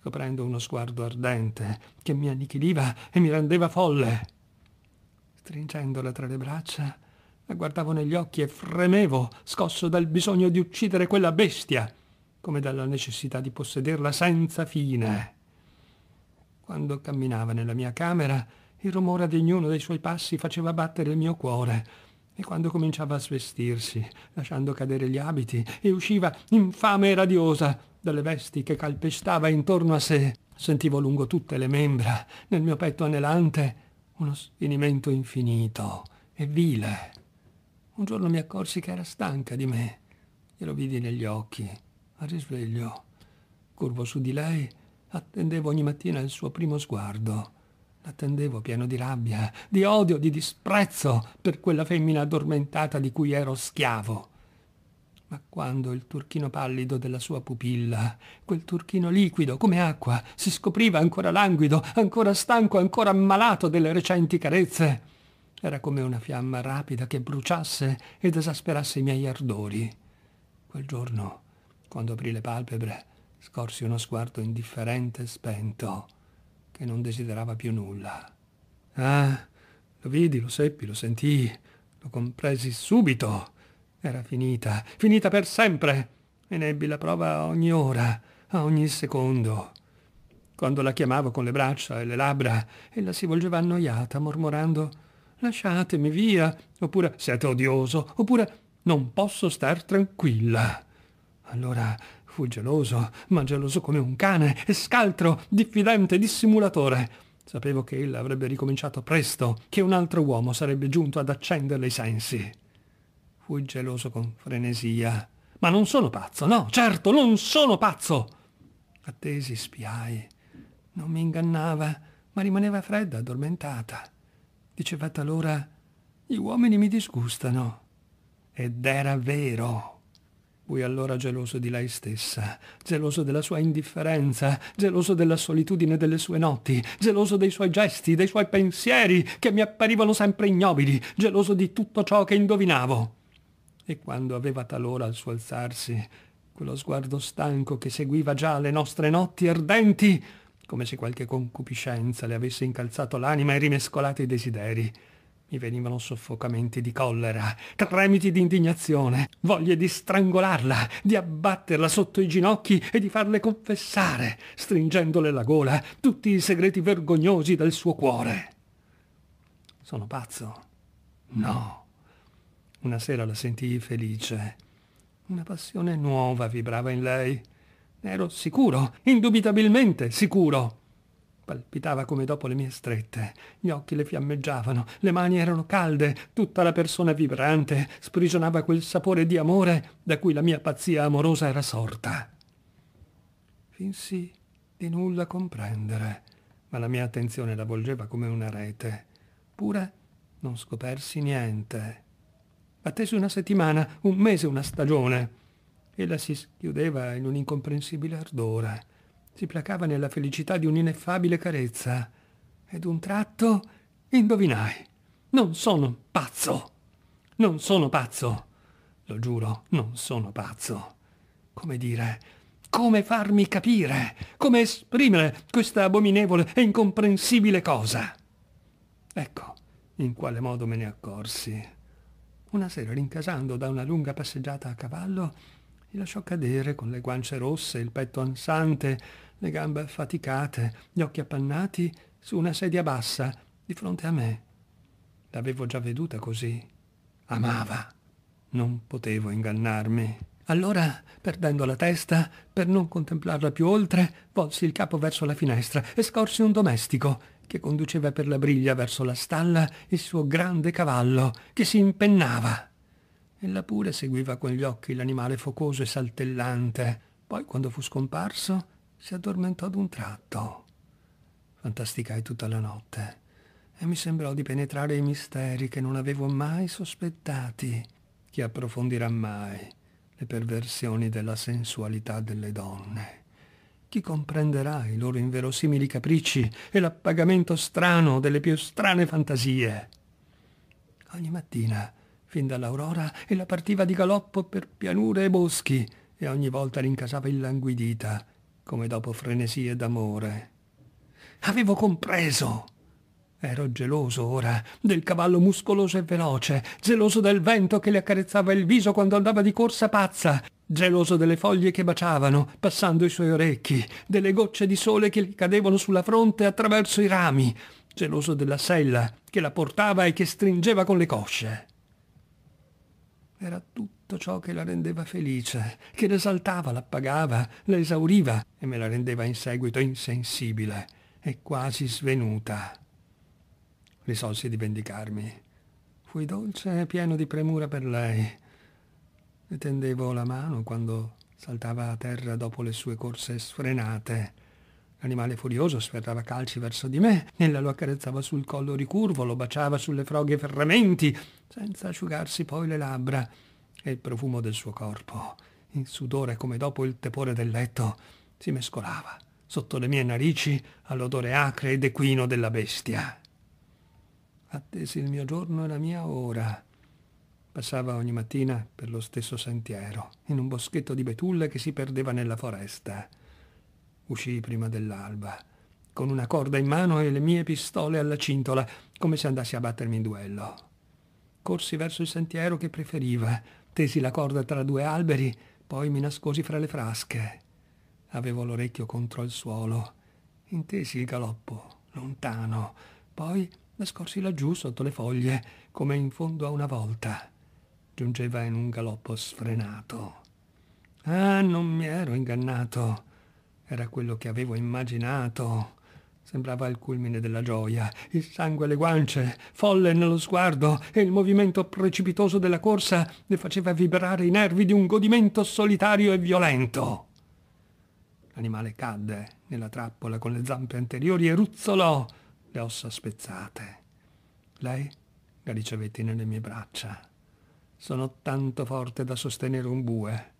Speaker 1: scoprendo uno sguardo ardente che mi annichiliva e mi rendeva folle. Stringendola tra le braccia, la guardavo negli occhi e fremevo, scosso dal bisogno di uccidere quella bestia, come dalla necessità di possederla senza fine. Quando camminava nella mia camera, il rumore di ognuno dei suoi passi faceva battere il mio cuore e quando cominciava a svestirsi, lasciando cadere gli abiti, e usciva infame e radiosa dalle vesti che calpestava intorno a sé, sentivo lungo tutte le membra, nel mio petto anelante, uno sfinimento infinito e vile. Un giorno mi accorsi che era stanca di me. lo vidi negli occhi, al risveglio. Curvo su di lei, attendevo ogni mattina il suo primo sguardo L'attendevo pieno di rabbia, di odio, di disprezzo per quella femmina addormentata di cui ero schiavo. Ma quando il turchino pallido della sua pupilla, quel turchino liquido come acqua, si scopriva ancora languido, ancora stanco, ancora ammalato delle recenti carezze, era come una fiamma rapida che bruciasse ed esasperasse i miei ardori. Quel giorno, quando aprì le palpebre, scorsi uno sguardo indifferente e spento che non desiderava più nulla. Ah, lo vidi, lo seppi, lo sentii, lo compresi subito. Era finita, finita per sempre, e ne ebbi la prova a ogni ora, a ogni secondo. Quando la chiamavo con le braccia e le labbra, ella si volgeva annoiata, mormorando «Lasciatemi via!» oppure «Siete odioso!» oppure «Non posso star tranquilla!» Allora Fu geloso, ma geloso come un cane, e scaltro, diffidente, dissimulatore. Sapevo che ella avrebbe ricominciato presto, che un altro uomo sarebbe giunto ad accenderle i sensi. Fui geloso con frenesia. Ma non sono pazzo, no, certo, non sono pazzo! Attesi, spiai. Non mi ingannava, ma rimaneva fredda, addormentata. Diceva talora, gli uomini mi disgustano. Ed era vero. Fui allora geloso di lei stessa, geloso della sua indifferenza, geloso della solitudine delle sue notti, geloso dei suoi gesti, dei suoi pensieri, che mi apparivano sempre ignobili, geloso di tutto ciò che indovinavo. E quando aveva talora al suo alzarsi, quello sguardo stanco che seguiva già le nostre notti ardenti, come se qualche concupiscenza le avesse incalzato l'anima e rimescolato i desideri, mi venivano soffocamenti di collera, tremiti di indignazione, voglie di strangolarla, di abbatterla sotto i ginocchi e di farle confessare, stringendole la gola, tutti i segreti vergognosi del suo cuore. Sono pazzo? No. Una sera la sentii felice. Una passione nuova vibrava in lei. Ero sicuro, indubitabilmente sicuro. Palpitava come dopo le mie strette, gli occhi le fiammeggiavano, le mani erano calde, tutta la persona vibrante sprigionava quel sapore di amore da cui la mia pazzia amorosa era sorta. Finsi di nulla comprendere, ma la mia attenzione la volgeva come una rete. Pure non scopersi niente. Attesi una settimana, un mese, una stagione. Ella si schiudeva in un incomprensibile ardore si placava nella felicità di un'ineffabile carezza. E un tratto indovinai. Non sono pazzo. Non sono pazzo. Lo giuro, non sono pazzo. Come dire, come farmi capire, come esprimere questa abominevole e incomprensibile cosa. Ecco in quale modo me ne accorsi. Una sera, rincasando da una lunga passeggiata a cavallo, mi lasciò cadere con le guance rosse, il petto ansante, le gambe affaticate, gli occhi appannati, su una sedia bassa, di fronte a me. L'avevo già veduta così. Amava. Non potevo ingannarmi. Allora, perdendo la testa, per non contemplarla più oltre, volsi il capo verso la finestra e scorsi un domestico che conduceva per la briglia verso la stalla il suo grande cavallo che si impennava. Ella pure seguiva con gli occhi l'animale focoso e saltellante. Poi, quando fu scomparso, si addormentò d'un tratto. Fantasticai tutta la notte e mi sembrò di penetrare i misteri che non avevo mai sospettati. Chi approfondirà mai le perversioni della sensualità delle donne? Chi comprenderà i loro inverosimili capricci e l'appagamento strano delle più strane fantasie? Ogni mattina, fin dall'aurora, ella partiva di galoppo per pianure e boschi e ogni volta rincasava illanguidita come dopo frenesie d'amore. Avevo compreso. Ero geloso ora del cavallo muscoloso e veloce, geloso del vento che le accarezzava il viso quando andava di corsa pazza, geloso delle foglie che baciavano passando i suoi orecchi, delle gocce di sole che gli cadevano sulla fronte attraverso i rami, geloso della sella che la portava e che stringeva con le cosce. Era tutto tutto ciò che la rendeva felice, che l'esaltava, l'appagava, la esauriva e me la rendeva in seguito insensibile e quasi svenuta. Risolsi di vendicarmi. Fui dolce e pieno di premura per lei. Le tendevo la mano quando saltava a terra dopo le sue corse sfrenate. L'animale furioso sferrava calci verso di me, ella lo accarezzava sul collo ricurvo, lo baciava sulle froghe ferramenti, senza asciugarsi poi le labbra e il profumo del suo corpo, il sudore come dopo il tepore del letto, si mescolava sotto le mie narici all'odore acre ed equino della bestia. Attesi il mio giorno e la mia ora. Passava ogni mattina per lo stesso sentiero, in un boschetto di betulle che si perdeva nella foresta. Uscii prima dell'alba, con una corda in mano e le mie pistole alla cintola, come se andassi a battermi in duello. Corsi verso il sentiero che preferiva, Tesi la corda tra due alberi, poi mi nascosi fra le frasche. Avevo l'orecchio contro il suolo. Intesi il galoppo, lontano. Poi la scorsi laggiù sotto le foglie, come in fondo a una volta. Giungeva in un galoppo sfrenato. Ah, non mi ero ingannato. Era quello che avevo immaginato. Sembrava il culmine della gioia, il sangue alle guance, folle nello sguardo e il movimento precipitoso della corsa le faceva vibrare i nervi di un godimento solitario e violento. L'animale cadde nella trappola con le zampe anteriori e ruzzolò le ossa spezzate. Lei la ricevetti nelle mie braccia. Sono tanto forte da sostenere un bue.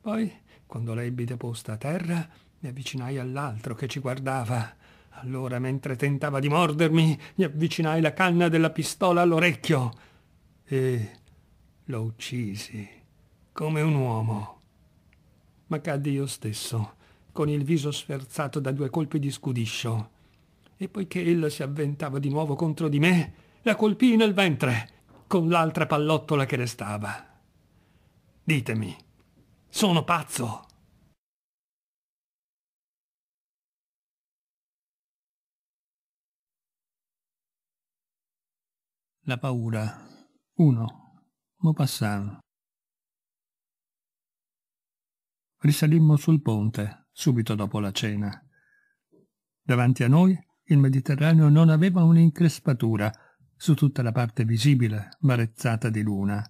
Speaker 1: Poi, quando l'ebbi deposta a terra, mi avvicinai all'altro che ci guardava. Allora, mentre tentava di mordermi, gli avvicinai la canna della pistola all'orecchio e lo uccisi come un uomo. Ma caddi io stesso, con il viso sferzato da due colpi di scudiscio. E poiché ella si avventava di nuovo contro di me, la colpii nel ventre con l'altra pallottola che restava.
Speaker 2: Ditemi, sono
Speaker 1: pazzo? La paura 1. Maupassant Risalimmo sul ponte, subito dopo la cena. Davanti a noi il Mediterraneo non aveva un'increspatura su tutta la parte visibile, marezzata di luna.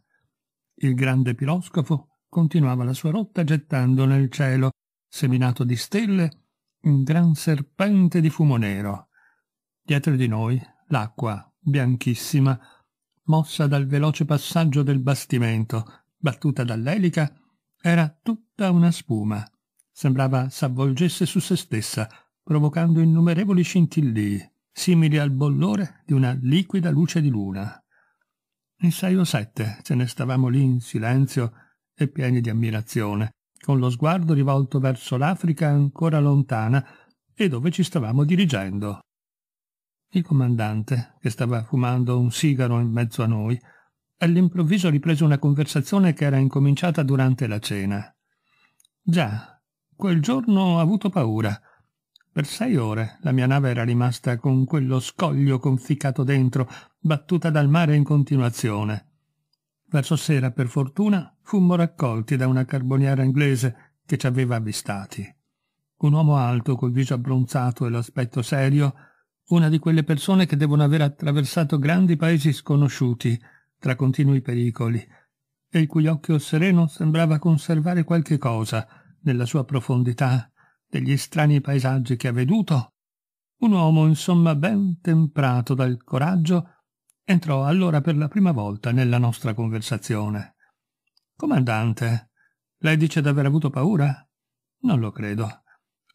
Speaker 1: Il grande piroscafo continuava la sua rotta gettando nel cielo, seminato di stelle, un gran serpente di fumo nero. Dietro di noi l'acqua bianchissima, mossa dal veloce passaggio del bastimento, battuta dall'elica, era tutta una spuma. Sembrava s'avvolgesse su se stessa, provocando innumerevoli scintillii, simili al bollore di una liquida luce di luna. In sei o sette ce ne stavamo lì in silenzio e pieni di ammirazione, con lo sguardo rivolto verso l'Africa ancora lontana e dove ci stavamo dirigendo. Il comandante, che stava fumando un sigaro in mezzo a noi, all'improvviso riprese una conversazione che era incominciata durante la cena. Già, quel giorno ho avuto paura. Per sei ore la mia nave era rimasta con quello scoglio conficcato dentro, battuta dal mare in continuazione. Verso sera, per fortuna, fummo raccolti da una carboniera inglese che ci aveva avvistati. Un uomo alto, col viso abbronzato e l'aspetto serio, una di quelle persone che devono aver attraversato grandi paesi sconosciuti, tra continui pericoli, e il cui occhio sereno sembrava conservare qualche cosa, nella sua profondità, degli strani paesaggi che ha veduto, un uomo insomma ben temprato dal coraggio, entrò allora per la prima volta nella nostra conversazione. Comandante, lei dice d'aver avuto paura? Non lo credo.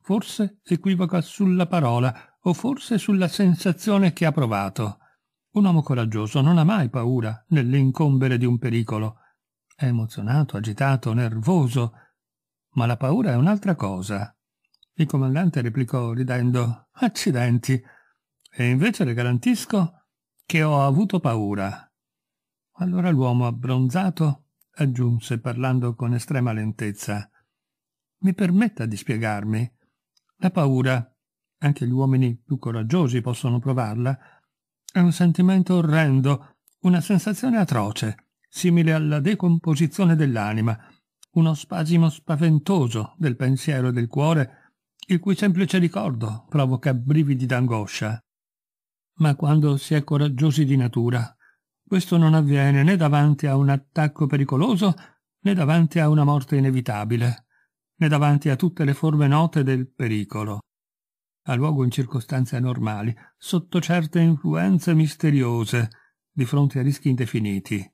Speaker 1: Forse equivoca sulla parola, o forse sulla sensazione che ha provato. Un uomo coraggioso non ha mai paura nell'incombere di un pericolo. È emozionato, agitato, nervoso. Ma la paura è un'altra cosa. Il comandante replicò ridendo Accidenti. E invece le garantisco che ho avuto paura. Allora l'uomo abbronzato aggiunse parlando con estrema lentezza. Mi permetta di spiegarmi. La paura anche gli uomini più coraggiosi possono provarla, è un sentimento orrendo, una sensazione atroce, simile alla decomposizione dell'anima, uno spasimo spaventoso del pensiero e del cuore, il cui semplice ricordo provoca brividi d'angoscia. Ma quando si è coraggiosi di natura, questo non avviene né davanti a un attacco pericoloso né davanti a una morte inevitabile, né davanti a tutte le forme note del pericolo ha luogo in circostanze anormali, sotto certe influenze misteriose, di fronte a rischi indefiniti.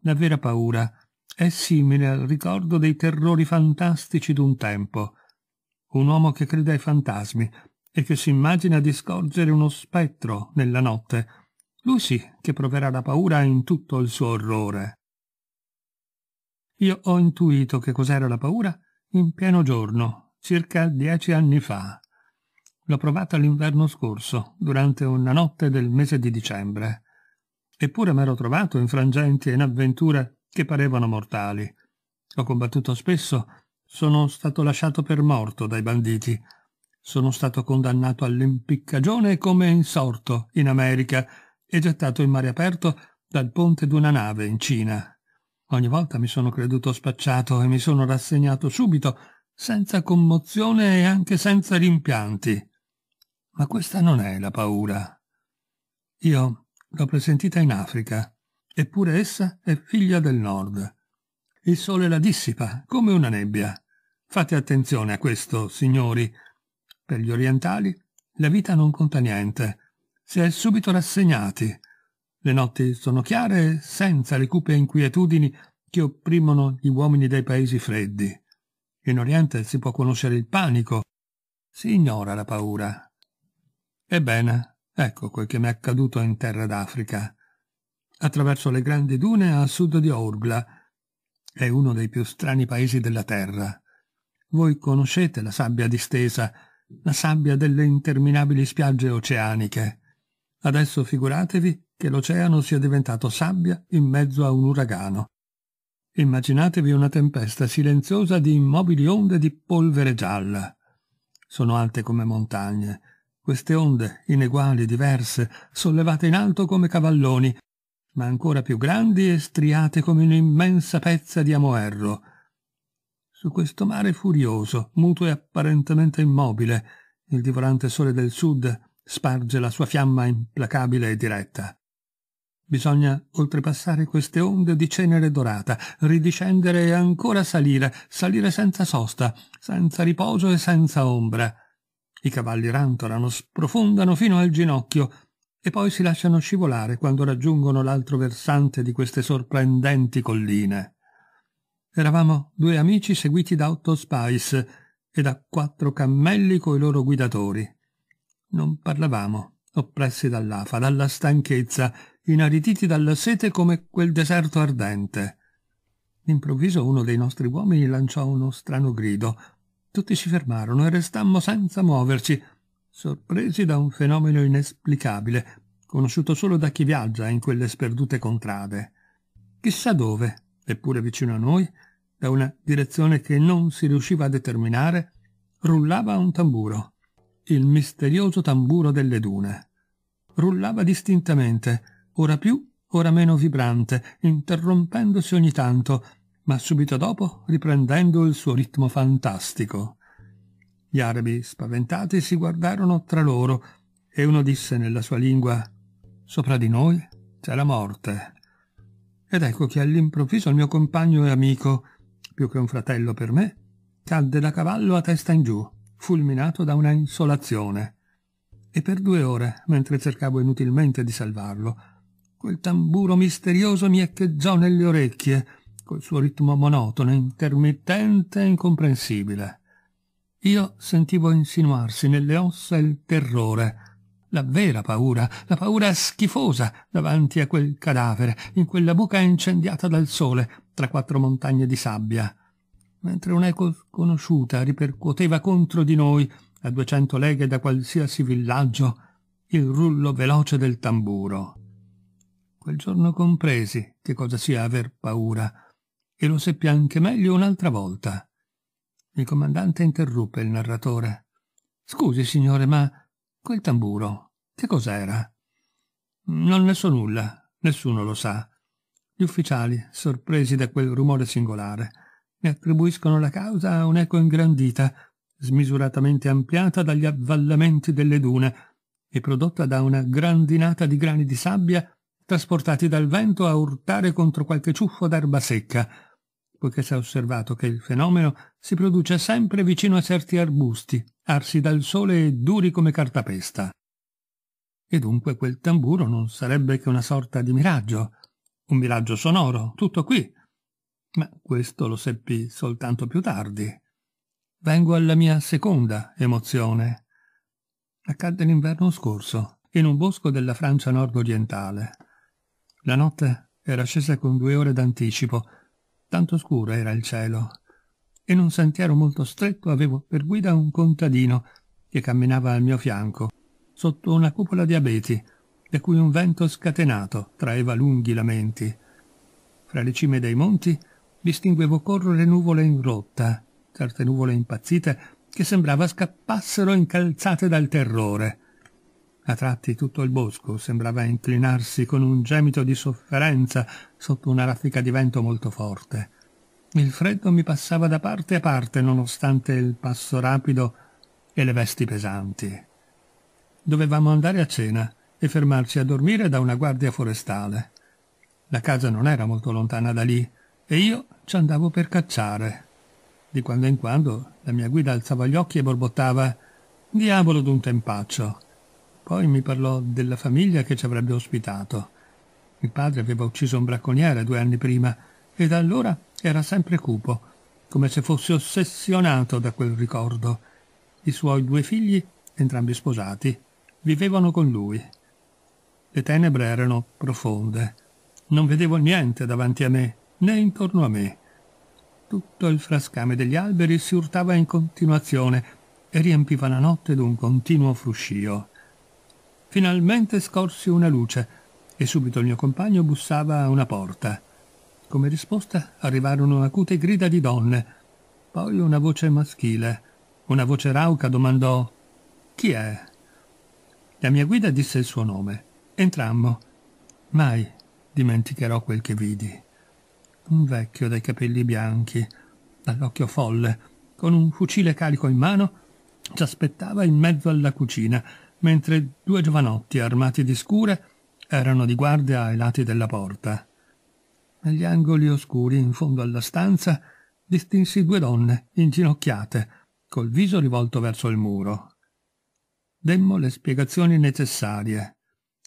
Speaker 1: La vera paura è simile al ricordo dei terrori fantastici d'un tempo. Un uomo che crede ai fantasmi e che si immagina di scorgere uno spettro nella notte, lui sì che proverà la paura in tutto il suo orrore. Io ho intuito che cos'era la paura in pieno giorno, circa dieci anni fa. L'ho provata l'inverno scorso, durante una notte del mese di dicembre. Eppure m'ero trovato in frangenti e in avventure che parevano mortali. Ho combattuto spesso, sono stato lasciato per morto dai banditi. Sono stato condannato all'impiccagione come insorto in America e gettato in mare aperto dal ponte d'una nave in Cina. Ogni volta mi sono creduto spacciato e mi sono rassegnato subito, senza commozione e anche senza rimpianti. Ma questa non è la paura. Io l'ho presentita in Africa, eppure essa è figlia del nord. Il sole la dissipa come una nebbia. Fate attenzione a questo, signori. Per gli orientali la vita non conta niente. Si è subito rassegnati. Le notti sono chiare senza le cupe inquietudini che opprimono gli uomini dei paesi freddi. In Oriente si può conoscere il panico. Si ignora la paura, Ebbene, ecco quel che mi è accaduto in terra d'Africa. Attraverso le grandi dune a sud di Orgla. È uno dei più strani paesi della terra. Voi conoscete la sabbia distesa, la sabbia delle interminabili spiagge oceaniche. Adesso figuratevi che l'oceano sia diventato sabbia in mezzo a un uragano. Immaginatevi una tempesta silenziosa di immobili onde di polvere gialla. Sono alte come montagne, queste onde, ineguali, diverse, sollevate in alto come cavalloni, ma ancora più grandi e striate come un'immensa pezza di amoerro. Su questo mare furioso, muto e apparentemente immobile, il divorante sole del sud sparge la sua fiamma implacabile e diretta. Bisogna oltrepassare queste onde di cenere dorata, ridiscendere e ancora salire, salire senza sosta, senza riposo e senza ombra. I cavalli rantolano, sprofondano fino al ginocchio e poi si lasciano scivolare quando raggiungono l'altro versante di queste sorprendenti colline. Eravamo due amici seguiti da otto spice e da quattro cammelli coi loro guidatori. Non parlavamo, oppressi dall'afa, dalla stanchezza, inariditi dalla sete come quel deserto ardente. D'improvviso uno dei nostri uomini lanciò uno strano grido, tutti si fermarono e restammo senza muoverci, sorpresi da un fenomeno inesplicabile, conosciuto solo da chi viaggia in quelle sperdute contrade. Chissà dove, eppure vicino a noi, da una direzione che non si riusciva a determinare, rullava un tamburo, il misterioso tamburo delle dune. Rullava distintamente, ora più, ora meno vibrante, interrompendosi ogni tanto, ma subito dopo riprendendo il suo ritmo fantastico. Gli arabi, spaventati, si guardarono tra loro e uno disse nella sua lingua «Sopra di noi c'è la morte». Ed ecco che all'improvviso il mio compagno e amico, più che un fratello per me, cadde da cavallo a testa in giù, fulminato da una insolazione. E per due ore, mentre cercavo inutilmente di salvarlo, quel tamburo misterioso mi echeggiò nelle orecchie, col suo ritmo monotono, intermittente e incomprensibile. Io sentivo insinuarsi nelle ossa il terrore, la vera paura, la paura schifosa davanti a quel cadavere, in quella buca incendiata dal sole, tra quattro montagne di sabbia. Mentre un'eco sconosciuta ripercuoteva contro di noi, a duecento leghe da qualsiasi villaggio, il rullo veloce del tamburo. Quel giorno compresi che cosa sia aver paura, e lo seppi anche meglio un'altra volta. Il comandante interruppe il narratore. Scusi, signore, ma quel tamburo, che cos'era? Non ne so nulla, nessuno lo sa. Gli ufficiali, sorpresi da quel rumore singolare, ne attribuiscono la causa a un'eco ingrandita, smisuratamente ampliata dagli avvallamenti delle dune e prodotta da una grandinata di grani di sabbia trasportati dal vento a urtare contro qualche ciuffo d'erba secca, poiché si è osservato che il fenomeno si produce sempre vicino a certi arbusti, arsi dal sole e duri come cartapesta. E dunque quel tamburo non sarebbe che una sorta di miraggio, un miraggio sonoro, tutto qui. Ma questo lo seppi soltanto più tardi. Vengo alla mia seconda emozione. Accadde l'inverno scorso, in un bosco della Francia nord-orientale. La notte era scesa con due ore d'anticipo Tanto scuro era il cielo. In un sentiero molto stretto avevo per guida un contadino che camminava al mio fianco, sotto una cupola di abeti, da cui un vento scatenato traeva lunghi lamenti. Fra le cime dei monti distinguevo correre nuvole in rotta, certe nuvole impazzite che sembrava scappassero incalzate dal terrore a tratti tutto il bosco sembrava inclinarsi con un gemito di sofferenza sotto una raffica di vento molto forte. Il freddo mi passava da parte a parte nonostante il passo rapido e le vesti pesanti. Dovevamo andare a cena e fermarci a dormire da una guardia forestale. La casa non era molto lontana da lì e io ci andavo per cacciare. Di quando in quando la mia guida alzava gli occhi e borbottava Diavolo d'un tempaccio. Poi mi parlò della famiglia che ci avrebbe ospitato. Il padre aveva ucciso un bracconiere due anni prima e da allora era sempre cupo, come se fosse ossessionato da quel ricordo. I suoi due figli, entrambi sposati, vivevano con lui. Le tenebre erano profonde. Non vedevo niente davanti a me, né intorno a me. Tutto il frascame degli alberi si urtava in continuazione e riempiva la notte d'un continuo fruscio. Finalmente scorsi una luce e subito il mio compagno bussava a una porta. Come risposta arrivarono acute grida di donne. Poi una voce maschile, una voce rauca domandò «Chi è?» La mia guida disse il suo nome. Entrammo. Mai dimenticherò quel che vidi. Un vecchio dai capelli bianchi, dall'occhio folle, con un fucile carico in mano, ci aspettava in mezzo alla cucina mentre due giovanotti armati di scure erano di guardia ai lati della porta. Negli angoli oscuri, in fondo alla stanza, distinsi due donne inginocchiate, col viso rivolto verso il muro. Demmo le spiegazioni necessarie.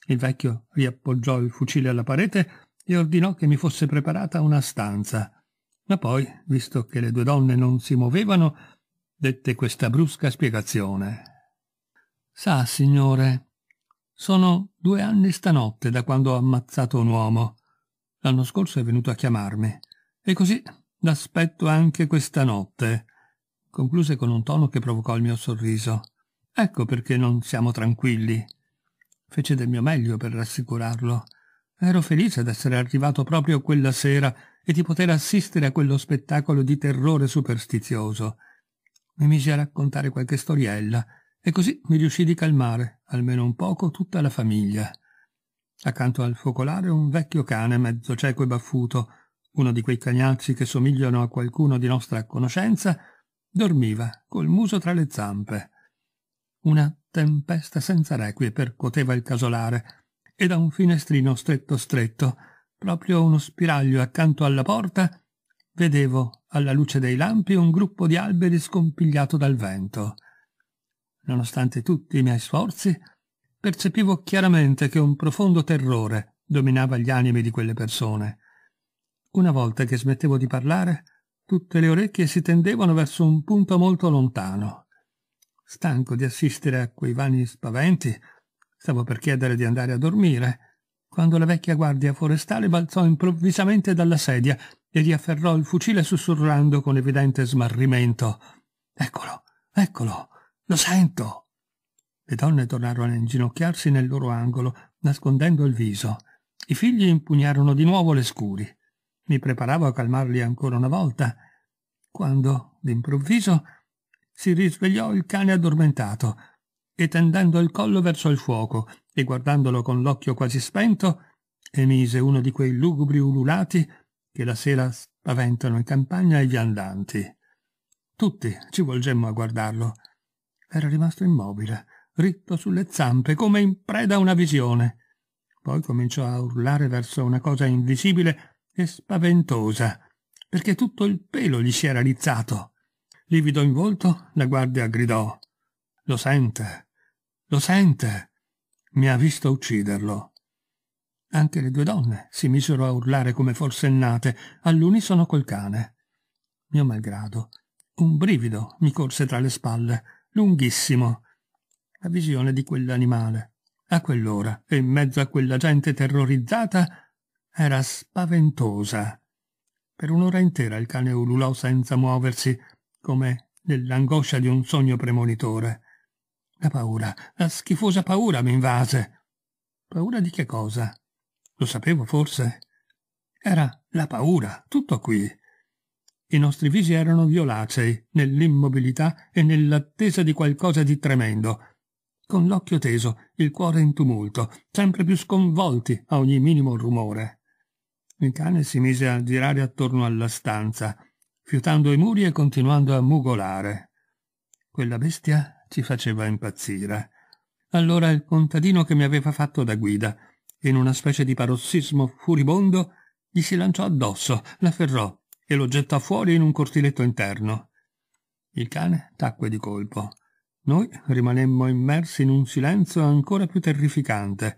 Speaker 1: Il vecchio riappoggiò il fucile alla parete e ordinò che mi fosse preparata una stanza. Ma poi, visto che le due donne non si muovevano, dette questa brusca spiegazione. Sa, signore, sono due anni stanotte da quando ho ammazzato un uomo. L'anno scorso è venuto a chiamarmi. E così l'aspetto anche questa notte. Concluse con un tono che provocò il mio sorriso. Ecco perché non siamo tranquilli. Fece del mio meglio per rassicurarlo. Ero felice d'essere arrivato proprio quella sera e di poter assistere a quello spettacolo di terrore superstizioso. Mi mise a raccontare qualche storiella e così mi riuscì di calmare, almeno un poco, tutta la famiglia. Accanto al focolare un vecchio cane mezzo cieco e baffuto, uno di quei cagnazzi che somigliano a qualcuno di nostra conoscenza, dormiva col muso tra le zampe. Una tempesta senza requie percoteva il casolare e da un finestrino stretto stretto, proprio uno spiraglio accanto alla porta, vedevo alla luce dei lampi un gruppo di alberi scompigliato dal vento nonostante tutti i miei sforzi, percepivo chiaramente che un profondo terrore dominava gli animi di quelle persone. Una volta che smettevo di parlare, tutte le orecchie si tendevano verso un punto molto lontano. Stanco di assistere a quei vani spaventi, stavo per chiedere di andare a dormire, quando la vecchia guardia forestale balzò improvvisamente dalla sedia e riafferrò il fucile sussurrando con evidente smarrimento. Eccolo, eccolo, lo sento! Le donne tornarono a inginocchiarsi nel loro angolo, nascondendo il viso. I figli impugnarono di nuovo le scuri. Mi preparavo a calmarli ancora una volta, quando, d'improvviso, si risvegliò il cane addormentato e, tendendo il collo verso il fuoco e guardandolo con l'occhio quasi spento, emise uno di quei lugubri ululati che la sera spaventano in campagna i viandanti. Tutti ci volgemmo a guardarlo. Era rimasto immobile, ritto sulle zampe, come in preda a una visione. Poi cominciò a urlare verso una cosa invisibile e spaventosa, perché tutto il pelo gli si era rizzato. Livido in volto, la guardia gridò. Lo sente, lo sente. Mi ha visto ucciderlo. Anche le due donne si misero a urlare come forsennate, all'unisono col cane. Mio malgrado, un brivido mi corse tra le spalle lunghissimo. La visione di quell'animale, a quell'ora e in mezzo a quella gente terrorizzata, era spaventosa. Per un'ora intera il cane ululò senza muoversi, come nell'angoscia di un sogno premonitore. La paura, la schifosa paura mi invase. Paura di che cosa? Lo sapevo forse? Era la paura, tutto qui. I nostri visi erano violacei, nell'immobilità e nell'attesa di qualcosa di tremendo. Con l'occhio teso, il cuore in tumulto, sempre più sconvolti a ogni minimo rumore. Il cane si mise a girare attorno alla stanza, fiutando i muri e continuando a mugolare. Quella bestia ci faceva impazzire. Allora il contadino che mi aveva fatto da guida, in una specie di parossismo furibondo, gli si lanciò addosso, l'afferrò, e lo gettò fuori in un cortiletto interno. Il cane tacque di colpo. Noi rimanemmo immersi in un silenzio ancora più terrificante.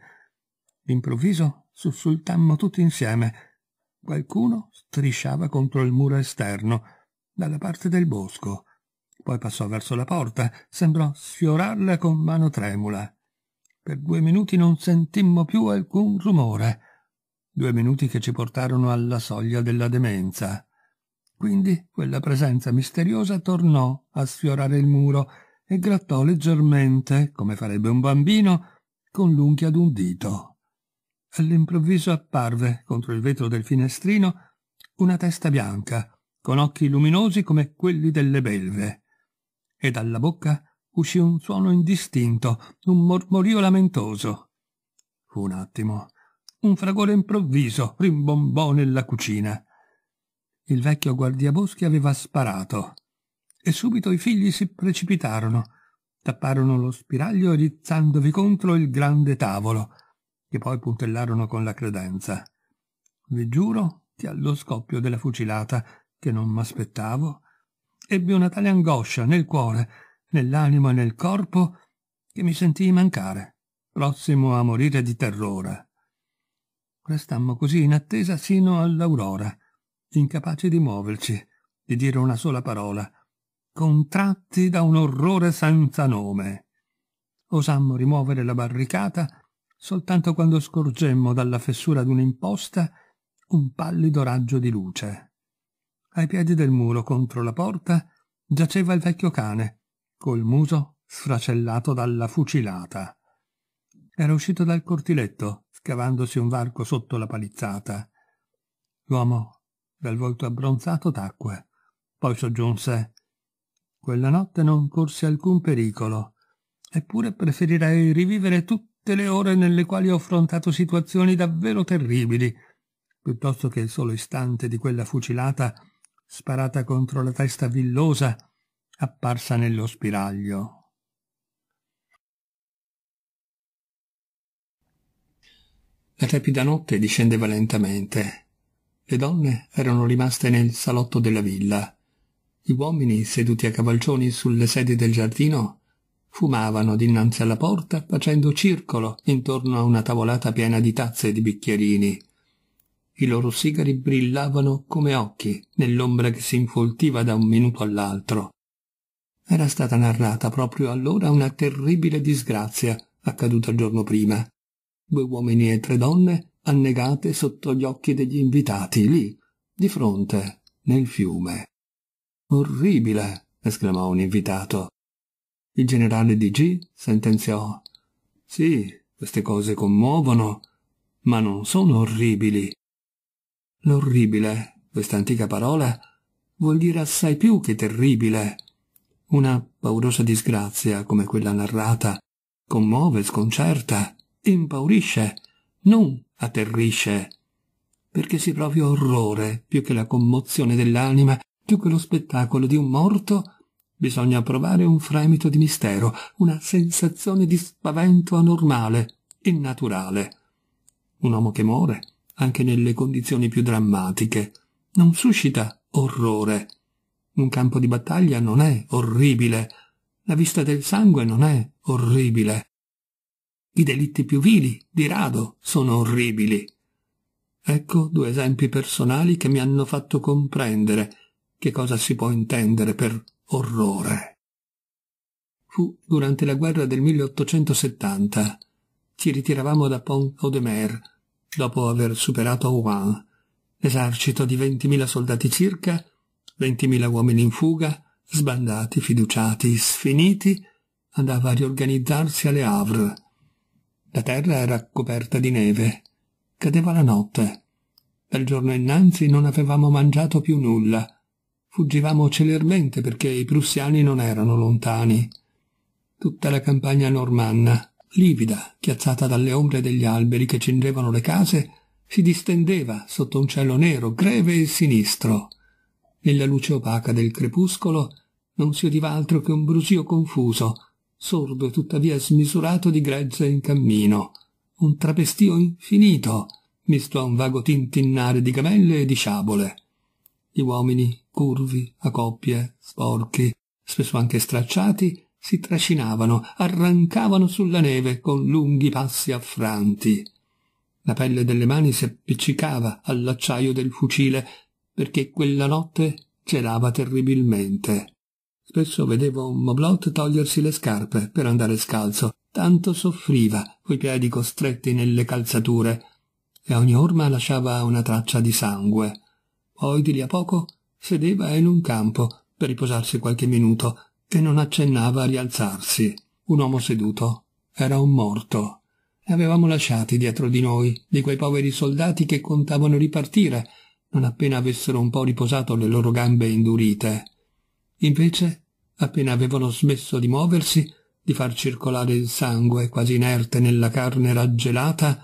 Speaker 1: D'improvviso sussultammo tutti insieme. Qualcuno strisciava contro il muro esterno, dalla parte del bosco. Poi passò verso la porta, sembrò sfiorarla con mano tremula. Per due minuti non sentimmo più alcun rumore. Due minuti che ci portarono alla soglia della demenza. Quindi quella presenza misteriosa tornò a sfiorare il muro e grattò leggermente, come farebbe un bambino, con l'unghia d'un dito. All'improvviso apparve, contro il vetro del finestrino, una testa bianca, con occhi luminosi come quelli delle belve, e dalla bocca uscì un suono indistinto, un mormorio lamentoso. Fu un attimo, un fragore improvviso rimbombò nella cucina il vecchio guardiaboschi aveva sparato e subito i figli si precipitarono, tapparono lo spiraglio rizzandovi contro il grande tavolo, che poi puntellarono con la credenza. Vi giuro che allo scoppio della fucilata, che non m'aspettavo, ebbi una tale angoscia nel cuore, nell'animo e nel corpo, che mi sentii mancare, prossimo a morire di terrore. Restammo così in attesa sino all'aurora, incapaci di muoverci, di dire una sola parola, contratti da un orrore senza nome. Osammo rimuovere la barricata soltanto quando scorgemmo dalla fessura di un'imposta un pallido raggio di luce. Ai piedi del muro contro la porta giaceva il vecchio cane, col muso sfracellato dalla fucilata. Era uscito dal cortiletto, scavandosi un varco sotto la palizzata. L'uomo dal volto abbronzato tacque. Poi soggiunse Quella notte non corsi alcun pericolo, eppure preferirei rivivere tutte le ore nelle quali ho affrontato situazioni davvero terribili, piuttosto che il solo istante di quella fucilata sparata contro la testa villosa apparsa nello spiraglio. La tepida notte discendeva lentamente. Le donne erano rimaste nel salotto della villa. Gli uomini, seduti a cavalcioni sulle sedie del giardino, fumavano dinanzi alla porta facendo circolo intorno a una tavolata piena di tazze e di bicchierini. I loro sigari brillavano come occhi nell'ombra che si infoltiva da un minuto all'altro. Era stata narrata proprio allora una terribile disgrazia accaduta il giorno prima. Due uomini e tre donne annegate sotto gli occhi degli invitati, lì, di fronte, nel fiume. Orribile! esclamò un invitato. Il generale di G sentenziò. Sì, queste cose commuovono, ma non sono orribili. L'orribile, questa antica parola, vuol dire assai più che terribile. Una paurosa disgrazia come quella narrata commuove, sconcerta, impaurisce, non atterrisce, perché si provi orrore più che la commozione dell'anima, più che lo spettacolo di un morto, bisogna provare un fremito di mistero, una sensazione di spavento anormale, innaturale. Un uomo che muore, anche nelle condizioni più drammatiche, non suscita orrore. Un campo di battaglia non è orribile, la vista del sangue non è orribile, i delitti più vili, di rado, sono orribili. Ecco due esempi personali che mi hanno fatto comprendere che cosa si può intendere per orrore. Fu durante la guerra del 1870. Ci ritiravamo da Pont-Audemer, dopo aver superato Rouen, esercito di 20.000 soldati circa, 20.000 uomini in fuga, sbandati, fiduciati, sfiniti, andava a riorganizzarsi alle Havre, la terra era coperta di neve. Cadeva la notte. Dal giorno innanzi non avevamo mangiato più nulla. Fuggivamo celermente perché i prussiani non erano lontani. Tutta la campagna normanna, livida, chiazzata dalle ombre degli alberi che cingevano le case, si distendeva sotto un cielo nero, greve e sinistro. Nella luce opaca del crepuscolo non si udiva altro che un brusio confuso, sordo e tuttavia smisurato di gregge in cammino, un trapestio infinito, misto a un vago tintinnare di gamelle e di sciabole. Gli uomini, curvi, a coppie, sporchi, spesso anche stracciati, si trascinavano, arrancavano sulla neve con lunghi passi affranti. La pelle delle mani si appiccicava all'acciaio del fucile perché quella notte gelava terribilmente. Spesso vedevo Moblot togliersi le scarpe per andare scalzo, tanto soffriva, coi piedi costretti nelle calzature, e ogni orma lasciava una traccia di sangue. Poi di lì a poco sedeva in un campo per riposarsi qualche minuto e non accennava a rialzarsi. Un uomo seduto era un morto. Ne avevamo lasciati dietro di noi, di quei poveri soldati che contavano ripartire, non appena avessero un po' riposato le loro gambe indurite. Invece, appena avevano smesso di muoversi, di far circolare il sangue quasi inerte nella carne raggelata,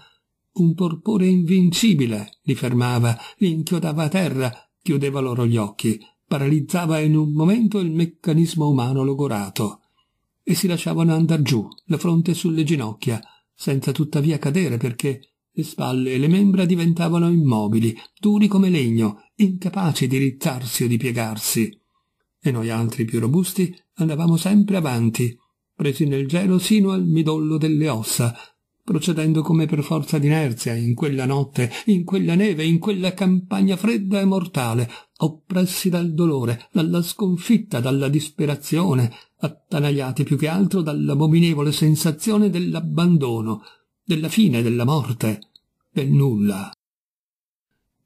Speaker 1: un torpore invincibile li fermava, li inchiodava a terra, chiudeva loro gli occhi, paralizzava in un momento il meccanismo umano logorato. E si lasciavano andar giù, la fronte sulle ginocchia, senza tuttavia cadere perché le spalle e le membra diventavano immobili, duri come legno, incapaci di rizzarsi o di piegarsi e noi altri più robusti andavamo sempre avanti, presi nel gelo sino al midollo delle ossa, procedendo come per forza d'inerzia in quella notte, in quella neve, in quella campagna fredda e mortale, oppressi dal dolore, dalla sconfitta, dalla disperazione, attanagliati più che altro dall'abominevole sensazione dell'abbandono, della fine, della morte, del nulla.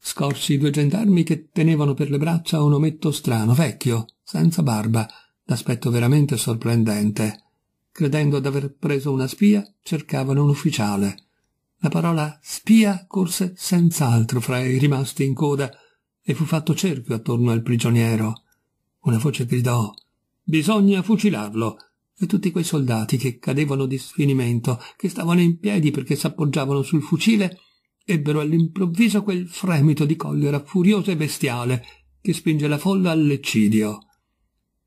Speaker 1: Scorsi due gendarmi che tenevano per le braccia un ometto strano, vecchio, senza barba, d'aspetto veramente sorprendente. Credendo d'aver preso una spia, cercavano un ufficiale. La parola spia corse senz'altro fra i rimasti in coda e fu fatto cerchio attorno al prigioniero. Una voce gridò Bisogna fucilarlo! e tutti quei soldati che cadevano di sfinimento, che stavano in piedi perché s'appoggiavano sul fucile, ebbero all'improvviso quel fremito di collera furiosa e bestiale che spinge la folla all'eccidio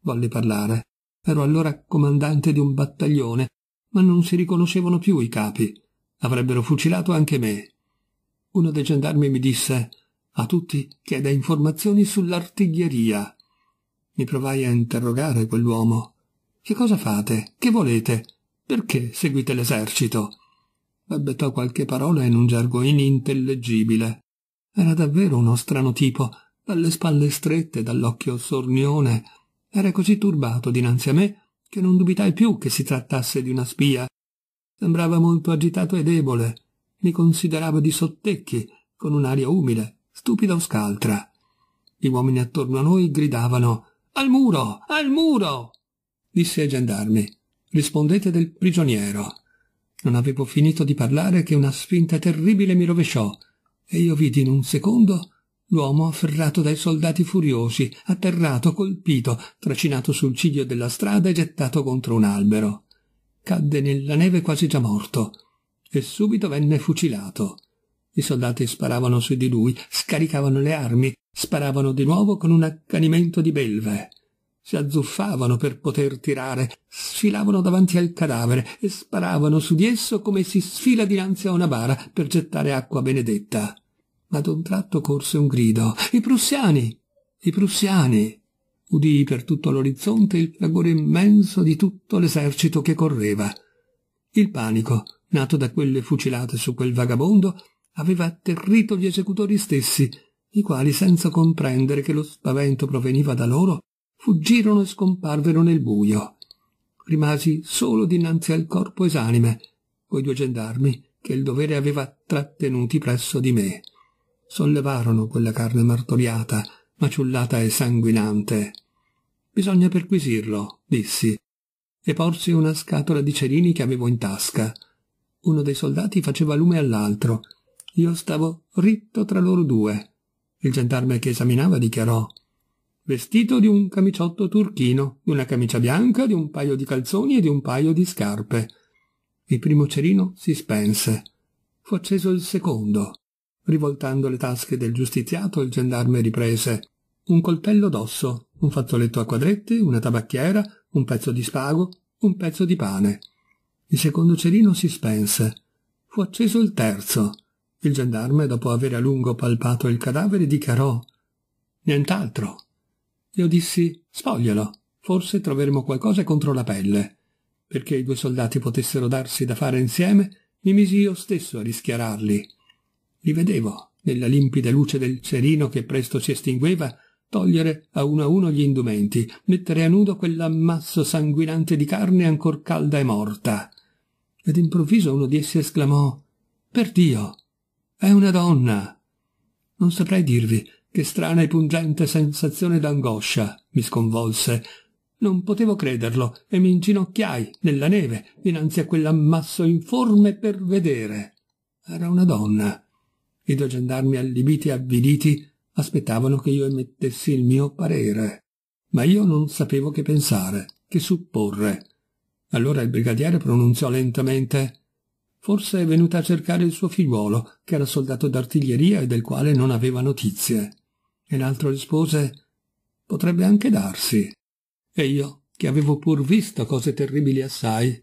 Speaker 1: volle parlare. Ero allora comandante di un battaglione, ma non si riconoscevano più i capi. Avrebbero fucilato anche me. Uno dei gendarmi mi disse a tutti chieda informazioni sull'artiglieria. Mi provai a interrogare quell'uomo. Che cosa fate? Che volete? Perché seguite l'esercito? Balbettò qualche parola in un gergo inintellegibile. Era davvero uno strano tipo, dalle spalle strette, dall'occhio sornione, era così turbato dinanzi a me che non dubitai più che si trattasse di una spia. Sembrava molto agitato e debole. Mi considerava di sottecchi, con un'aria umile, stupida o scaltra. Gli uomini attorno a noi gridavano «Al muro! Al muro!» disse ai gendarmi «Rispondete del prigioniero». Non avevo finito di parlare che una spinta terribile mi rovesciò e io vidi in un secondo L'uomo, afferrato dai soldati furiosi, atterrato, colpito, tracinato sul ciglio della strada e gettato contro un albero. Cadde nella neve quasi già morto e subito venne fucilato. I soldati sparavano su di lui, scaricavano le armi, sparavano di nuovo con un accanimento di belve. Si azzuffavano per poter tirare, sfilavano davanti al cadavere e sparavano su di esso come si sfila dinanzi a una bara per gettare acqua benedetta ma d'un tratto corse un grido. I prussiani! I prussiani! Udii per tutto l'orizzonte il fragore immenso di tutto l'esercito che correva. Il panico, nato da quelle fucilate su quel vagabondo, aveva atterrito gli esecutori stessi, i quali, senza comprendere che lo spavento proveniva da loro, fuggirono e scomparvero nel buio. Rimasi solo dinanzi al corpo esanime, coi due gendarmi che il dovere aveva trattenuti presso di me sollevarono quella carne martoriata, maciullata e sanguinante. Bisogna perquisirlo, dissi, e porsi una scatola di cerini che avevo in tasca. Uno dei soldati faceva lume all'altro. Io stavo ritto tra loro due. Il gendarme che esaminava dichiarò «Vestito di un camiciotto turchino, di una camicia bianca, di un paio di calzoni e di un paio di scarpe». Il primo cerino si spense. Fu acceso il secondo. Rivoltando le tasche del giustiziato, il gendarme riprese un coltello d'osso, un fazzoletto a quadretti, una tabacchiera, un pezzo di spago, un pezzo di pane. Il secondo cerino si spense. Fu acceso il terzo. Il gendarme, dopo aver a lungo palpato il cadavere, dichiarò Nient'altro. Io dissi Sfoglialo, forse troveremo qualcosa contro la pelle. Perché i due soldati potessero darsi da fare insieme, mi misi io stesso a rischiararli. Li vedevo, nella limpida luce del cerino che presto si estingueva, togliere a uno a uno gli indumenti, mettere a nudo quell'ammasso sanguinante di carne ancor calda e morta. E d'improvviso uno di essi esclamò Per Dio! È una donna! Non saprei dirvi che strana e pungente sensazione d'angoscia mi sconvolse. Non potevo crederlo e mi inginocchiai nella neve dinanzi a quell'ammasso informe per vedere. Era una donna i due gendarmi allibiti e avviliti aspettavano che io emettessi il mio parere. Ma io non sapevo che pensare, che supporre. Allora il brigadiere pronunziò lentamente Forse è venuta a cercare il suo figliuolo, che era soldato d'artiglieria e del quale non aveva notizie. E l'altro rispose Potrebbe anche darsi. E io, che avevo pur visto cose terribili assai,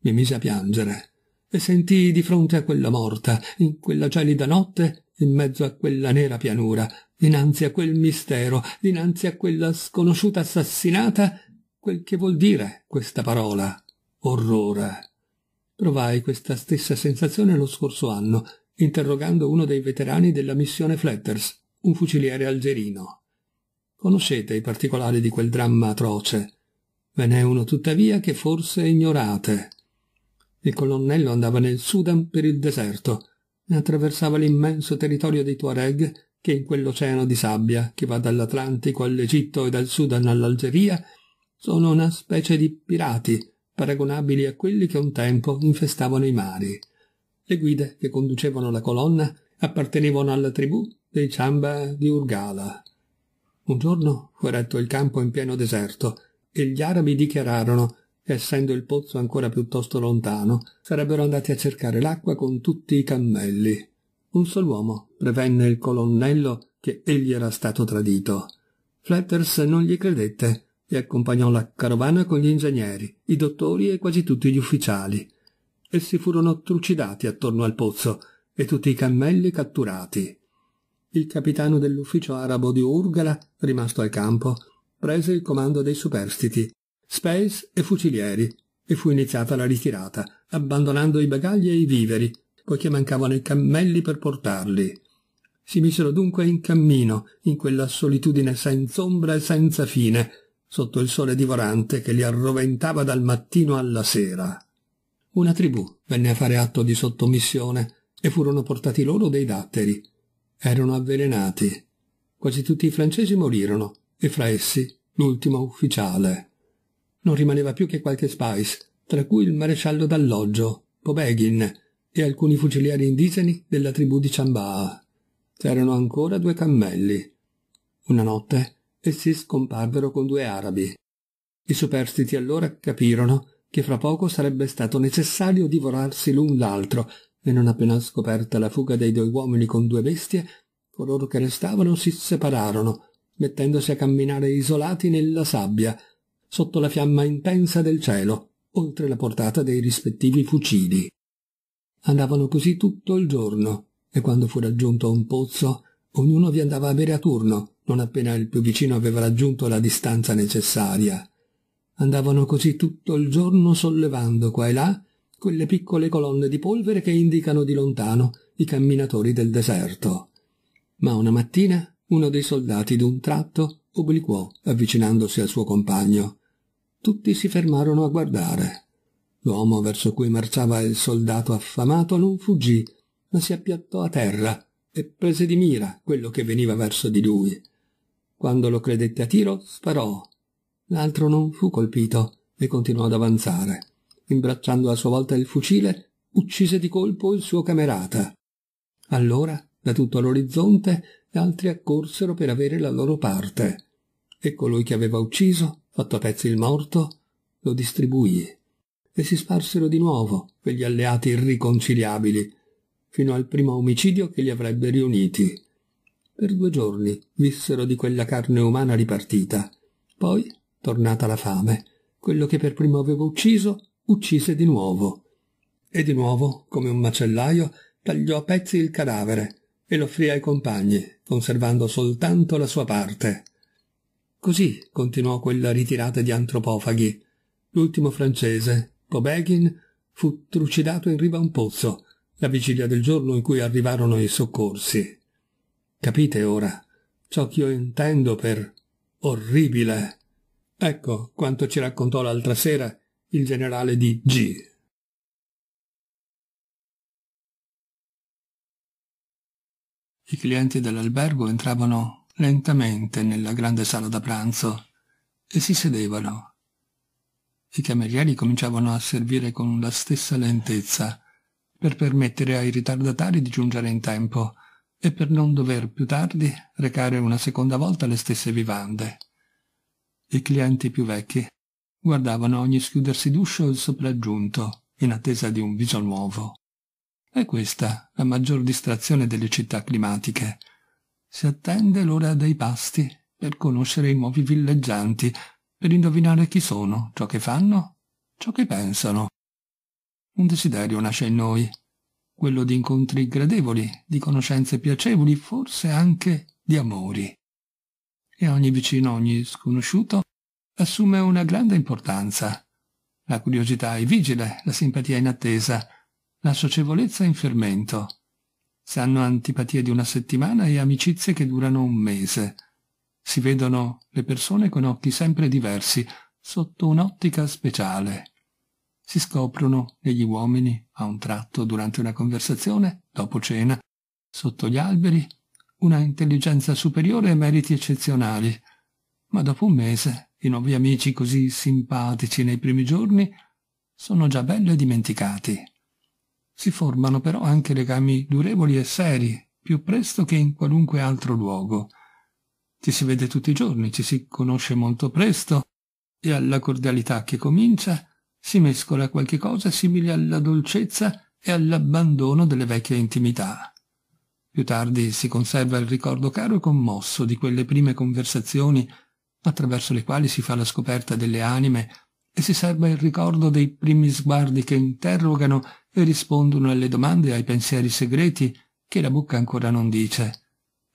Speaker 1: mi mise a piangere e sentii di fronte a quella morta, in quella gelida notte, in mezzo a quella nera pianura, dinanzi a quel mistero, dinanzi a quella sconosciuta assassinata, quel che vuol dire questa parola, orrore. Provai questa stessa sensazione lo scorso anno, interrogando uno dei veterani della missione Flatters, un fuciliere algerino. Conoscete i particolari di quel dramma atroce. Ve n'è uno tuttavia che forse ignorate. Il colonnello andava nel Sudan per il deserto e attraversava l'immenso territorio dei Tuareg che in quell'oceano di sabbia che va dall'Atlantico all'Egitto e dal Sudan all'Algeria sono una specie di pirati paragonabili a quelli che un tempo infestavano i mari. Le guide che conducevano la colonna appartenevano alla tribù dei Ciamba di Urgala. Un giorno fu eretto il campo in pieno deserto e gli arabi dichiararono essendo il pozzo ancora piuttosto lontano, sarebbero andati a cercare l'acqua con tutti i cammelli. Un uomo prevenne il colonnello che egli era stato tradito. Flatters non gli credette e accompagnò la carovana con gli ingegneri, i dottori e quasi tutti gli ufficiali. Essi furono trucidati attorno al pozzo e tutti i cammelli catturati. Il capitano dell'ufficio arabo di Urgala, rimasto al campo, prese il comando dei superstiti Space e fucilieri, e fu iniziata la ritirata, abbandonando i bagagli e i viveri, poiché mancavano i cammelli per portarli. Si misero dunque in cammino, in quella solitudine senza ombra e senza fine, sotto il sole divorante che li arroventava dal mattino alla sera. Una tribù venne a fare atto di sottomissione e furono portati loro dei datteri. Erano avvelenati. Quasi tutti i francesi morirono, e fra essi l'ultimo ufficiale non rimaneva più che qualche spice, tra cui il maresciallo d'alloggio, Pobeghin, e alcuni fucilieri indigeni della tribù di Ciambaa. C'erano ancora due cammelli. Una notte essi scomparvero con due arabi. I superstiti allora capirono che fra poco sarebbe stato necessario divorarsi l'un l'altro, e non appena scoperta la fuga dei due uomini con due bestie, coloro che restavano si separarono, mettendosi a camminare isolati nella sabbia, sotto la fiamma intensa del cielo, oltre la portata dei rispettivi fucili. Andavano così tutto il giorno, e quando fu raggiunto un pozzo, ognuno vi andava a bere a turno, non appena il più vicino aveva raggiunto la distanza necessaria. Andavano così tutto il giorno sollevando qua e là quelle piccole colonne di polvere che indicano di lontano i camminatori del deserto. Ma una mattina uno dei soldati d'un tratto obliquò avvicinandosi al suo compagno. Tutti si fermarono a guardare. L'uomo verso cui marciava il soldato affamato non fuggì, ma si appiattò a terra e prese di mira quello che veniva verso di lui. Quando lo credette a tiro, sparò. L'altro non fu colpito e continuò ad avanzare. Imbracciando a sua volta il fucile, uccise di colpo il suo camerata. Allora, da tutto l'orizzonte, altri accorsero per avere la loro parte. E colui che aveva ucciso Fatto a pezzi il morto, lo distribuì e si sparsero di nuovo quegli alleati irriconciliabili, fino al primo omicidio che li avrebbe riuniti. Per due giorni vissero di quella carne umana ripartita. Poi, tornata la fame, quello che per primo aveva ucciso, uccise di nuovo. E di nuovo, come un macellaio, tagliò a pezzi il cadavere e lo offrì ai compagni, conservando soltanto la sua parte. Così continuò quella ritirata di antropofaghi. L'ultimo francese, Pobeghin, fu trucidato in riva a un pozzo, la vigilia del giorno in cui arrivarono i soccorsi. Capite ora ciò che io intendo per orribile. Ecco quanto ci raccontò l'altra sera il generale di G. I clienti dell'albergo entravano lentamente nella grande sala da pranzo e si sedevano. I camerieri cominciavano a servire con la stessa lentezza per permettere ai ritardatari di giungere in tempo e per non dover più tardi recare una seconda volta le stesse vivande. I clienti più vecchi guardavano ogni schiudersi d'uscio il sopraggiunto in attesa di un viso nuovo. È questa la maggior distrazione delle città climatiche – si attende l'ora dei pasti per conoscere i nuovi villeggianti, per indovinare chi sono, ciò che fanno, ciò che pensano. Un desiderio nasce in noi, quello di incontri gradevoli, di conoscenze piacevoli, forse anche di amori. E ogni vicino, ogni sconosciuto, assume una grande importanza. La curiosità è vigile, la simpatia è in attesa, la socievolezza è in fermento, si hanno antipatie di una settimana e amicizie che durano un mese. Si vedono le persone con occhi sempre diversi, sotto un'ottica speciale. Si scoprono negli uomini, a un tratto, durante una conversazione, dopo cena, sotto gli alberi, una intelligenza superiore e meriti eccezionali. Ma dopo un mese, i nuovi amici così simpatici nei primi giorni sono già belli dimenticati si formano però anche legami durevoli e seri, più presto che in qualunque altro luogo. Ci si vede tutti i giorni, ci si conosce molto presto, e alla cordialità che comincia si mescola qualche cosa simile alla dolcezza e all'abbandono delle vecchie intimità. Più tardi si conserva il ricordo caro e commosso di quelle prime conversazioni attraverso le quali si fa la scoperta delle anime e si serba il ricordo dei primi sguardi che interrogano e rispondono alle domande e ai pensieri segreti che la bocca ancora non dice.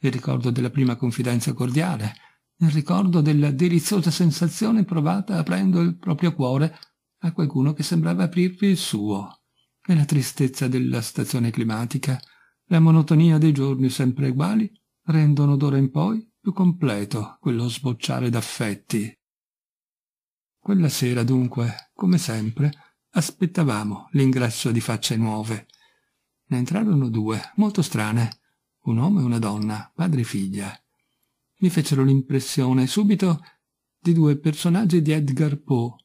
Speaker 1: Il ricordo della prima confidenza cordiale, il ricordo della deliziosa sensazione provata aprendo il proprio cuore a qualcuno che sembrava aprirvi il suo, e la tristezza della stazione climatica, la monotonia dei giorni sempre uguali, rendono d'ora in poi più completo quello sbocciare d'affetti. Quella sera, dunque, come sempre, Aspettavamo l'ingresso di facce nuove. Ne entrarono due, molto strane, un uomo e una donna, padre e figlia. Mi fecero l'impressione subito di due personaggi di Edgar Poe,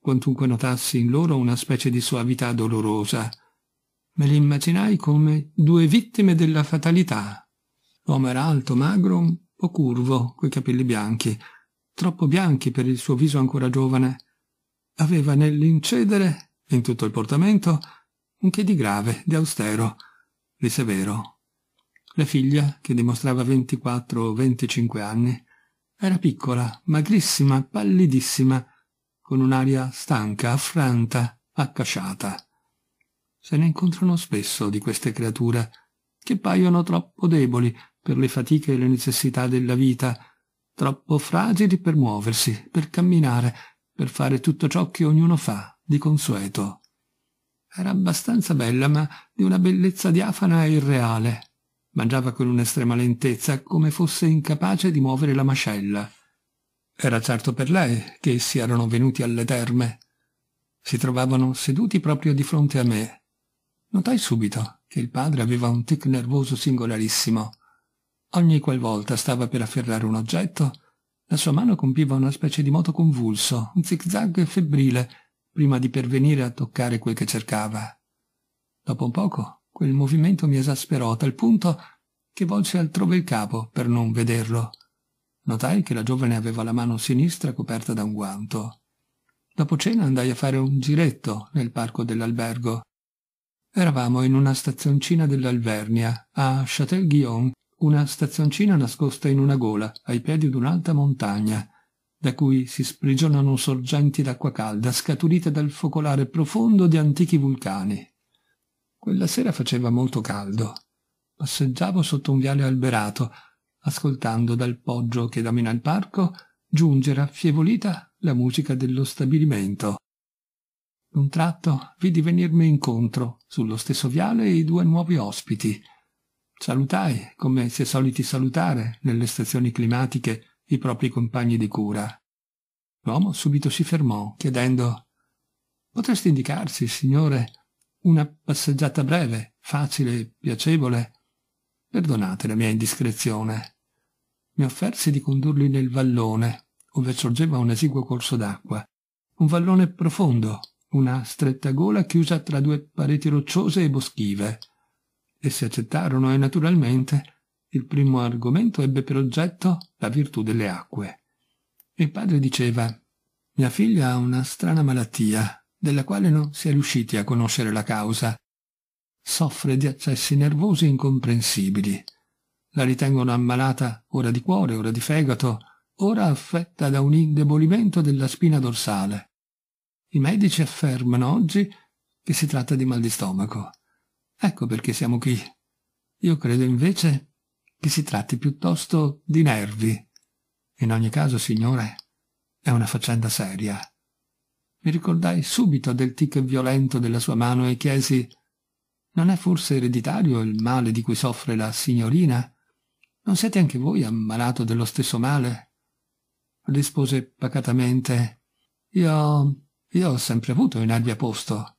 Speaker 1: quantunque notassi in loro una specie di suavità dolorosa. Me li immaginai come due vittime della fatalità. L'uomo era alto, magro, un po' curvo, coi capelli bianchi, troppo bianchi per il suo viso ancora giovane, aveva nell'incedere, in tutto il portamento, un che di grave, di austero, di severo. La figlia, che dimostrava 24 o 25 anni, era piccola, magrissima, pallidissima, con un'aria stanca, affranta, accasciata. Se ne incontrano spesso di queste creature, che paiono troppo deboli per le fatiche e le necessità della vita, troppo fragili per muoversi, per camminare, per fare tutto ciò che ognuno fa di consueto. Era abbastanza bella, ma di una bellezza diafana e irreale. Mangiava con un'estrema lentezza, come fosse incapace di muovere la mascella. Era certo per lei che essi erano venuti alle terme. Si trovavano seduti proprio di fronte a me. Notai subito che il padre aveva un tic nervoso singolarissimo. Ogni qualvolta stava per afferrare un oggetto, la sua mano compiva una specie di moto convulso, un zigzag zag febbrile, prima di pervenire a toccare quel che cercava. Dopo un poco, quel movimento mi esasperò a tal punto che volse altrove il capo per non vederlo. Notai che la giovane aveva la mano sinistra coperta da un guanto. Dopo cena andai a fare un giretto nel parco dell'albergo. Eravamo in una stazioncina dell'Alvernia, a Châtel-Guillaume, una stazioncina nascosta in una gola, ai piedi di un'alta montagna, da cui si sprigionano sorgenti d'acqua calda, scaturite dal focolare profondo di antichi vulcani. Quella sera faceva molto caldo. Passeggiavo sotto un viale alberato, ascoltando dal poggio che domina il parco giungere affievolita la musica dello stabilimento. D'un tratto vidi venirmi incontro, sullo stesso viale, i due nuovi ospiti, Salutai, come si è soliti salutare nelle stazioni climatiche, i propri compagni di cura. L'uomo subito si fermò, chiedendo «Potresti indicarci, signore, una passeggiata breve, facile e piacevole?» Perdonate la mia indiscrezione. Mi offersi di condurli nel vallone, ove sorgeva un esiguo corso d'acqua. Un vallone profondo, una stretta gola chiusa tra due pareti rocciose e boschive. Essi accettarono e naturalmente il primo argomento ebbe per oggetto la virtù delle acque. Il padre diceva Mia figlia ha una strana malattia, della quale non si è riusciti a conoscere la causa. Soffre di accessi nervosi incomprensibili. La ritengono ammalata ora di cuore, ora di fegato, ora affetta da un indebolimento della spina dorsale. I medici affermano oggi che si tratta di mal di stomaco. Ecco perché siamo qui. Io credo invece che si tratti piuttosto di nervi. In ogni caso, signore, è una faccenda seria. Mi ricordai subito del tic violento della sua mano e chiesi «Non è forse ereditario il male di cui soffre la signorina? Non siete anche voi ammalato dello stesso male?» Rispose pacatamente «Io... io ho sempre avuto i nervi a posto.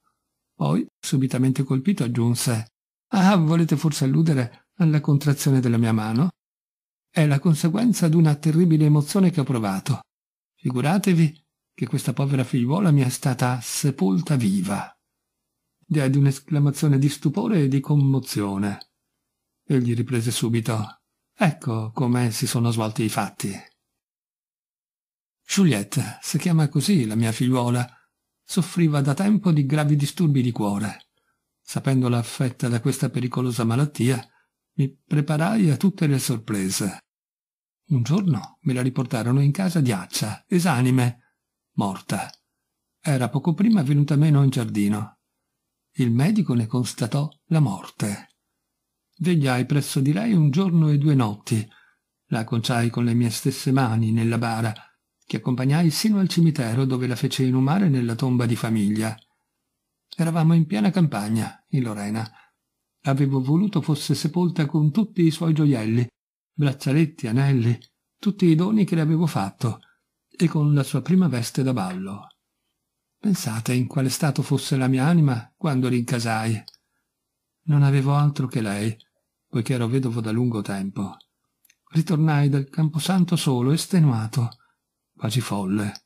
Speaker 1: Poi, subitamente colpito, aggiunse Ah, volete forse alludere alla contrazione della mia mano? È la conseguenza d'una terribile emozione che ho provato. Figuratevi che questa povera figliuola mi è stata sepolta viva. Diede un'esclamazione di stupore e di commozione. Egli riprese subito. Ecco come si sono svolti i fatti. Juliette si chiama così la mia figliuola, soffriva da tempo di gravi disturbi di cuore. Sapendola affetta da questa pericolosa malattia, mi preparai a tutte le sorprese. Un giorno me la riportarono in casa di Accia, esanime, morta. Era poco prima venuta meno in giardino. Il medico ne constatò la morte. Vegliai presso di lei un giorno e due notti. La conciai con le mie stesse mani nella bara che accompagnai sino al cimitero dove la fece inumare nella tomba di famiglia. Eravamo in piena campagna, in Lorena. Avevo voluto fosse sepolta con tutti i suoi gioielli, braccialetti, anelli, tutti i doni che le avevo fatto, e con la sua prima veste da ballo. Pensate in quale stato fosse la mia anima quando rincasai. Non avevo altro che lei, poiché ero vedovo da lungo tempo. Ritornai dal camposanto solo, estenuato, quasi folle.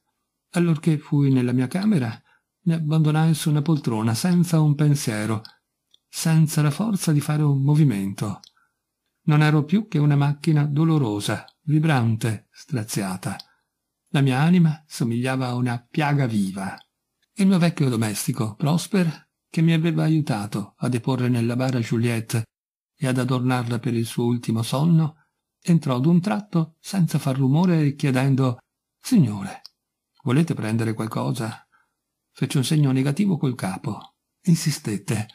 Speaker 1: Allorché fui nella mia camera, mi abbandonai su una poltrona senza un pensiero, senza la forza di fare un movimento. Non ero più che una macchina dolorosa, vibrante, straziata. La mia anima somigliava a una piaga viva. Il mio vecchio domestico, Prosper, che mi aveva aiutato a deporre nella bara Juliette e ad adornarla per il suo ultimo sonno, entrò d'un tratto senza far rumore chiedendo Signore, volete prendere qualcosa? Fece un segno negativo col capo. Insistette.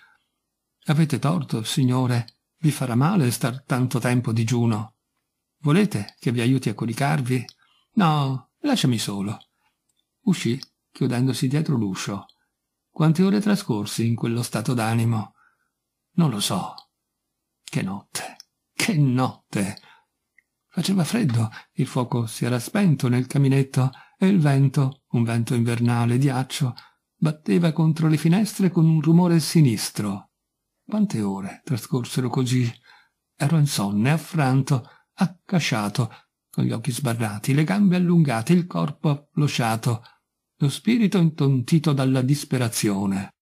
Speaker 1: Avete torto, signore. Vi farà male star tanto tempo digiuno. Volete che vi aiuti a coricarvi? No, lasciami solo. Uscì, chiudendosi dietro l'uscio. Quante ore trascorsi in quello stato d'animo? Non lo so. Che notte, che notte! Faceva freddo, il fuoco si era spento nel caminetto e il vento, un vento invernale di accio, batteva contro le finestre con un rumore sinistro. Quante ore trascorsero così? Ero insonne, affranto, accasciato, con gli occhi sbarrati, le gambe allungate, il corpo afflosciato, lo spirito intontito dalla disperazione.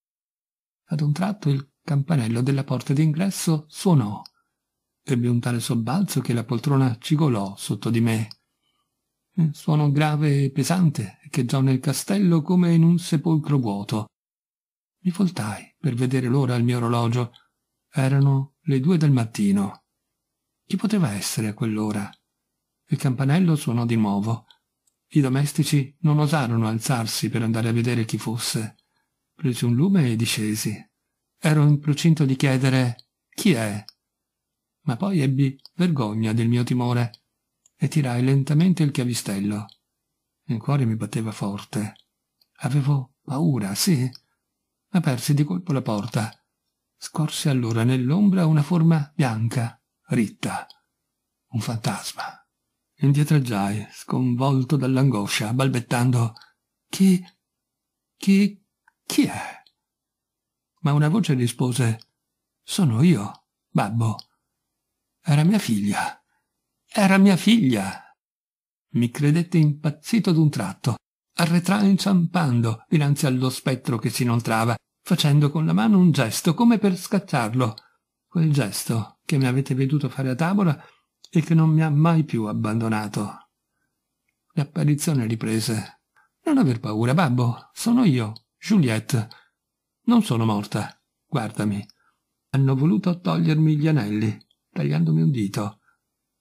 Speaker 1: Ad un tratto il campanello della porta d'ingresso suonò ebbe un tale sobbalzo che la poltrona cigolò sotto di me. Un eh, suono grave e pesante echeggiò nel castello come in un sepolcro vuoto. Mi voltai per vedere l'ora al mio orologio. Erano le due del mattino. Chi poteva essere a quell'ora? Il campanello suonò di nuovo. I domestici non osarono alzarsi per andare a vedere chi fosse. Presi un lume e discesi. Ero in procinto di chiedere chi è ma poi ebbi vergogna del mio timore e tirai lentamente il chiavistello. Il cuore mi batteva forte. Avevo paura, sì. Apersi di colpo la porta. Scorse allora nell'ombra una forma bianca, ritta. Un fantasma. Indietreggiai, sconvolto dall'angoscia, balbettando «Chi... chi... chi è?» Ma una voce rispose «Sono io, babbo». Era mia figlia. Era mia figlia. Mi credette impazzito d'un tratto. Arretrà inciampando dinanzi allo spettro che si inoltrava, facendo con la mano un gesto come per scacciarlo. Quel gesto che mi avete veduto fare a tavola e che non mi ha mai più abbandonato. L'apparizione riprese. Non aver paura, babbo. Sono io, Juliette. Non sono morta. Guardami. Hanno voluto togliermi gli anelli tagliandomi un dito.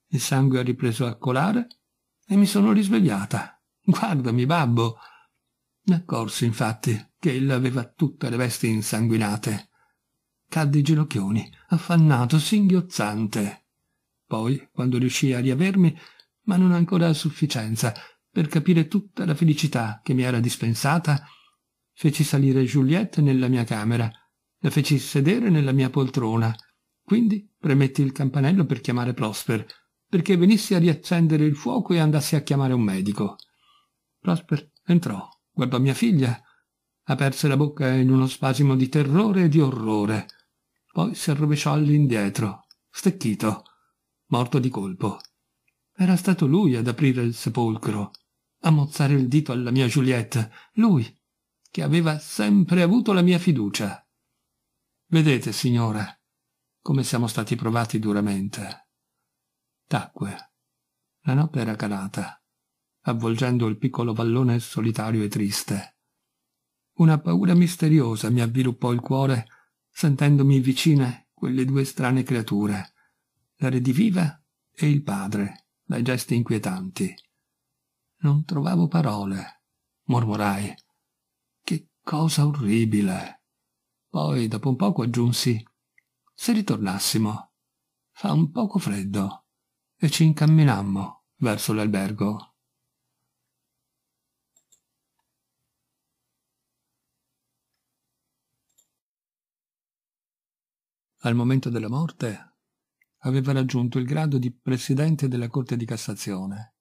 Speaker 1: Il sangue ha ripreso a colare e mi sono risvegliata. Guardami, babbo! Mi accorsi, infatti, che ella aveva tutte le vesti insanguinate. Caddi ginocchioni, affannato, singhiozzante. Poi, quando riuscii a riavermi, ma non ancora a sufficienza, per capire tutta la felicità che mi era dispensata, feci salire Juliette nella mia camera, la feci sedere nella mia poltrona quindi premetti il campanello per chiamare Prosper, perché venisse a riaccendere il fuoco e andasse a chiamare un medico. Prosper entrò, guardò mia figlia, aperse la bocca in uno spasimo di terrore e di orrore. Poi si arrovesciò all'indietro, stecchito, morto di colpo. Era stato lui ad aprire il sepolcro, a mozzare il dito alla mia Juliette, lui, che aveva sempre avuto la mia fiducia. Vedete, signora, come siamo stati provati duramente. Tacque. La notte era calata, avvolgendo il piccolo vallone solitario e triste. Una paura misteriosa mi avviluppò il cuore, sentendomi vicine quelle due strane creature, la rediviva e il padre, dai gesti inquietanti. Non trovavo parole, mormorai. Che cosa orribile! Poi, dopo un poco, aggiunsi se ritornassimo. Fa un poco freddo e ci incamminammo verso l'albergo. Al momento della morte aveva raggiunto il grado di presidente della Corte di Cassazione.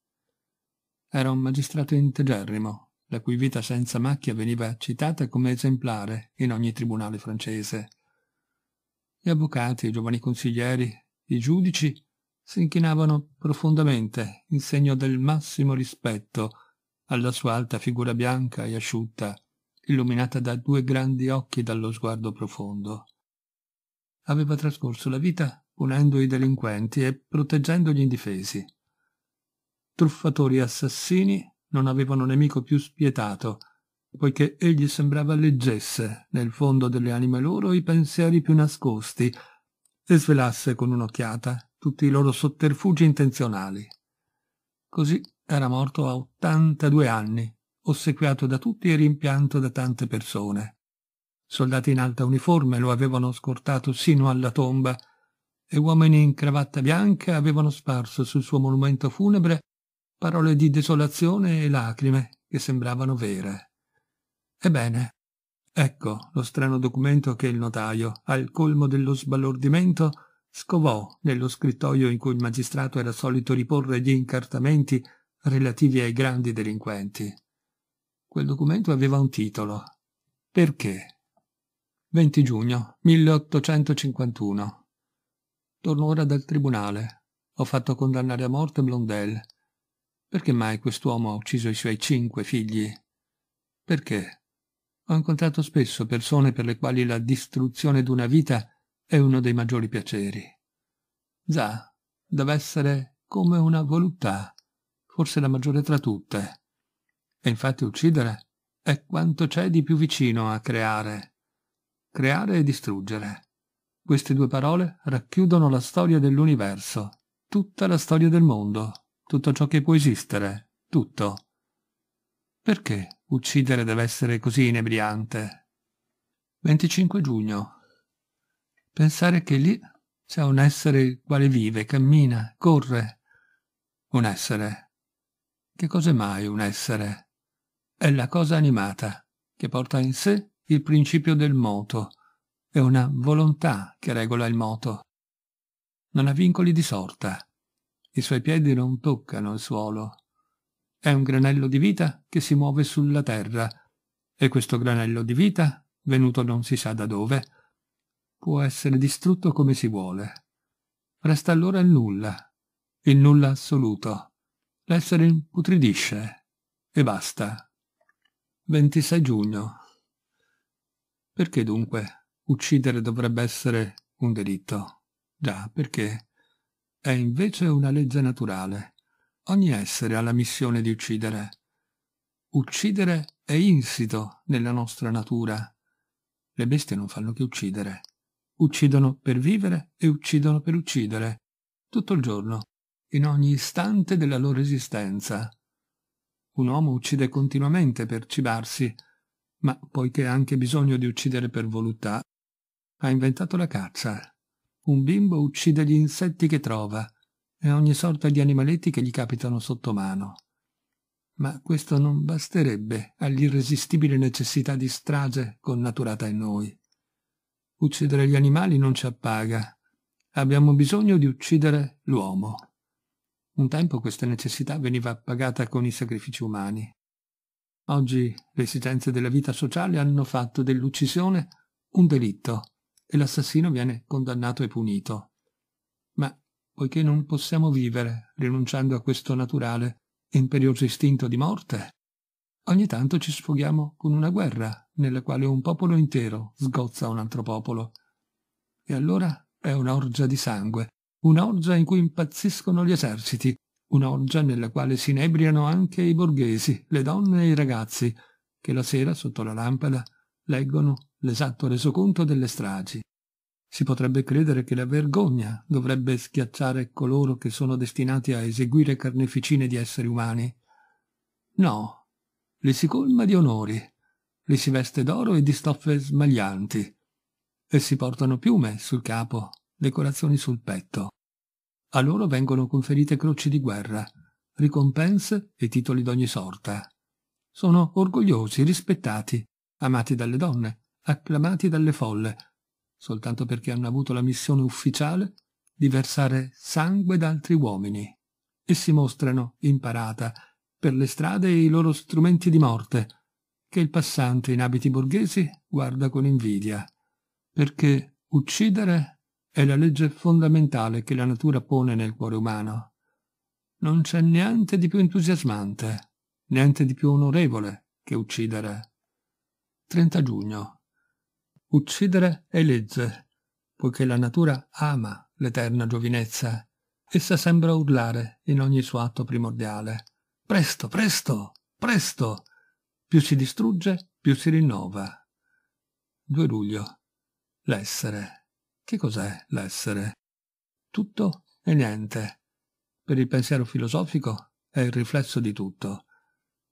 Speaker 1: Era un magistrato integerrimo, la cui vita senza macchia veniva citata come esemplare in ogni tribunale francese. Gli avvocati, i giovani consiglieri, i giudici si inchinavano profondamente in segno del massimo rispetto alla sua alta figura bianca e asciutta, illuminata da due grandi occhi dallo sguardo profondo. Aveva trascorso la vita punendo i delinquenti e proteggendo gli indifesi. Truffatori e assassini non avevano nemico più spietato poiché egli sembrava leggesse nel fondo delle anime loro i pensieri più nascosti e svelasse con un'occhiata tutti i loro sotterfugi intenzionali. Così era morto a 82 anni, ossequiato da tutti e rimpianto da tante persone. Soldati in alta uniforme lo avevano scortato sino alla tomba e uomini in cravatta bianca avevano sparso sul suo monumento funebre parole di desolazione e lacrime che sembravano vere. Ebbene, ecco lo strano documento che il notaio, al colmo dello sbalordimento, scovò nello scrittoio in cui il magistrato era solito riporre gli incartamenti relativi ai grandi delinquenti. Quel documento aveva un titolo. Perché? 20 giugno 1851. Torno ora dal tribunale. Ho fatto condannare a morte Blondel. Perché mai quest'uomo ha ucciso i suoi cinque figli? Perché? Ho incontrato spesso persone per le quali la distruzione di una vita è uno dei maggiori piaceri. Già, deve essere come una voluttà, forse la maggiore tra tutte. E infatti uccidere è quanto c'è di più vicino a creare. Creare e distruggere. Queste due parole racchiudono la storia dell'universo, tutta la storia del mondo, tutto ciò che può esistere, tutto. Perché Uccidere deve essere così inebriante. 25 giugno. Pensare che lì c'è un essere il quale vive, cammina, corre. Un essere. Che cos'è mai un essere? È la cosa animata, che porta in sé il principio del moto. È una volontà che regola il moto. Non ha vincoli di sorta. I suoi piedi non toccano il suolo è un granello di vita che si muove sulla terra, e questo granello di vita, venuto non si sa da dove, può essere distrutto come si vuole. Resta allora il nulla, il nulla assoluto. L'essere imputridisce, e basta. 26 giugno. Perché dunque uccidere dovrebbe essere un delitto? Già, perché è invece una legge naturale Ogni essere ha la missione di uccidere. Uccidere è insito nella nostra natura. Le bestie non fanno che uccidere. Uccidono per vivere e uccidono per uccidere. Tutto il giorno, in ogni istante della loro esistenza. Un uomo uccide continuamente per cibarsi, ma poiché ha anche bisogno di uccidere per volontà, ha inventato la caccia. Un bimbo uccide gli insetti che trova, e ogni sorta di animaletti che gli capitano sotto mano. Ma questo non basterebbe all'irresistibile necessità di strage connaturata in noi. Uccidere gli animali non ci appaga. Abbiamo bisogno di uccidere l'uomo. Un tempo questa necessità veniva appagata con i sacrifici umani. Oggi le esigenze della vita sociale hanno fatto dell'uccisione un delitto e l'assassino viene condannato e punito poiché non possiamo vivere rinunciando a questo naturale e imperioso istinto di morte. Ogni tanto ci sfoghiamo con una guerra nella quale un popolo intero sgozza un altro popolo. E allora è un'orgia di sangue, un'orgia in cui impazziscono gli eserciti, un'orgia nella quale si inebriano anche i borghesi, le donne e i ragazzi, che la sera sotto la lampada leggono l'esatto resoconto delle stragi. Si potrebbe credere che la vergogna dovrebbe schiacciare coloro che sono destinati a eseguire carneficine di esseri umani. No, li si colma di onori, li si veste d'oro e di stoffe smaglianti, e si portano piume sul capo, decorazioni sul petto. A loro vengono conferite croci di guerra, ricompense e titoli d'ogni sorta. Sono orgogliosi, rispettati, amati dalle donne, acclamati dalle folle, soltanto perché hanno avuto la missione ufficiale di versare sangue da altri uomini e si mostrano in parata per le strade i loro strumenti di morte, che il passante in abiti borghesi guarda con invidia, perché uccidere è la legge fondamentale che la natura pone nel cuore umano. Non c'è niente di più entusiasmante, niente di più onorevole che uccidere. 30 giugno uccidere è legge, poiché la natura ama l'eterna giovinezza. Essa sembra urlare in ogni suo atto primordiale. Presto, presto, presto! Più si distrugge, più si rinnova. 2 luglio. L'essere. Che cos'è l'essere? Tutto e niente. Per il pensiero filosofico è il riflesso di tutto.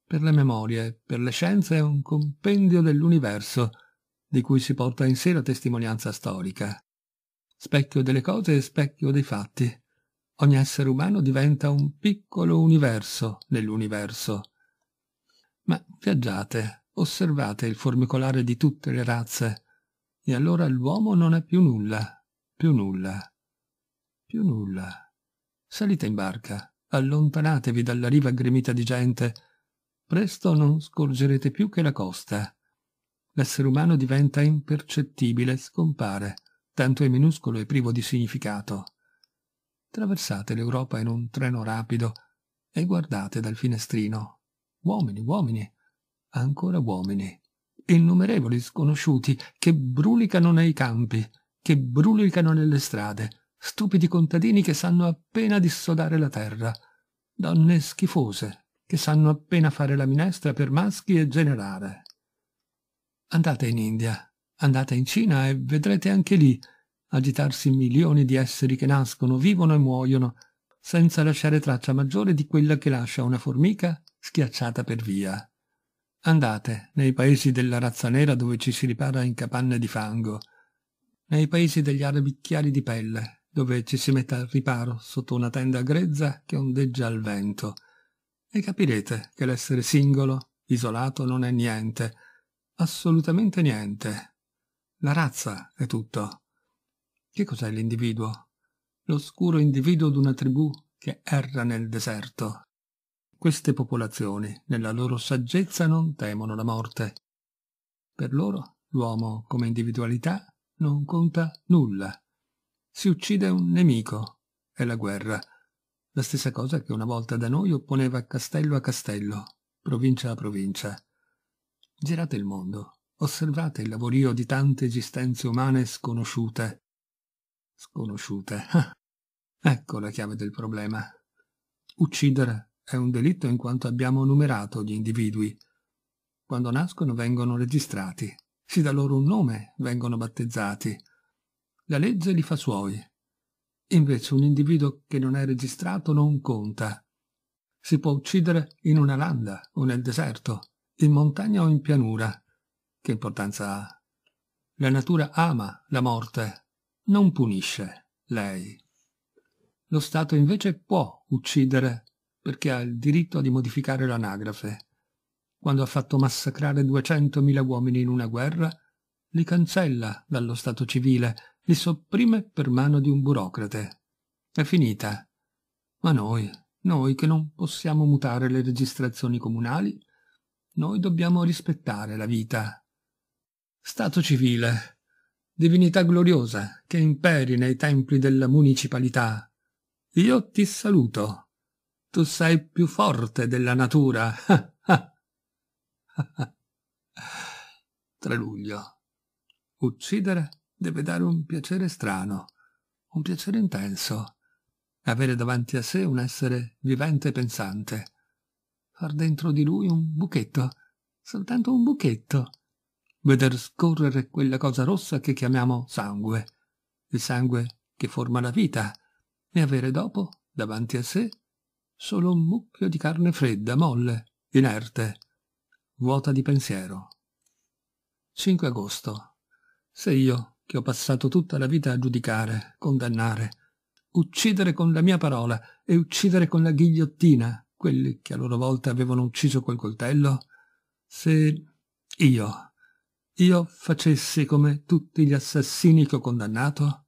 Speaker 1: Per le memorie, per le scienze è un compendio dell'universo, di cui si porta in sé la testimonianza storica. Specchio delle cose e specchio dei fatti. Ogni essere umano diventa un piccolo universo nell'universo. Ma viaggiate, osservate il formicolare di tutte le razze, e allora l'uomo non è più nulla, più nulla, più nulla. Salite in barca, allontanatevi dalla riva gremita di gente, presto non scorgerete più che la costa l'essere umano diventa impercettibile, scompare, tanto è minuscolo e privo di significato. Traversate l'Europa in un treno rapido e guardate dal finestrino. Uomini, uomini, ancora uomini, innumerevoli sconosciuti che brulicano nei campi, che brulicano nelle strade, stupidi contadini che sanno appena dissodare la terra, donne schifose che sanno appena fare la minestra per maschi e generare. Andate in India, andate in Cina e vedrete anche lì agitarsi milioni di esseri che nascono, vivono e muoiono, senza lasciare traccia maggiore di quella che lascia una formica schiacciata per via. Andate nei paesi della razza nera dove ci si ripara in capanne di fango, nei paesi degli arabi chiari di pelle, dove ci si mette al riparo sotto una tenda grezza che ondeggia al vento, e capirete che l'essere singolo, isolato, non è niente, assolutamente niente. La razza è tutto. Che cos'è l'individuo? L'oscuro individuo d'una tribù che erra nel deserto. Queste popolazioni, nella loro saggezza, non temono la morte. Per loro l'uomo come individualità non conta nulla. Si uccide un nemico, è la guerra. La stessa cosa che una volta da noi opponeva castello a castello, provincia a provincia. Girate il mondo, osservate il lavorio di tante esistenze umane sconosciute. Sconosciute. ecco la chiave del problema. Uccidere è un delitto in quanto abbiamo numerato gli individui. Quando nascono vengono registrati, si dà loro un nome, vengono battezzati. La legge li fa suoi. Invece un individuo che non è registrato non conta. Si può uccidere in una landa o nel deserto in montagna o in pianura. Che importanza ha? La natura ama la morte, non punisce lei. Lo Stato invece può uccidere perché ha il diritto di modificare l'anagrafe. Quando ha fatto massacrare 200.000 uomini in una guerra, li cancella dallo Stato civile, li sopprime per mano di un burocrate. È finita. Ma noi, noi che non possiamo mutare le registrazioni comunali, noi dobbiamo rispettare la vita. Stato civile, divinità gloriosa che imperi nei templi della municipalità, io ti saluto. Tu sei più forte della natura. 3 luglio. Uccidere deve dare un piacere strano, un piacere intenso. Avere davanti a sé un essere vivente e pensante, far dentro di lui un buchetto, soltanto un buchetto, veder scorrere quella cosa rossa che chiamiamo sangue, il sangue che forma la vita, e avere dopo, davanti a sé, solo un mucchio di carne fredda, molle, inerte, vuota di pensiero. 5 agosto. Se io, che ho passato tutta la vita a giudicare, condannare, uccidere con la mia parola e uccidere con la ghigliottina, quelli che a loro volta avevano ucciso quel coltello? Se io, io facessi come tutti gli assassini che ho condannato?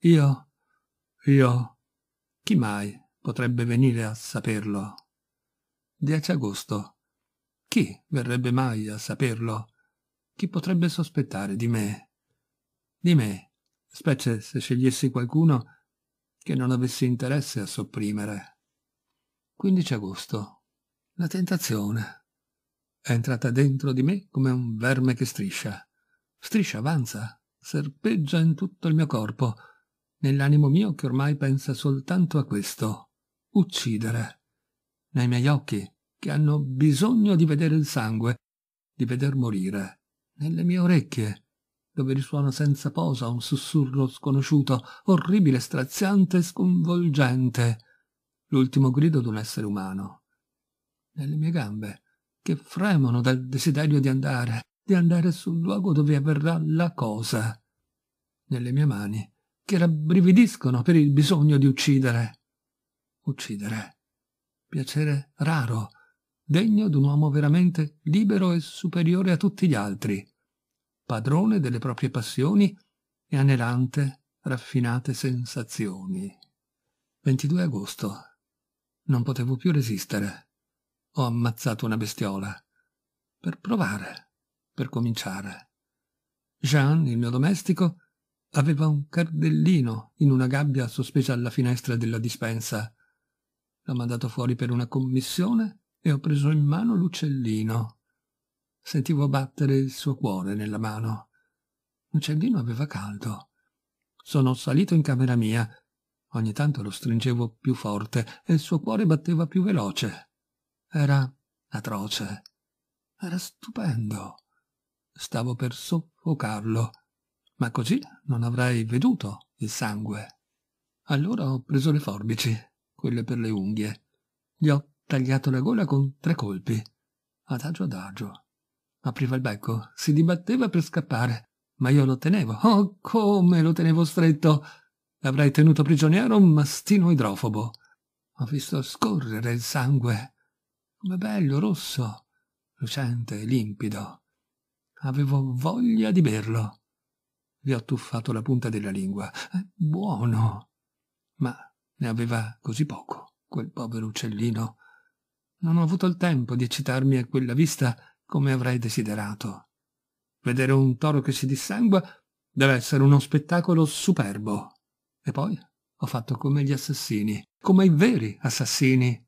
Speaker 1: Io, io, chi mai potrebbe venire a saperlo? 10 agosto. Chi verrebbe mai a saperlo? Chi potrebbe sospettare di me? Di me, specie se scegliessi qualcuno che non avessi interesse a sopprimere. 15 agosto. La tentazione. È entrata dentro di me come un verme che striscia. Striscia, avanza, serpeggia in tutto il mio corpo, nell'animo mio che ormai pensa soltanto a questo. Uccidere. Nei miei occhi, che hanno bisogno di vedere il sangue, di veder morire. Nelle mie orecchie, dove risuona senza posa un sussurro sconosciuto, orribile, straziante, e sconvolgente l'ultimo grido d'un essere umano. Nelle mie gambe, che fremono dal desiderio di andare, di andare sul luogo dove avverrà la cosa. Nelle mie mani, che rabbrividiscono per il bisogno di uccidere. Uccidere. Piacere raro, degno d'un uomo veramente libero e superiore a tutti gli altri, padrone delle proprie passioni e anelante raffinate sensazioni. 22 agosto non potevo più resistere. Ho ammazzato una bestiola. Per provare, per cominciare. Jean, il mio domestico, aveva un cardellino in una gabbia sospesa alla finestra della dispensa. L'ho mandato fuori per una commissione e ho preso in mano l'uccellino. Sentivo battere il suo cuore nella mano. L'uccellino aveva caldo. Sono salito in camera mia Ogni tanto lo stringevo più forte e il suo cuore batteva più veloce. Era atroce. Era stupendo. Stavo per soffocarlo. Ma così non avrei veduto il sangue. Allora ho preso le forbici, quelle per le unghie. Gli ho tagliato la gola con tre colpi. Adagio adagio. Apriva il becco, si dibatteva per scappare, ma io lo tenevo. Oh, come lo tenevo stretto! L'avrei tenuto prigioniero un mastino idrofobo. Ho visto scorrere il sangue. Come bello, rosso, lucente, limpido. Avevo voglia di berlo. Vi ho tuffato la punta della lingua. È buono. Ma ne aveva così poco, quel povero uccellino. Non ho avuto il tempo di eccitarmi a quella vista come avrei desiderato. Vedere un toro che si dissangua deve essere uno spettacolo superbo. E poi ho fatto come gli assassini, come i veri assassini.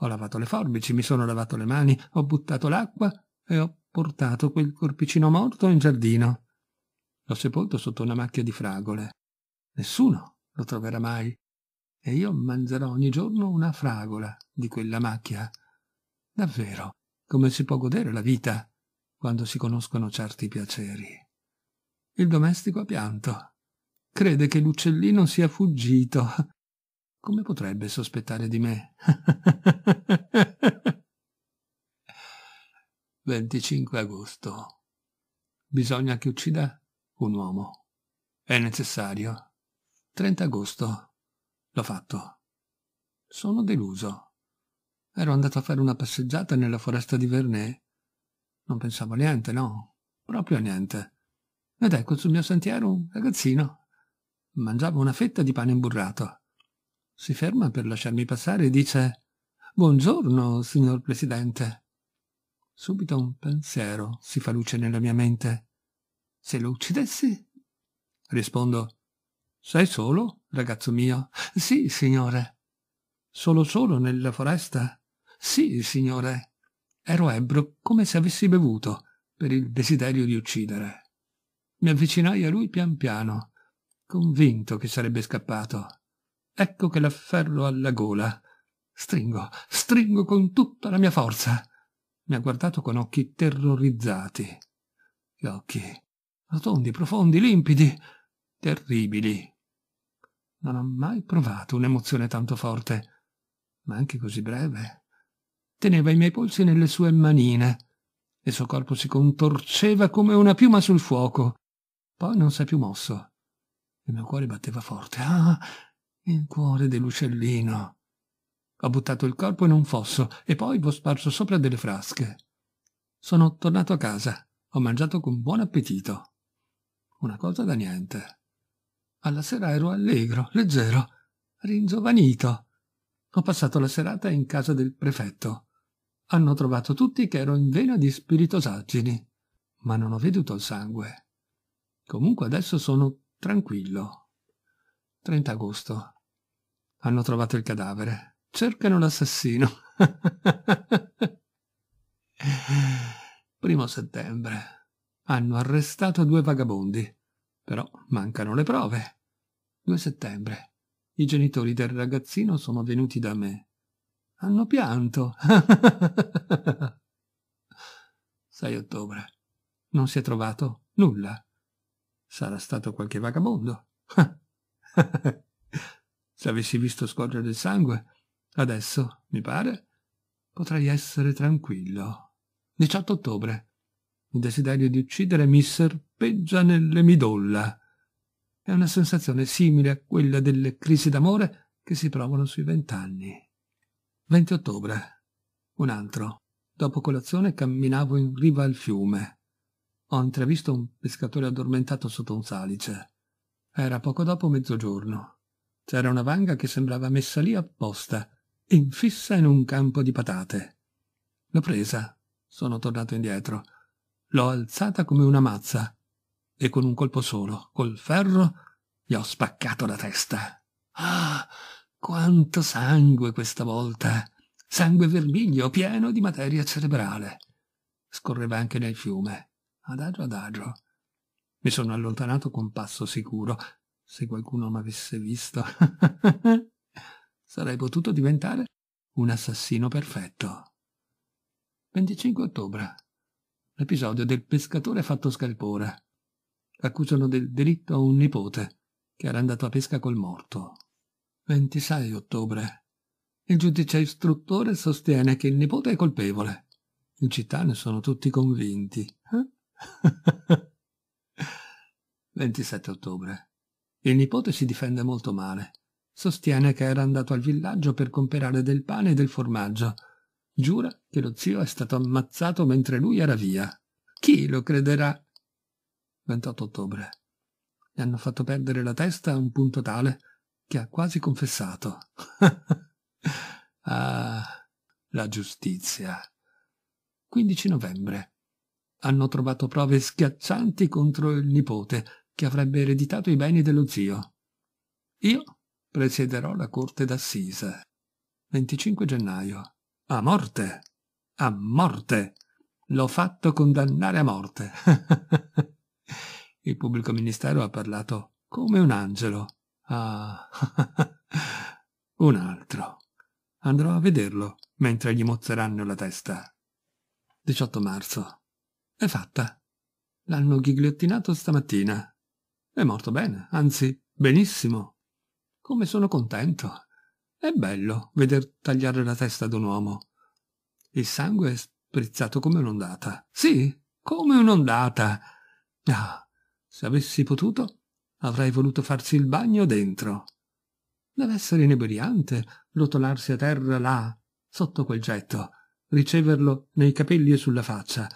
Speaker 1: Ho lavato le forbici, mi sono lavato le mani, ho buttato l'acqua e ho portato quel corpicino morto in giardino. L'ho sepolto sotto una macchia di fragole. Nessuno lo troverà mai. E io mangerò ogni giorno una fragola di quella macchia. Davvero, come si può godere la vita quando si conoscono certi piaceri. Il domestico ha pianto crede che l'uccellino sia fuggito. Come potrebbe sospettare di me? 25 agosto. Bisogna che uccida un uomo. È necessario. 30 agosto. L'ho fatto. Sono deluso. Ero andato a fare una passeggiata nella foresta di Vernet. Non pensavo a niente, no. Proprio a niente. Ed ecco sul mio sentiero un ragazzino Mangiava una fetta di pane imburrato. Si ferma per lasciarmi passare e dice «Buongiorno, signor Presidente». Subito un pensiero si fa luce nella mia mente. Se lo uccidessi? Rispondo «Sei solo, ragazzo mio?» «Sì, signore». «Solo solo nella foresta?» «Sì, signore». Ero ebro come se avessi bevuto per il desiderio di uccidere. Mi avvicinai a lui pian piano convinto che sarebbe scappato. Ecco che l'afferro alla gola. Stringo, stringo con tutta la mia forza. Mi ha guardato con occhi terrorizzati. Gli occhi, rotondi, profondi, limpidi, terribili. Non ho mai provato un'emozione tanto forte, ma anche così breve. Teneva i miei polsi nelle sue manine. Il suo corpo si contorceva come una piuma sul fuoco. Poi non si è più mosso il mio cuore batteva forte. Ah, il cuore dell'uccellino. Ho buttato il corpo in un fosso e poi vi ho sparso sopra delle frasche. Sono tornato a casa. Ho mangiato con buon appetito. Una cosa da niente. Alla sera ero allegro, leggero, ringiovanito. Ho passato la serata in casa del prefetto. Hanno trovato tutti che ero in vena di spiritosaggini, ma non ho veduto il sangue. Comunque adesso sono tranquillo. 30 agosto. Hanno trovato il cadavere. Cercano l'assassino. Primo settembre. Hanno arrestato due vagabondi. Però mancano le prove. 2 settembre. I genitori del ragazzino sono venuti da me. Hanno pianto. 6 ottobre. Non si è trovato nulla. Sarà stato qualche vagabondo. Se avessi visto scorgere del sangue, adesso, mi pare, potrei essere tranquillo. 18 ottobre. Il desiderio di uccidere mi serpeggia nelle midolla. È una sensazione simile a quella delle crisi d'amore che si provano sui vent'anni. 20 ottobre. Un altro. Dopo colazione camminavo in riva al fiume ho intravisto un pescatore addormentato sotto un salice. Era poco dopo mezzogiorno. C'era una vanga che sembrava messa lì apposta, infissa in un campo di patate. L'ho presa, sono tornato indietro. L'ho alzata come una mazza e con un colpo solo, col ferro, gli ho spaccato la testa. Ah, quanto sangue questa volta! Sangue vermiglio pieno di materia cerebrale. Scorreva anche nel fiume adagio adagio. Mi sono allontanato con passo sicuro. Se qualcuno m'avesse visto, sarei potuto diventare un assassino perfetto. 25 ottobre. L'episodio del pescatore fatto scalpore. Accusano del delitto un nipote che era andato a pesca col morto. 26 ottobre. Il giudice istruttore sostiene che il nipote è colpevole. In città ne sono tutti convinti. 27 ottobre. Il nipote si difende molto male. Sostiene che era andato al villaggio per comprare del pane e del formaggio. Giura che lo zio è stato ammazzato mentre lui era via. Chi lo crederà? 28 ottobre. Gli hanno fatto perdere la testa a un punto tale che ha quasi confessato. ah, la giustizia. 15 novembre hanno trovato prove schiaccianti contro il nipote, che avrebbe ereditato i beni dello zio. Io presiederò la corte d'assise. 25 gennaio. A morte! A morte! L'ho fatto condannare a morte. il pubblico ministero ha parlato come un angelo. Ah, un altro. Andrò a vederlo mentre gli mozzeranno la testa. 18 marzo. È fatta. L'hanno ghigliottinato stamattina. È morto bene, anzi, benissimo. Come sono contento. È bello veder tagliare la testa ad un uomo. Il sangue è sprizzato come un'ondata. Sì, come un'ondata. Ah, se avessi potuto, avrei voluto farsi il bagno dentro. Deve essere inebriante rotolarsi a terra là, sotto quel getto, riceverlo nei capelli e sulla faccia,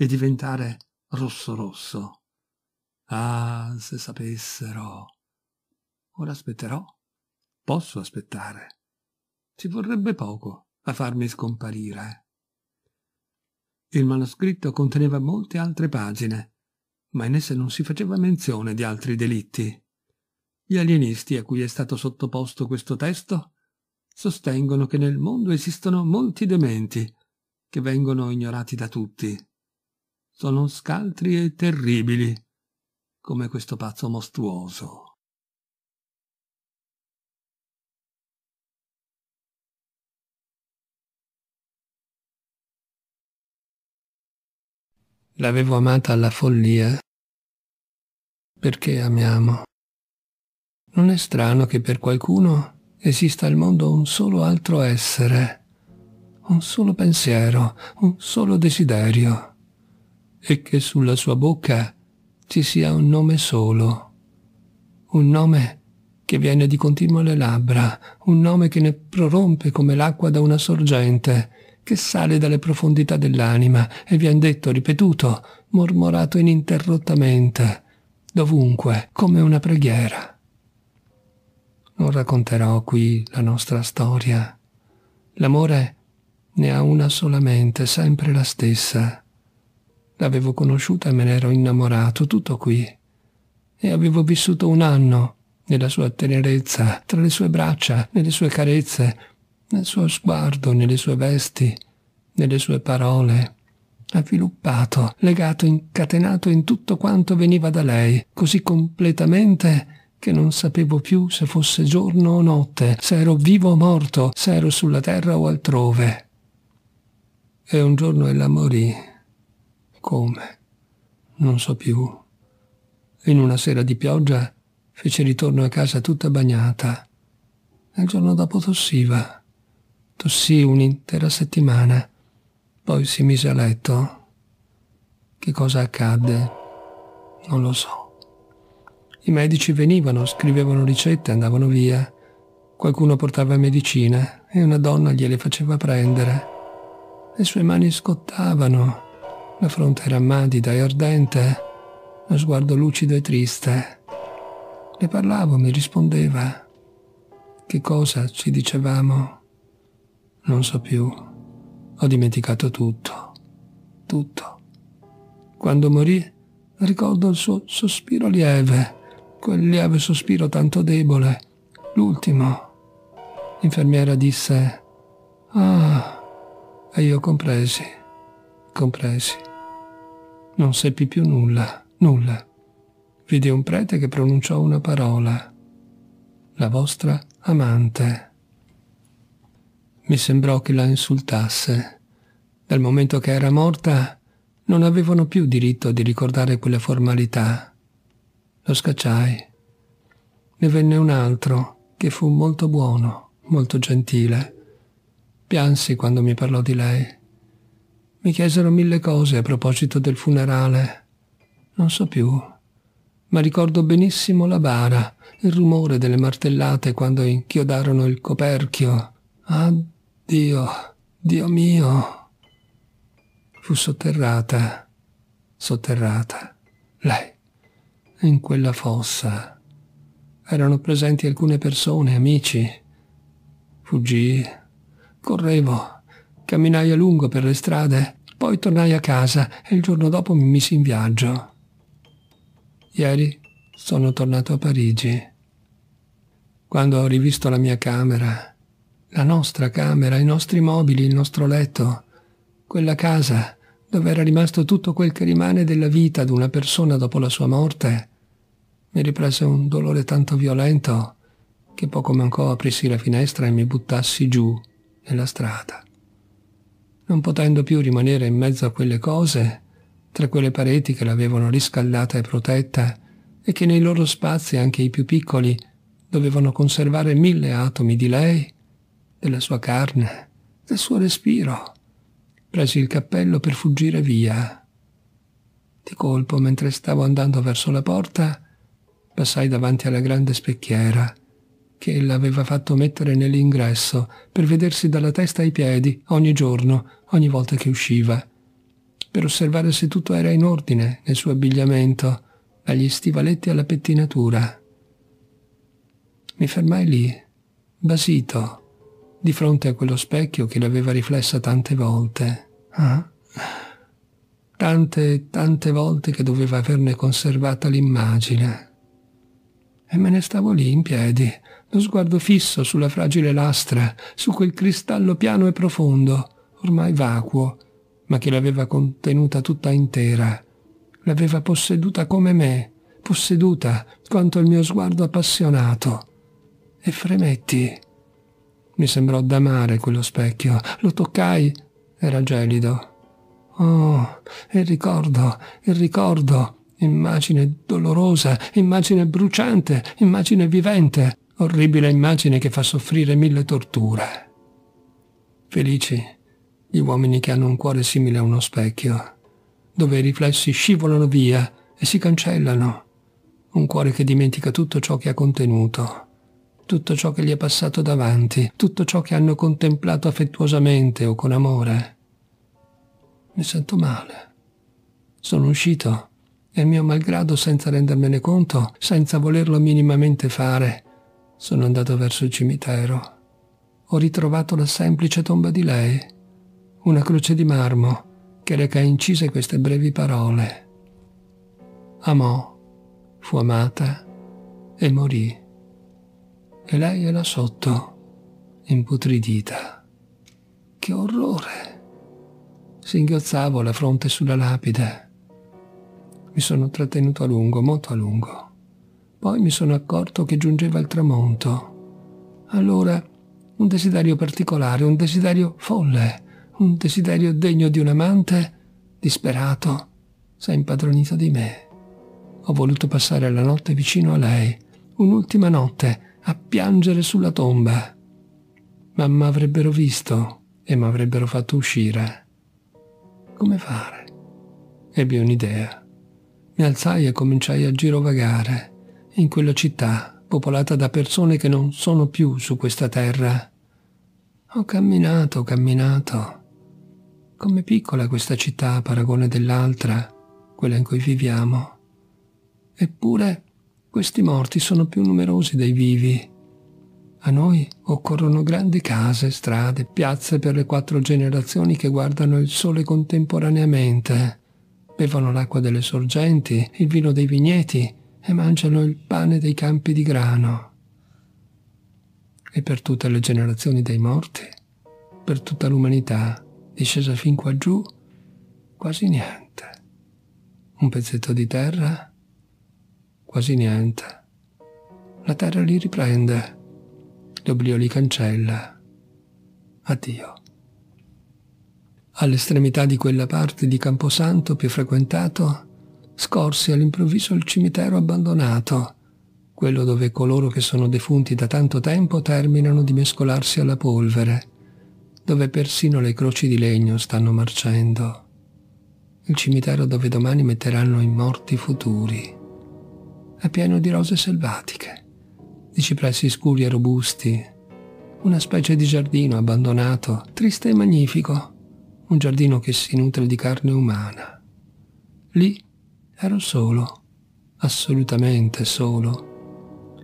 Speaker 1: e diventare rosso rosso. Ah, se sapessero. Ora aspetterò. Posso aspettare. Ci vorrebbe poco a farmi scomparire. Il manoscritto conteneva molte altre pagine, ma in esse non si faceva menzione di altri delitti. Gli alienisti a cui è stato sottoposto questo testo sostengono che nel mondo esistono molti dementi che vengono ignorati da tutti sono scaltri e terribili, come questo pazzo
Speaker 2: mostruoso.
Speaker 1: L'avevo amata alla follia perché amiamo. Non è strano che per qualcuno esista al mondo un solo altro essere, un solo pensiero, un solo desiderio e che sulla sua bocca ci sia un nome solo, un nome che viene di continuo alle labbra, un nome che ne prorompe come l'acqua da una sorgente, che sale dalle profondità dell'anima e viene detto, ripetuto, mormorato ininterrottamente, dovunque, come una preghiera. Non racconterò qui la nostra storia. L'amore ne ha una solamente, sempre la stessa. L'avevo conosciuta e me ne ero innamorato, tutto qui. E avevo vissuto un anno nella sua tenerezza, tra le sue braccia, nelle sue carezze, nel suo sguardo, nelle sue vesti, nelle sue parole. Avviluppato, legato, incatenato in tutto quanto veniva da lei, così completamente che non sapevo più se fosse giorno o notte, se ero vivo o morto, se ero sulla terra o altrove. E un giorno ella morì come? Non so più. In una sera di pioggia fece ritorno a casa tutta bagnata. Il giorno dopo tossiva. Tossì un'intera settimana. Poi si mise a letto. Che cosa accadde? Non lo so. I medici venivano, scrivevano ricette, andavano via. Qualcuno portava medicina e una donna gliele faceva prendere. Le sue mani scottavano la fronte era madida e ardente, lo sguardo lucido e triste. Le parlavo, mi rispondeva. Che cosa ci dicevamo? Non so più. Ho dimenticato tutto. Tutto. Quando morì, ricordo il suo sospiro lieve, quel lieve sospiro tanto debole, l'ultimo. L'infermiera disse, ah, e io compresi, compresi. Non seppi più nulla, nulla. Vide un prete che pronunciò una parola. La vostra amante. Mi sembrò che la insultasse. Dal momento che era morta, non avevano più diritto di ricordare quella formalità. Lo scacciai. Ne venne un altro, che fu molto buono, molto gentile. Piansi quando mi parlò di lei. Mi chiesero mille cose a proposito del funerale. Non so più, ma ricordo benissimo la bara, il rumore delle martellate quando inchiodarono il coperchio. Ah, Dio, Dio mio! Fu sotterrata, sotterrata. Lei, in quella fossa. Erano presenti alcune persone, amici. Fuggì, correvo Camminai a lungo per le strade, poi tornai a casa e il giorno dopo mi misi in viaggio. Ieri sono tornato a Parigi. Quando ho rivisto la mia camera, la nostra camera, i nostri mobili, il nostro letto, quella casa dove era rimasto tutto quel che rimane della vita di una persona dopo la sua morte, mi riprese un dolore tanto violento che poco mancò aprissi la finestra e mi buttassi giù nella strada non potendo più rimanere in mezzo a quelle cose, tra quelle pareti che l'avevano riscaldata e protetta e che nei loro spazi, anche i più piccoli, dovevano conservare mille atomi di lei, della sua carne, del suo respiro. Presi il cappello per fuggire via. Di colpo, mentre stavo andando verso la porta, passai davanti alla grande specchiera che ella aveva fatto mettere nell'ingresso per vedersi dalla testa ai piedi ogni giorno ogni volta che usciva, per osservare se tutto era in ordine nel suo abbigliamento, dagli stivaletti alla pettinatura. Mi fermai lì, basito, di fronte a quello specchio che l'aveva riflessa tante volte. Ah? Tante, tante volte che doveva averne conservata l'immagine. E me ne stavo lì in piedi, lo sguardo fisso sulla fragile lastra, su quel cristallo piano e profondo, ormai vacuo, ma che l'aveva contenuta tutta intera, l'aveva posseduta come me, posseduta quanto il mio sguardo appassionato. E fremetti. Mi sembrò d'amare quello specchio, lo toccai, era gelido. Oh, il ricordo, il ricordo, immagine dolorosa, immagine bruciante, immagine vivente, orribile immagine che fa soffrire mille torture. Felici, gli uomini che hanno un cuore simile a uno specchio, dove i riflessi scivolano via e si cancellano, un cuore che dimentica tutto ciò che ha contenuto, tutto ciò che gli è passato davanti, tutto ciò che hanno contemplato affettuosamente o con amore. Mi sento male. Sono uscito e mio malgrado, senza rendermene conto, senza volerlo minimamente fare, sono andato verso il cimitero. Ho ritrovato la semplice tomba di lei una croce di marmo che reca incise queste brevi parole. Amò, fu amata e morì. E lei era sotto, imputridita. Che orrore! Singhiozzavo la fronte sulla lapide. Mi sono trattenuto a lungo, molto a lungo. Poi mi sono accorto che giungeva il tramonto. Allora, un desiderio particolare, un desiderio folle, un desiderio degno di un amante, disperato, si è impadronito di me. Ho voluto passare la notte vicino a lei, un'ultima notte, a piangere sulla tomba. Ma avrebbero visto e mi avrebbero fatto uscire. Come fare? Ebbi un'idea. Mi alzai e cominciai a girovagare in quella città popolata da persone che non sono più su questa terra. Ho camminato, camminato come piccola questa città a paragone dell'altra, quella in cui viviamo. Eppure questi morti sono più numerosi dei vivi. A noi occorrono grandi case, strade, piazze per le quattro generazioni che guardano il sole contemporaneamente, bevono l'acqua delle sorgenti, il vino dei vigneti e mangiano il pane dei campi di grano. E per tutte le generazioni dei morti, per tutta l'umanità, discesa fin qua giù, quasi niente. Un pezzetto di terra, quasi niente. La terra li riprende, l'oblio li cancella. Addio. All'estremità di quella parte di Camposanto più frequentato, scorsi all'improvviso il cimitero abbandonato, quello dove coloro che sono defunti da tanto tempo terminano di mescolarsi alla polvere dove persino le croci di legno stanno marcendo, il cimitero dove domani metteranno i morti futuri. È pieno di rose selvatiche, di cipressi scuri e robusti, una specie di giardino abbandonato, triste e magnifico, un giardino che si nutre di carne umana. Lì ero solo, assolutamente solo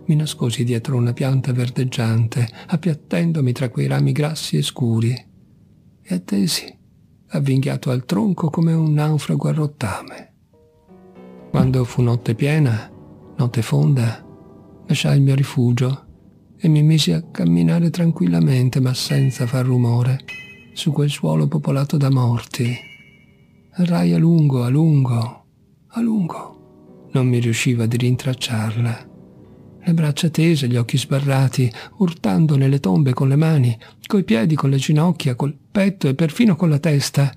Speaker 1: mi nascosi dietro una pianta verdeggiante, appiattendomi tra quei rami grassi e scuri, e attesi, avvinghiato al tronco come un naufrago a rottame. Quando fu notte piena, notte fonda, lasciai il mio rifugio e mi misi a camminare tranquillamente, ma senza far rumore, su quel suolo popolato da morti. Errai a lungo, a lungo, a lungo. Non mi riusciva di rintracciarla le braccia tese, gli occhi sbarrati, urtando nelle tombe con le mani, coi piedi, con le ginocchia, col petto e perfino con la testa.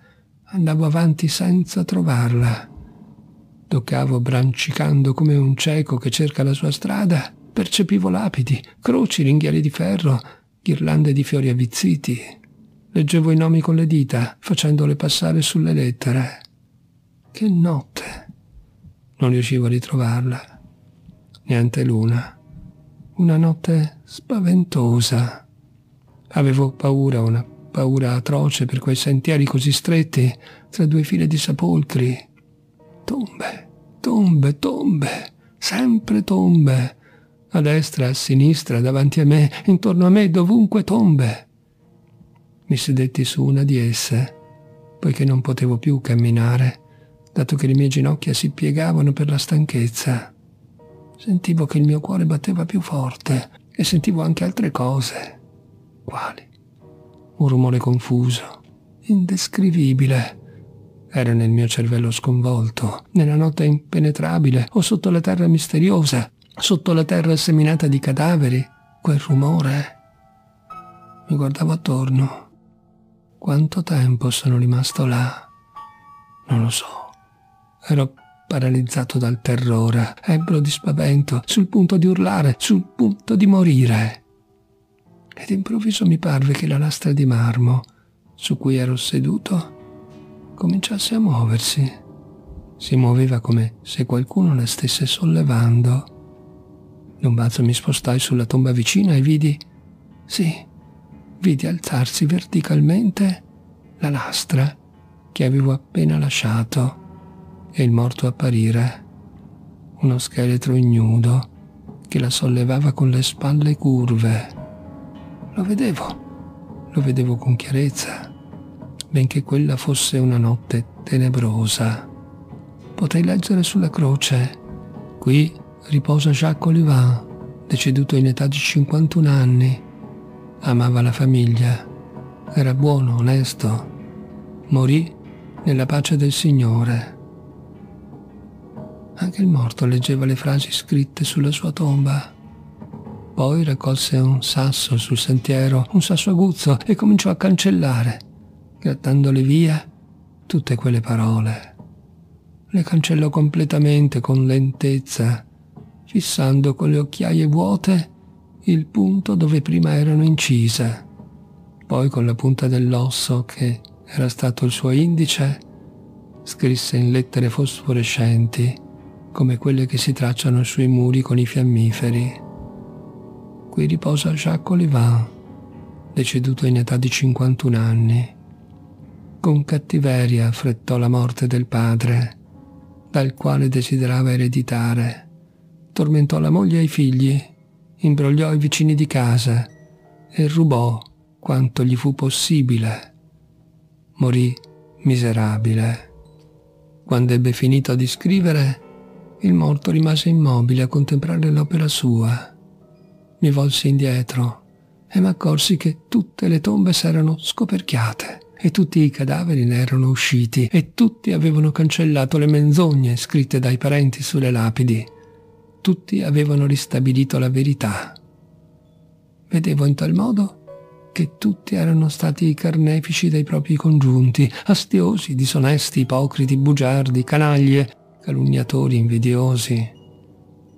Speaker 1: Andavo avanti senza trovarla. Toccavo brancicando come un cieco che cerca la sua strada. Percepivo lapidi, croci, ringhiali di ferro, ghirlande di fiori avvizziti. Leggevo i nomi con le dita, facendole passare sulle lettere. Che notte! Non riuscivo a ritrovarla. Niente luna una notte spaventosa. Avevo paura, una paura atroce per quei sentieri così stretti, tra due file di sepolcri. Tombe, tombe, tombe, sempre tombe. A destra, a sinistra, davanti a me, intorno a me, dovunque tombe. Mi sedetti su una di esse, poiché non potevo più camminare, dato che le mie ginocchia si piegavano per la stanchezza sentivo che il mio cuore batteva più forte e sentivo anche altre cose. Quali? Un rumore confuso, indescrivibile. Era nel mio cervello sconvolto, nella notte impenetrabile o sotto la terra misteriosa, sotto la terra seminata di cadaveri, quel rumore. Mi guardavo attorno. Quanto tempo sono rimasto là? Non lo so. Ero paralizzato dal terrore, ebbro di spavento, sul punto di urlare, sul punto di morire. Ed improvviso mi parve che la lastra di marmo su cui ero seduto cominciasse a muoversi. Si muoveva come se qualcuno la stesse sollevando. D'un balzo mi spostai sulla tomba vicina e vidi, sì, vidi alzarsi verticalmente la lastra che avevo appena lasciato e il morto apparire, uno scheletro ignudo che la sollevava con le spalle curve. Lo vedevo, lo vedevo con chiarezza, benché quella fosse una notte tenebrosa. Potei leggere sulla croce, qui riposa Jacques Olivain, deceduto in età di 51 anni. Amava la famiglia, era buono, onesto. Morì nella pace del Signore. Anche il morto leggeva le frasi scritte sulla sua tomba. Poi raccolse un sasso sul sentiero, un sasso aguzzo, e cominciò a cancellare, grattandole via tutte quelle parole. Le cancellò completamente con lentezza, fissando con le occhiaie vuote il punto dove prima erano incise. Poi con la punta dell'osso che era stato il suo indice, scrisse in lettere fosforescenti come quelle che si tracciano sui muri con i fiammiferi. Qui riposa Jacques Olivain, deceduto in età di 51 anni. Con cattiveria affrettò la morte del padre, dal quale desiderava ereditare. Tormentò la moglie e i figli, imbrogliò i vicini di casa e rubò quanto gli fu possibile. Morì miserabile. Quando ebbe finito di scrivere, il morto rimase immobile a contemplare l'opera sua. Mi volsi indietro e mi accorsi che tutte le tombe s'erano scoperchiate e tutti i cadaveri ne erano usciti e tutti avevano cancellato le menzogne scritte dai parenti sulle lapidi. Tutti avevano ristabilito la verità. Vedevo in tal modo che tutti erano stati i carnefici dei propri congiunti, astiosi, disonesti, ipocriti, bugiardi, canaglie, calunniatori, invidiosi.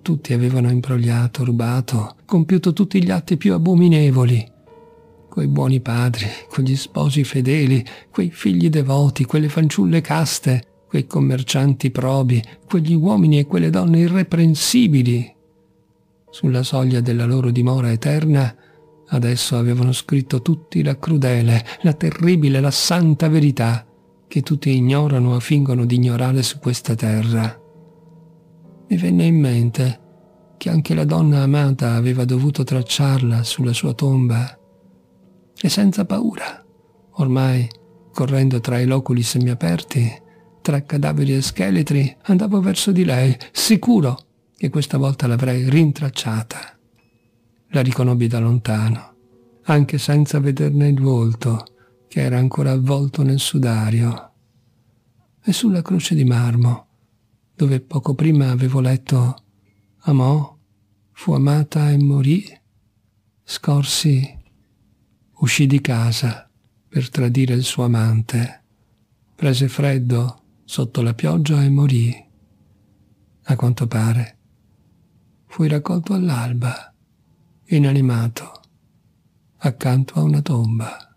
Speaker 1: Tutti avevano imbrogliato, rubato, compiuto tutti gli atti più abominevoli. Quei buoni padri, quegli sposi fedeli, quei figli devoti, quelle fanciulle caste, quei commercianti probi, quegli uomini e quelle donne irreprensibili. Sulla soglia della loro dimora eterna, adesso avevano scritto tutti la crudele, la terribile, la santa verità che tutti ignorano o fingono di ignorare su questa terra. Mi venne in mente che anche la donna amata aveva dovuto tracciarla sulla sua tomba e senza paura, ormai correndo tra i loculi semiaperti, tra cadaveri e scheletri, andavo verso di lei, sicuro che questa volta l'avrei rintracciata. La riconobbi da lontano, anche senza vederne il volto, che era ancora avvolto nel sudario, e sulla croce di marmo, dove poco prima avevo letto Amò, fu amata e morì, scorsi, uscì di casa per tradire il suo amante, prese freddo sotto la pioggia e morì. A quanto pare, fui raccolto all'alba, inanimato, accanto a una tomba.